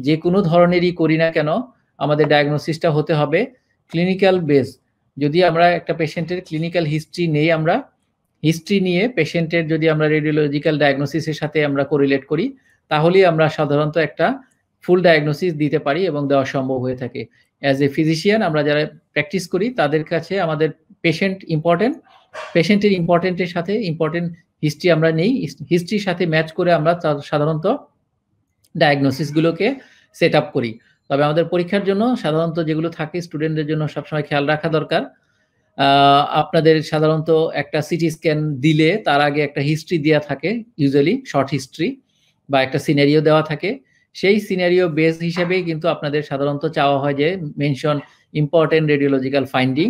যে কোনো ধরনেরই করি না কেন আমাদের ডায়াগনোসিসটা হতে হবে ক্লিনিক্যাল বেস যদি আমরা একটা পেশেন্টের ক্লিনিক্যাল হিস্ট্রি নেই আমরা হিস্ট্রি নিয়ে পেশেন্টের যদি আমরা রেডিওলজিক্যাল ডায়াগনোসিসের সাথে আমরা কোরিলেট করি তাহলেই আমরা সাধারণত একটা ফুল ডায়াগনোসিস দিতে পারি এবং দেওয়া সম্ভব হয়ে থাকে অ্যাজ এ ফিজিশিয়ান আমরা যারা প্র্যাকটিস করি তাদের কাছে আমাদের পেশেন্ট ইম্পর্টেন্ট পেশেন্টের ইম্পর্টেন্টের সাথে ইম্পর্টেন্ট হিস্ট্রি আমরা নেই হিস্ট্রির সাথে ম্যাচ করে আমরা সাধারণত ডায়াগনোসিসগুলোকে সেট আপ করি তবে আমাদের পরীক্ষার জন্য সাধারণত যেগুলো থাকে স্টুডেন্টদের জন্য সবসময় খেয়াল রাখা দরকার আপনাদের সাধারণত একটা সিটি স্ক্যান দিলে তার আগে একটা হিস্ট্রি দেওয়া থাকে ইউজুয়ালি শর্ট হিস্ট্রি বা একটা সিনারিও দেওয়া থাকে সেই সিনারিও বেস হিসেবে কিন্তু আপনাদের সাধারণত চাওয়া হয় যে মেনশন ইম্পর্টেন্ট রেডিওলজিক্যাল ফাইন্ডিং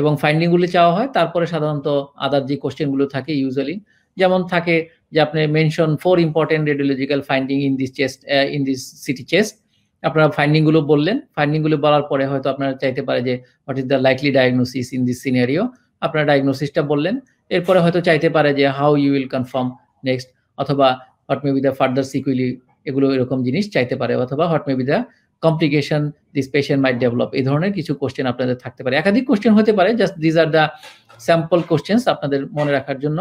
এবং ফাইন্ডিংগুলি চাওয়া হয় তারপরে সাধারণত আদার যে কোশ্চেনগুলো থাকে ইউজুয়ালি যেমন থাকে যে আপনি mention four important radiological finding in this chest in this CT chest আপনারা ফাইন্ডিংগুলো বললেন ফাইন্ডিংগুলো বলার পরে হয়তো আপনারা চাইতে পারে যে what is the likely diagnosis in this scenario আপনারা ডায়াগনোসিসটা বললেন এরপরে হয়তো চাইতে পারে যে how you will confirm next অথবা what may be the further sequelae এগুলো এরকম জিনিস চাইতে পারে অথবা what maybe the complication this patient may develop এই ধরনের কিছু কোশ্চেন আপনাদের থাকতে পারে একাধিক কোশ্চেন হতে পারে just these are the sample questions আপনাদের মনে রাখার জন্য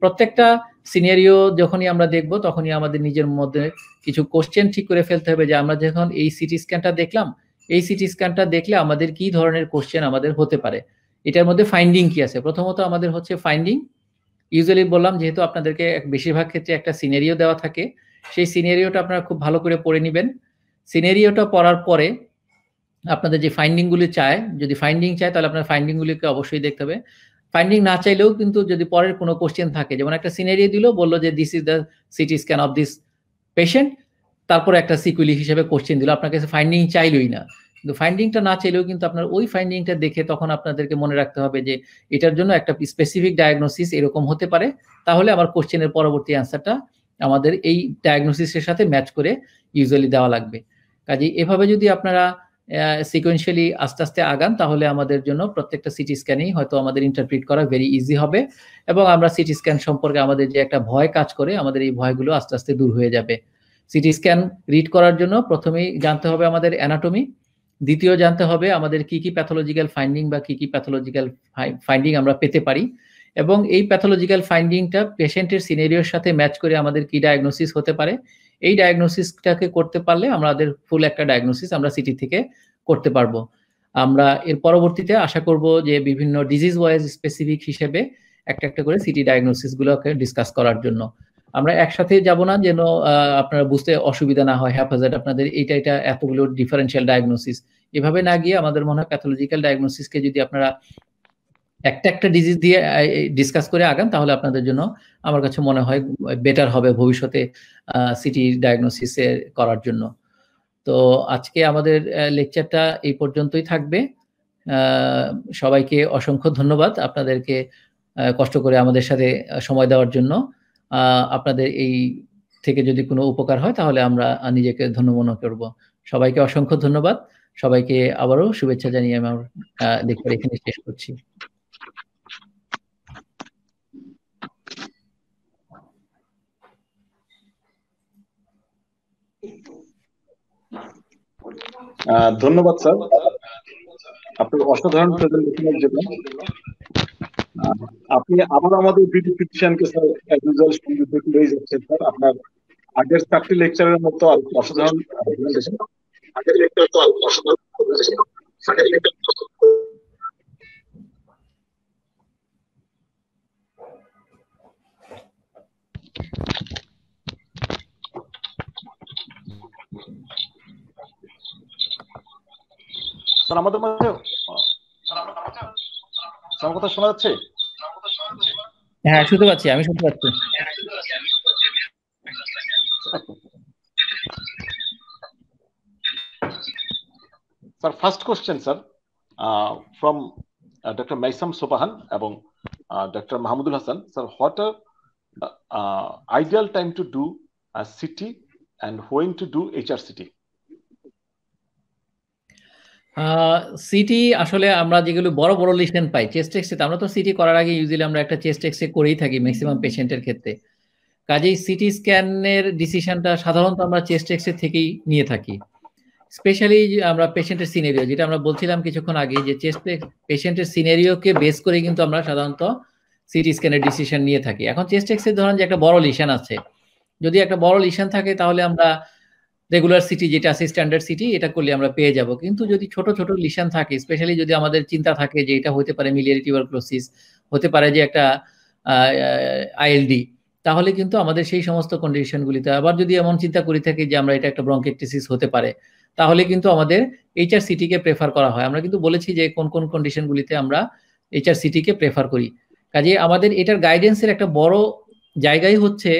প্রত্যেকটা সিনারিও যখনই আমরা দেখব তখনই আমাদের নিজের মধ্যে কিছু কোশ্চেন ঠিক করে ফেলতে হবে যে আমরা যখন এই সিটি স্ক্যানটা দেখলাম এই সিটি স্ক্যানটা দেখলে আমাদের কি ধরনের কোশ্চেন আমাদের হতে পারে এটার মধ্যে ফাইন্ডিং কি আছে প্রথমত আমাদের হচ্ছে ফাইন্ডিং ইউজুয়ালি বললাম যেহেতু আপনাদেরকে বেশিরভাগ ক্ষেত্রে একটা সিনারিও দেওয়া থাকে সেই সিনারিওটা আপনারা খুব ভালো করে পড়ে নেবেন সিনারিওটা পড়ার পরে আপনাদের যে ফাইন্ডিংগুলি চায় যদি ফাইন্ডিং চায় তাহলে আপনার ফাইন্ডিংগুলিকে অবশ্যই দেখতে হবে ফাইন্ডিং না চাইলেও কিন্তু যদি পরের কোনো কোশ্চেন থাকে যেমন একটা সিনেরিও দিল বললো যে this is the CT scan of this patient তারপর একটা সিকুইলি হিসেবে কোশ্চেন দিল আপনার কাছে ফাইন্ডিং চাইলই না কিন্তু ফাইন্ডিংটা না চাইলেও কিন্তু আপনার ওই ফাইন্ডিংটা দেখে তখন আপনাদেরকে মনে রাখতে হবে যে এটার জন্য একটা স্পেসিফিক ডায়াগনোসিস এরকম হতে পারে তাহলে আমার কোশ্চেনের পরবর্তী অ্যান্সারটা আমাদের এই ডায়াগনোসিসের সাথে ম্যাচ করে ইউজুয়ালি দেওয়া লাগবে কাজে এভাবে যদি আপনারা সিকোয়েন্সিয়ালি আস্তে আস্তে আগান তাহলে আমাদের জন্য প্রত্যেকটা সিটি স্ক্যানেই হয়তো আমাদের ইন্টারপ্রিট করা ভেরি ইজি হবে এবং আমরা সিটি স্ক্যান সম্পর্কে আমাদের যে একটা ভয় কাজ করে আমাদের এই ভয়গুলো আস্তে আস্তে দূর হয়ে যাবে সিটি স্ক্যান রিড করার জন্য প্রথমেই জানতে হবে আমাদের অ্যানাটমি দ্বিতীয় জানতে হবে আমাদের কি কি প্যাথোলজিক্যাল ফাইন্ডিং বা কি কি প্যাথোলজিক্যাল ফাইন্ডিং আমরা পেতে পারি এবং এই প্যাথোলজিক্যাল ফাইন্ডিংটা পেশেন্টের সিনেরিওর সাথে ম্যাচ করে আমাদের কি ডায়াগনোসিস হতে পারে এই ডায়াগনোসিসটাকে করতে পারলে আমাদের ফুল একটা ডায়াগনোসিস আমরা সিটি থেকে করতে পারবো আমরা এর পরবর্তীতে আশা করব যে বিভিন্ন ডিজিজ ওয়াইজ স্পেসিফিক হিসেবে একটা একটা করে সিটি ডায়াগনোসিসগুলোকে ডিসকাস করার জন্য আমরা একসাথে যাব না যেন আপনারা বুঝতে অসুবিধা না হয় হ্যাফাজার আপনাদের এইটা এটা এতগুলো ডিফারেন্সিয়াল ডায়াগনোসিস এভাবে না গিয়ে আমাদের মনে হয় প্যাথোলজিক্যাল ডায়াগনোসিসকে যদি আপনারা একটা একটা ডিজিজ দিয়ে ডিসকাস করে আগান তাহলে আপনাদের জন্য আমার কাছে মনে হয় বেটার হবে ভবিষ্যতে সিটি ডায়াগনোসিসে করার জন্য তো আজকে আমাদের লেকচারটা এই পর্যন্তই থাকবে সবাইকে অসংখ্য ধন্যবাদ আপনাদেরকে কষ্ট করে আমাদের সাথে সময় দেওয়ার জন্য আপনাদের এই থেকে যদি কোনো উপকার হয় তাহলে আমরা নিজেকে ধন্য মনে করবো সবাইকে অসংখ্য ধন্যবাদ সবাইকে আবারও শুভেচ্ছা জানিয়ে আমি আমার লেকচার এখানে শেষ করছি ধন্যবাদ স্যার আপনার অসাধারণ প্রেজেন্টেশনের জন্য আপনি আবার আমাদের বিউটি পিটিশনকে স্যার অ্যাজ ইউজুয়াল সমৃদ্ধ করে যাচ্ছেন স্যার আপনার আগের চারটি লেকচারের মতো অসাধারণ প্রেজেন্টেশন আগের লেকচার তো অসাধারণ প্রেজেন্টেশন আগের স্যার আমাদের মাঝে স্যার কথা শোনা যাচ্ছে হ্যাঁ শুনতে পাচ্ছি আমি শুনতে পাচ্ছি sir first question sir from doctor Maisam Sopahan এবং doctor Mahmudul Hasan sir what are ideal time to do CT and when to do CT CT আসলে আমরা যেগুলো বড় বড় লিস্টেন্ট পাই চেস্ট এক্সরে আমরা তো সিটি করার আগে ইউজুয়ালি আমরা একটা চেস্ট এক্সরে করেই থাকি ম্যাক্সিমাম পেশেন্টের ক্ষেত্রে কাজেই সিটি স্ক্যানের ডিসিশনটা সাধারণত আমরা চেস্ট এক্সরে থেকেই নিয়ে থাকি স্পেশালি আমরা পেশেন্টের সিনেরিও যেটা আমরা বলছিলাম কিছুক্ষণ আগে যে চেস্ট পেশেন্টের সিনেরিওকে বেস করে কিন্তু আমরা সাধারণত সিটি স্ক্যানের ডিসিশন নিয়ে থাকি এখন চেস্ট এক্সের ধরেন যে একটা বড় লিশন আছে যদি একটা বড় লিশন থাকে তাহলে আমরা রেগুলার সিটি যেটা আছে স্ট্যান্ডার্ড সিটি এটা করলে আমরা পেয়ে যাব কিন্তু যদি ছোট ছোট লিশন থাকে স্পেশালি যদি আমাদের চিন্তা থাকে যে এটা হতে পারে মিলিয়ারি টিউবারক্লোসিস হতে পারে যে একটা আইএলডি তাহলে কিন্তু আমাদের সেই সমস্ত কন্ডিশনগুলিতে আবার যদি এমন চিন্তা করি থাকি যে আমরা এটা একটা ব্রঙ্কেকটিসিস হতে পারে তাহলে কিন্তু আমাদের এইচআর সিটিকে প্রেফার করা হয় আমরা কিন্তু বলেছি যে কোন কোন কন্ডিশনগুলিতে আমরা এইচআর সিটিকে প্রেফার করি কাজে আমাদের এটার গাইডেন্সের একটা বড় জায়গাই হচ্ছে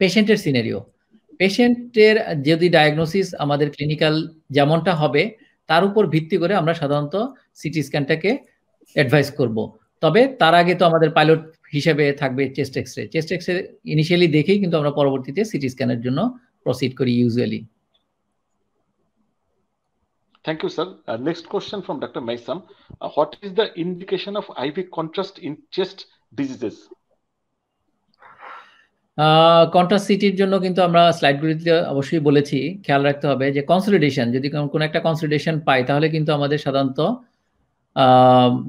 পেশেন্টের সিনারিও পেশেন্টের যদি ডায়াগনোসিস আমাদের ক্লিনিক্যাল যেমনটা হবে তার উপর ভিত্তি করে আমরা সাধারণত সিটি স্ক্যানটাকে অ্যাডভাইস করব তবে তার আগে তো আমাদের পাইলট হিসেবে থাকবে chest X ray chest X ray initially দেখেই কিন্তু আমরা পরবর্তীতে সিটি স্ক্যানের জন্য প্রসিড করি usually Thank you, sir. Uh, next question from Dr. Maisam. Uh, what is the indication of IV contrast in chest diseases? Contrast সিটির জন্য কিন্তু আমরা স্লাইডগুলিতে অবশ্যই বলেছি খেয়াল রাখতে হবে যে কনসলিডেশন যদি কোনো একটা কনসলিডেশন পাই তাহলে কিন্তু আমাদের সাধারণত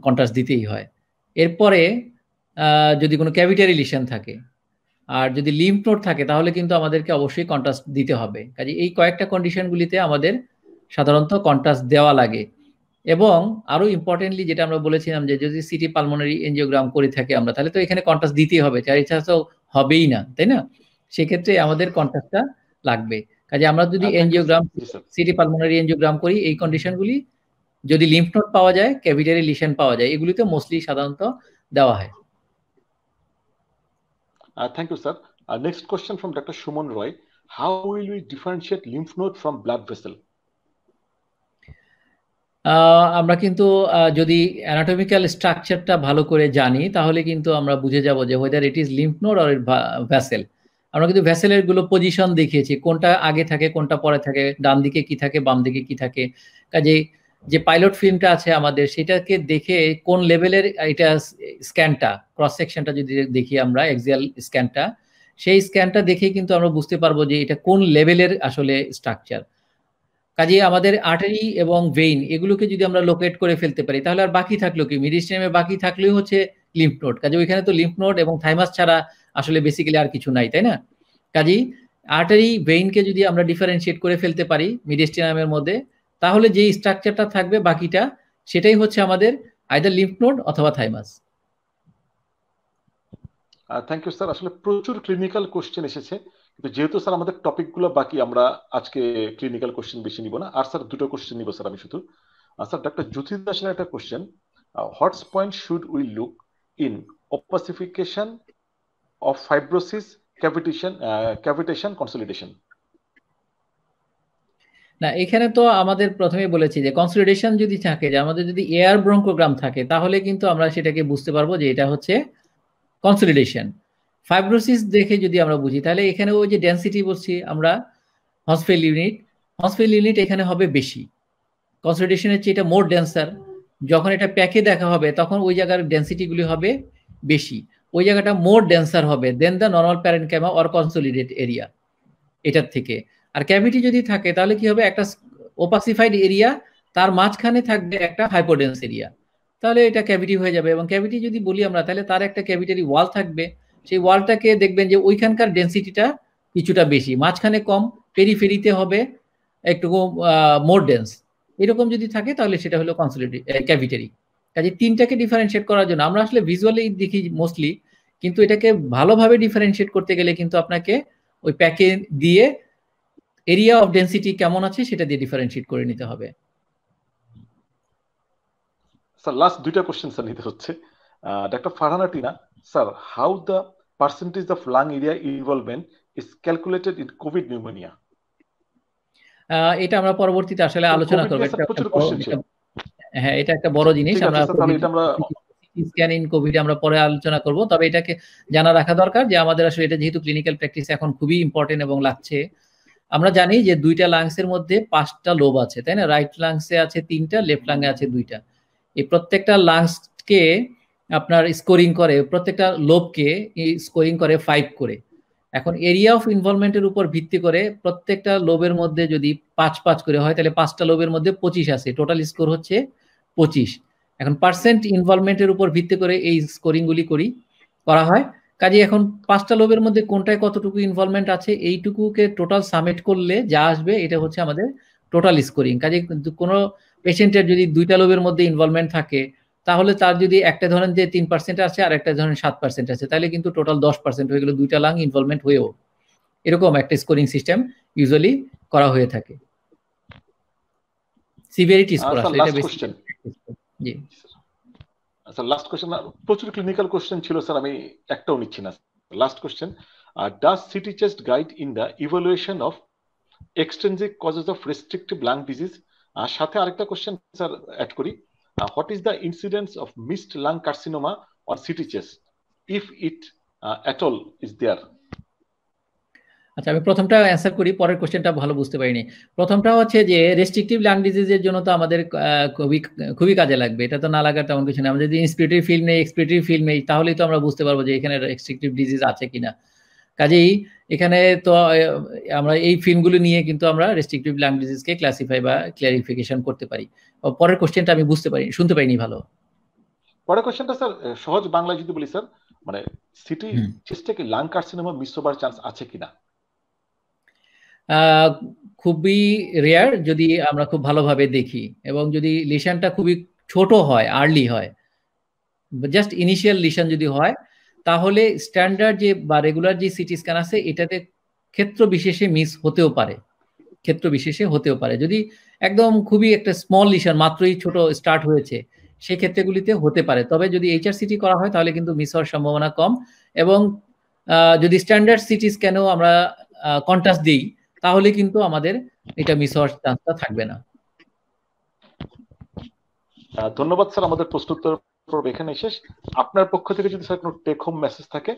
কন্ট্রাস্ট দিতেই হয় এরপরে যদি কোনো ক্যাভিটারি লিশন থাকে আর যদি লিম্প নোট থাকে তাহলে কিন্তু আমাদেরকে অবশ্যই কন্ট্রাস্ট দিতে হবে কাজে এই কয়েকটা কন্ডিশনগুলিতে আমাদের সাধারণত কন্ট্রাস্ট দেওয়া লাগে এবং আরও ইম্পর্টেন্টলি যেটা আমরা বলেছিলাম যে যদি সিটি পালমোনারি এনজিওগ্রাম করে থাকে আমরা তাহলে তো এখানে কন্ট্রাস্ট দিতেই হবে চার ইচ্ছা তো হবেই না তাই না সেক্ষেত্রে আমাদের কন্ট্রাক্টটা লাগবে কাজে আমরা যদি এনজিওগ্রাম সিটি পালমোনারি এনজিওগ্রাম করি এই কন্ডিশনগুলি যদি লিম্ফ নোট পাওয়া যায় ক্যাভিটারি লিশন পাওয়া যায় এগুলিতে মোস্টলি সাধারণত দেওয়া হয় thank you sir next question from doctor Suman Roy how will we differentiate lymph node from blood vessel আমরা কিন্তু যদি অ্যানাটমিক্যাল স্ট্রাকচারটা ভালো করে জানি তাহলে কিন্তু আমরা বুঝে যাব যে whether it is lymph node or vessel আমরা কিন্তু ভ্যাসেলের গুলো পজিশন দেখিয়েছি কোনটা আগে থাকে কোনটা পরে থাকে ডান দিকে কি থাকে বাম দিকে কি থাকে কাজে যে পাইলট ফিল্মটা আছে আমাদের সেটাকে দেখে কোন লেভেলের এটা স্ক্যানটা ক্রস সেকশনটা যদি দেখি আমরা এক্সিয়াল স্ক্যানটা সেই স্ক্যানটা দেখে কিন্তু আমরা বুঝতে পারবো যে এটা কোন লেভেলের আসলে স্ট্রাকচার কাজে আমাদের আর্টারি এবং ভেইন এগুলোকে যদি আমরা লোকেট করে ফেলতে পারি তাহলে আর বাকি থাকলো কি মিডিস্ট্রিয়ামে বাকি থাকলেও হচ্ছে লিম্ফ নোট কাজে ওইখানে তো লিম্ফ নোট এবং থাইমাস ছাড়া আসলে বেসিক্যালি আর কিছু নাই তাই না কাজেই আর্টারি ভেইনকে যদি আমরা ডিফারেন্সিয়েট করে ফেলতে পারি মিডিস্টিনামের মধ্যে তাহলে যে স্ট্রাকচারটা থাকবে বাকিটা সেটাই হচ্ছে আমাদের আইদার লিম্ফ নোট অথবা থাইমাস থ্যাংক ইউ স্যার আসলে প্রচুর ক্লিনিক্যাল কোশ্চেন এসেছে কিন্তু যেহেতু স্যার আমাদের টপিকগুলো বাকি আমরা আজকে ক্লিনিক্যাল কোশ্চেন বেশি নিব না আর স্যার দুটো কোশ্চেন নিব স্যার আমি শুধু আর স্যার ডাক্তার জ্যোতি দাসের একটা question what's point should we look in opacification of fibrosis cavitation cavitation consolidation না এখানে তো আমাদের প্রথমে বলেছি যে কনসলিডেশন যদি থাকে যে আমাদের যদি এয়ার ব্রঙ্কোগ্রাম থাকে তাহলে কিন্তু আমরা সেটাকে বুঝতে পারবো যে এটা হচ্ছে কনসলিডেশন ফাইব্রোসিস দেখে যদি আমরা বুঝি তাহলে এখানে ওই যে ডেন্সিটি বলছি আমরা হসফেল ইউনিট হসফেল ইউনিট এখানে হবে বেশি কনসেন্ট্রেশনের চেয়ে এটা মোর ডেন্সার যখন এটা প্যাকে দেখা হবে তখন ওই জায়গার ডেন্সিটিগুলি হবে বেশি ওই জায়গাটা মোর ডেন্সার হবে then the normal parenchyma or consolidate area এটার থেকে আর ক্যাভিটি যদি থাকে তাহলে কি হবে একটা ওপাসিফাইড এরিয়া তার মাঝখানে থাকবে একটা হাইপোডেন্স এরিয়া তাহলে এটা ক্যাভিটি হয়ে যাবে এবং ক্যাভিটি যদি বলি আমরা তাহলে তার একটা ক্যাভিটারি ওয়াল থাকবে সেই ওয়ালটাকে দেখবেন যে ওইখানকার ডেন্সিটিটা কিছুটা বেশি মাঝখানে কম পেরিফেরিতে হবে একটু মোর ডেন্স এরকম যদি থাকে তাহলে সেটা হলো কনসোলিডি ক্যাভিটারি কাজে তিনটাকে ডিফারেন্সিয়েট করার জন্য আমরা আসলে ভিজুয়ালি দেখি মোস্টলি কিন্তু এটাকে ভালোভাবে ডিফারেন্সিয়েট করতে গেলে কিন্তু আপনাকে ওই প্যাকে দিয়ে এরিয়া অফ ডেন্সিটি কেমন আছে সেটা দিয়ে ডিফারেন্সিয়েট করে নিতে হবে স্যার লাস্ট দুইটা কোশ্চেন স্যার নিতে হচ্ছে doctor Farhana Tina sir how the percentage of lung area involvement is calculated in COVID pneumonia. এটা আমরা পরবর্তীতে আসলে আলোচনা করব হ্যাঁ এটা একটা বড় জিনিস আমরা স্ক্যানিং কোভিড আমরা পরে আলোচনা করব তবে এটাকে জানা রাখা দরকার যে আমাদের আসলে এটা যেহেতু ক্লিনিক্যাল প্র্যাকটিস এখন খুবই ইম্পর্টেন্ট এবং লাগছে আমরা জানি যে দুইটা এর মধ্যে পাঁচটা লোব আছে তাই না রাইট লাংসে আছে তিনটা লেফট লাংয়ে আছে দুইটা এই প্রত্যেকটা লাংসকে আপনার স্কোরিং করে প্রত্যেকটা লোভকে স্কোরিং করে ফাইভ করে এখন এরিয়া অফ ইনভলভমেন্টের উপর ভিত্তি করে প্রত্যেকটা লোভের মধ্যে যদি পাঁচ পাঁচ করে হয় তাহলে পাঁচটা লোভের মধ্যে পঁচিশ আছে টোটাল স্কোর হচ্ছে পঁচিশ এখন পার্সেন্ট ইনভলভমেন্টের উপর ভিত্তি করে এই স্কোরিংগুলি করি করা হয় কাজে এখন পাঁচটা লোভের মধ্যে কোনটায় কতটুকু ইনভলভমেন্ট আছে এইটুকুকে টোটাল সাবমিট করলে যা আসবে এটা হচ্ছে আমাদের টোটাল স্কোরিং কাজে কোনো পেশেন্টের যদি দুইটা লোভের মধ্যে ইনভলভমেন্ট থাকে তাহলে তার যদি একটা ধরেন যে তিন পার্সেন্ট আছে আর একটা ধরেন সাত পার্সেন্ট আছে তাহলে কিন্তু টোটাল দশ পার্সেন্ট হয়ে গেলো দুইটা লাং ইনভলভমেন্ট হয়েও এরকম একটা স্কোরিং সিস্টেম ইউজুয়ালি করা হয়ে থাকে সিভিয়ারিটি স্কোর আছে এটা বেশি জি স্যার লাস্ট কোশ্চেন প্রচুর ক্লিনিক্যাল কোশ্চেন ছিল স্যার আমি একটাও নিচ্ছি না last question does CT chest guide in the evaluation of extensive causes of restrictive lung disease আর সাথে আরেকটা কোশ্চেন স্যার অ্যাড করি Uh, what is the incidence of missed lung carcinoma or CT chest, if it uh, at all is there? আচ্ছা আমি প্রথমটা answer করি পরের কোশ্চেনটা ভালো বুঝতে পারিনি প্রথমটা হচ্ছে যে রেস্ট্রিকটিভ লাং ডিজিজের জন্য তো আমাদের খুবই খুবই কাজে লাগবে এটা তো না লাগার তেমন কিছু না আমাদের যদি ইন্সপিরেটরি ফিল্ড নেই এক্সপিরেটরি ফিল্ড নেই তাহলেই তো আমরা বুঝতে পারবো যে এখানে রেস্ট্রিকটিভ ডিজিজ আছে কিনা না কাজেই এখানে তো আমরা এই ফিল্মগুলো নিয়ে কিন্তু আমরা রেস্ট্রিকটিভ ল্যাঙ্গুয়েজকে ক্লাসিফাই বা ক্লারিফিকেশন করতে পারি পরের কোশ্চেনটা আমি বুঝতে পারি শুনতে পাইনি ভালো পরের কোশ্চেনটা স্যার সহজ বাংলায় যদি বলি স্যার মানে সিটি চেষ্টাকে কি লাঙ্কার সিনেমা মিস হবার চান্স আছে কিনা খুবই রেয়ার যদি আমরা খুব ভালোভাবে দেখি এবং যদি লিশানটা খুবই ছোট হয় আর্লি হয় জাস্ট ইনিশিয়াল লিশান যদি হয় তাহলে স্ট্যান্ডার্ড যে বা রেগুলার যে সিটি স্ক্যান আছে এটাতে ক্ষেত্র বিশেষে মিস হতেও পারে ক্ষেত্র বিশেষে হতেও পারে যদি একদম খুবই একটা স্মল লিশন মাত্রই ছোট স্টার্ট হয়েছে সেই ক্ষেত্রগুলিতে হতে পারে তবে যদি এইচআর সিটি করা হয় তাহলে কিন্তু মিস হওয়ার সম্ভাবনা কম এবং যদি স্ট্যান্ডার্ড সিটি স্ক্যানেও আমরা কন্ট্রাস্ট দিই তাহলে কিন্তু আমাদের এটা মিস হওয়ার চান্সটা থাকবে না ধন্যবাদ স্যার আমাদের প্রস্তুত পর্ব এখানে শেষ আপনার পক্ষ থেকে যদি স্যার কোনো টেক হোম মেসেজ থাকে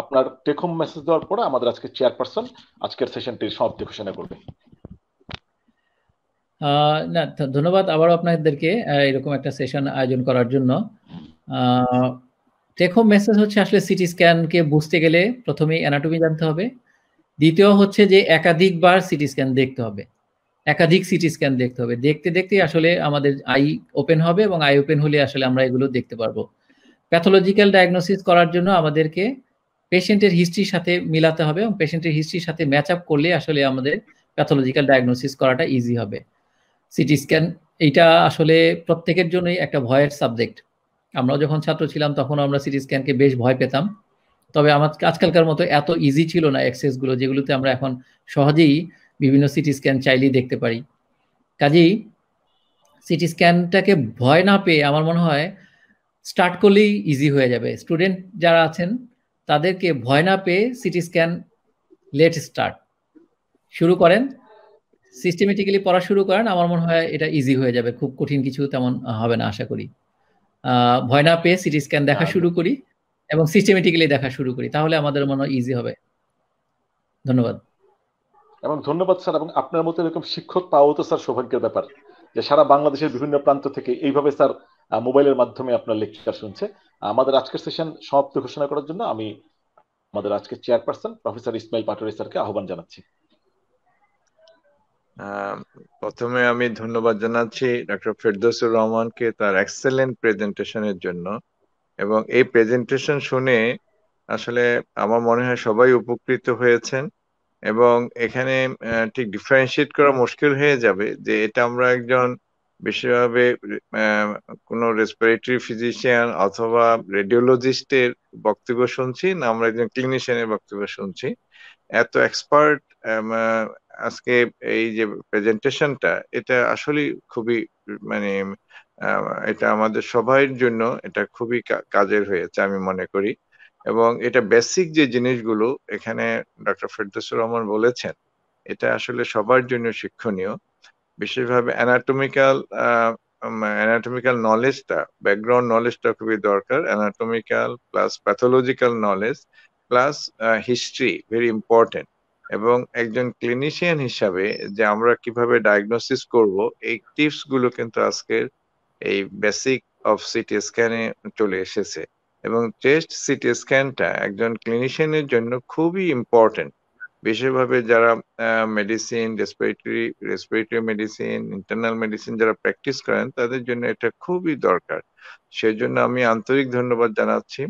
আপনার টেক হোম মেসেজ দেওয়ার পরে আমাদের আজকে চেয়ারপারসন আজকের সেশনটির সমাপ্তি ঘোষণা করবে না ধন্যবাদ আবারও আপনাদেরকে এরকম একটা সেশন আয়োজন করার জন্য টেক হোম মেসেজ হচ্ছে আসলে সিটি স্ক্যানকে বুঝতে গেলে প্রথমেই অ্যানাটমি জানতে হবে দ্বিতীয় হচ্ছে যে একাধিকবার সিটি স্ক্যান দেখতে হবে একাধিক সিটি স্ক্যান দেখতে হবে দেখতে দেখতে আসলে আমাদের আই ওপেন হবে এবং আই ওপেন হলে আসলে আমরা এগুলো দেখতে পারবো প্যাথোলজিক্যাল ডায়াগনোসিস করার জন্য আমাদেরকে পেশেন্টের হিস্ট্রির সাথে মিলাতে হবে এবং পেশেন্টের হিস্ট্রির সাথে ম্যাচ আপ করলে আসলে আমাদের প্যাথোলজিক্যাল ডায়াগনোসিস করাটা ইজি হবে সিটি স্ক্যান এইটা আসলে প্রত্যেকের জন্যই একটা ভয়ের সাবজেক্ট আমরা যখন ছাত্র ছিলাম তখন আমরা সিটি স্ক্যানকে বেশ ভয় পেতাম তবে আমার আজকালকার মতো এত ইজি ছিল না অ্যাক্সেসগুলো যেগুলোতে আমরা এখন সহজেই বিভিন্ন সিটি স্ক্যান চাইলেই দেখতে পারি কাজেই সিটি স্ক্যানটাকে ভয় না পেয়ে আমার মনে হয় স্টার্ট করলেই ইজি হয়ে যাবে স্টুডেন্ট যারা আছেন তাদেরকে ভয় না পেয়ে সিটি স্ক্যান লেট স্টার্ট শুরু করেন সিস্টেমেটিক্যালি পড়া শুরু করেন আমার মনে হয় এটা ইজি হয়ে যাবে খুব কঠিন কিছু তেমন হবে না আশা করি ভয় না পেয়ে সিটি স্ক্যান দেখা শুরু করি এবং সিস্টেমেটিক্যালি দেখা শুরু করি তাহলে আমাদের মনে হয় ইজি হবে ধন্যবাদ এবং ধন্যবাদ স্যার এবং আপনার মতো এরকম শিক্ষক পাওয়া তো স্যার সৌভাগ্যের ব্যাপার যে সারা বাংলাদেশের বিভিন্ন প্রান্ত থেকে এইভাবে স্যার মোবাইলের মাধ্যমে আপনার লেকচার শুনছে আমাদের আজকের সেশন সমাপ্ত ঘোষণা করার জন্য আমি আমাদের আজকে চেয়ারপারসন প্রফেসর ইসমাইল পাটোরি স্যারকে আহ্বান জানাচ্ছি প্রথমে আমি ধন্যবাদ জানাচ্ছি ডক্টর ফেরদৌসুর রহমানকে তার এক্সেলেন্ট প্রেজেন্টেশনের জন্য এবং এই প্রেজেন্টেশন শুনে আসলে আমার মনে হয় সবাই উপকৃত হয়েছেন এবং এখানে ঠিক ডিফারেন্সিয়েট করা মুশকিল হয়ে যাবে যে এটা আমরা একজন বিশেষভাবে কোনো রেসপিরেটরি ফিজিশিয়ান অথবা রেডিওলজিস্টের বক্তব্য শুনছি না আমরা একজন ক্লিনিশিয়ানের বক্তব্য শুনছি এত এক্সপার্ট আজকে এই যে প্রেজেন্টেশনটা এটা আসলে খুবই মানে এটা আমাদের সবাইয়ের জন্য এটা খুবই কাজের হয়েছে আমি মনে করি এবং এটা বেসিক যে জিনিসগুলো এখানে ডক্টর ফেরদসুর রহমান বলেছেন এটা আসলে সবার জন্য শিক্ষণীয় বিশেষভাবে অ্যানাটমিক্যাল অ্যানাটমিক্যাল নলেজটা ব্যাকগ্রাউন্ড নলেজটা খুবই দরকার anatomical plus pathological knowledge plus history very important এবং একজন ক্লিনিশিয়ান হিসাবে যে আমরা কিভাবে ডায়াগনোসিস করব এই টিপসগুলো কিন্তু আজকের এই বেসিক অফ সিটি স্ক্যানে চলে এসেছে এবং চেস্ট সিটি স্ক্যানটা একজন ক্লিনিশিয়ানের জন্য খুবই ইম্পর্টেন্ট বিশেষভাবে যারা medicine respiratory respiratory medicine internal medicine যারা প্র্যাকটিস করেন তাদের জন্য এটা খুবই দরকার সেজন্য আমি আন্তরিক ধন্যবাদ জানাচ্ছি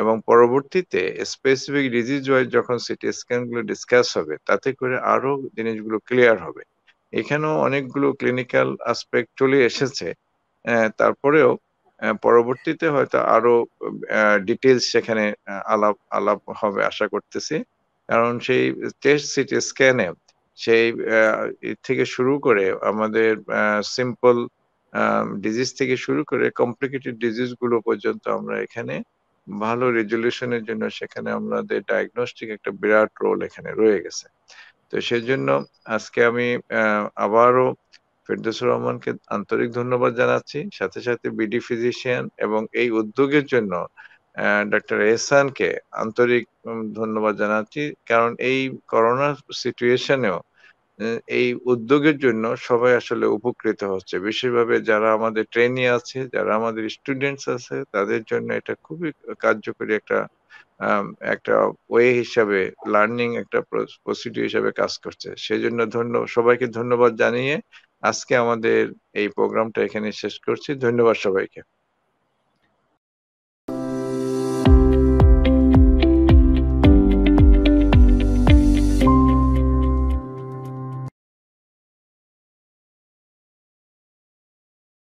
এবং পরবর্তীতে স্পেসিফিক ডিজিজ ওয়াইজ যখন সিটি স্ক্যানগুলো ডিসকাস হবে তাতে করে আরও জিনিসগুলো ক্লিয়ার হবে এখানেও অনেকগুলো ক্লিনিক্যাল আসপেক্ট চলে এসেছে তারপরেও পরবর্তীতে হয়তো আরো ডিটেলস সেখানে আলাপ আলাপ হবে আশা করতেছি কারণ সেই টেস্ট সিটি স্ক্যানে সেই থেকে শুরু করে আমাদের সিম্পল ডিজিজ থেকে শুরু করে কমপ্লিকেটেড ডিজিজ গুলো পর্যন্ত আমরা এখানে ভালো রেজলিউশনের জন্য সেখানে আমাদের ডায়াগনস্টিক একটা বিরাট রোল এখানে রয়ে গেছে তো সেজন্য আজকে আমি আবারও ফেরদৌসুর রহমানকে আন্তরিক ধন্যবাদ জানাচ্ছি সাথে সাথে বিডি ফিজিশিয়ান এবং এই উদ্যোগের জন্য ডক্টর এহসানকে আন্তরিক ধন্যবাদ জানাচ্ছি কারণ এই করোনা সিচুয়েশনেও এই উদ্যোগের জন্য সবাই আসলে উপকৃত হচ্ছে বিশেষভাবে যারা আমাদের ট্রেনি আছে যারা আমাদের স্টুডেন্টস আছে তাদের জন্য এটা খুবই কার্যকরী একটা একটা ওয়ে হিসাবে লার্নিং একটা প্রসিডিউর হিসাবে কাজ করছে সেই জন্য ধন্য সবাইকে ধন্যবাদ জানিয়ে আজকে আমাদের এই প্রোগ্রামটা এখানে শেষ করছি ধন্যবাদ সবাইকে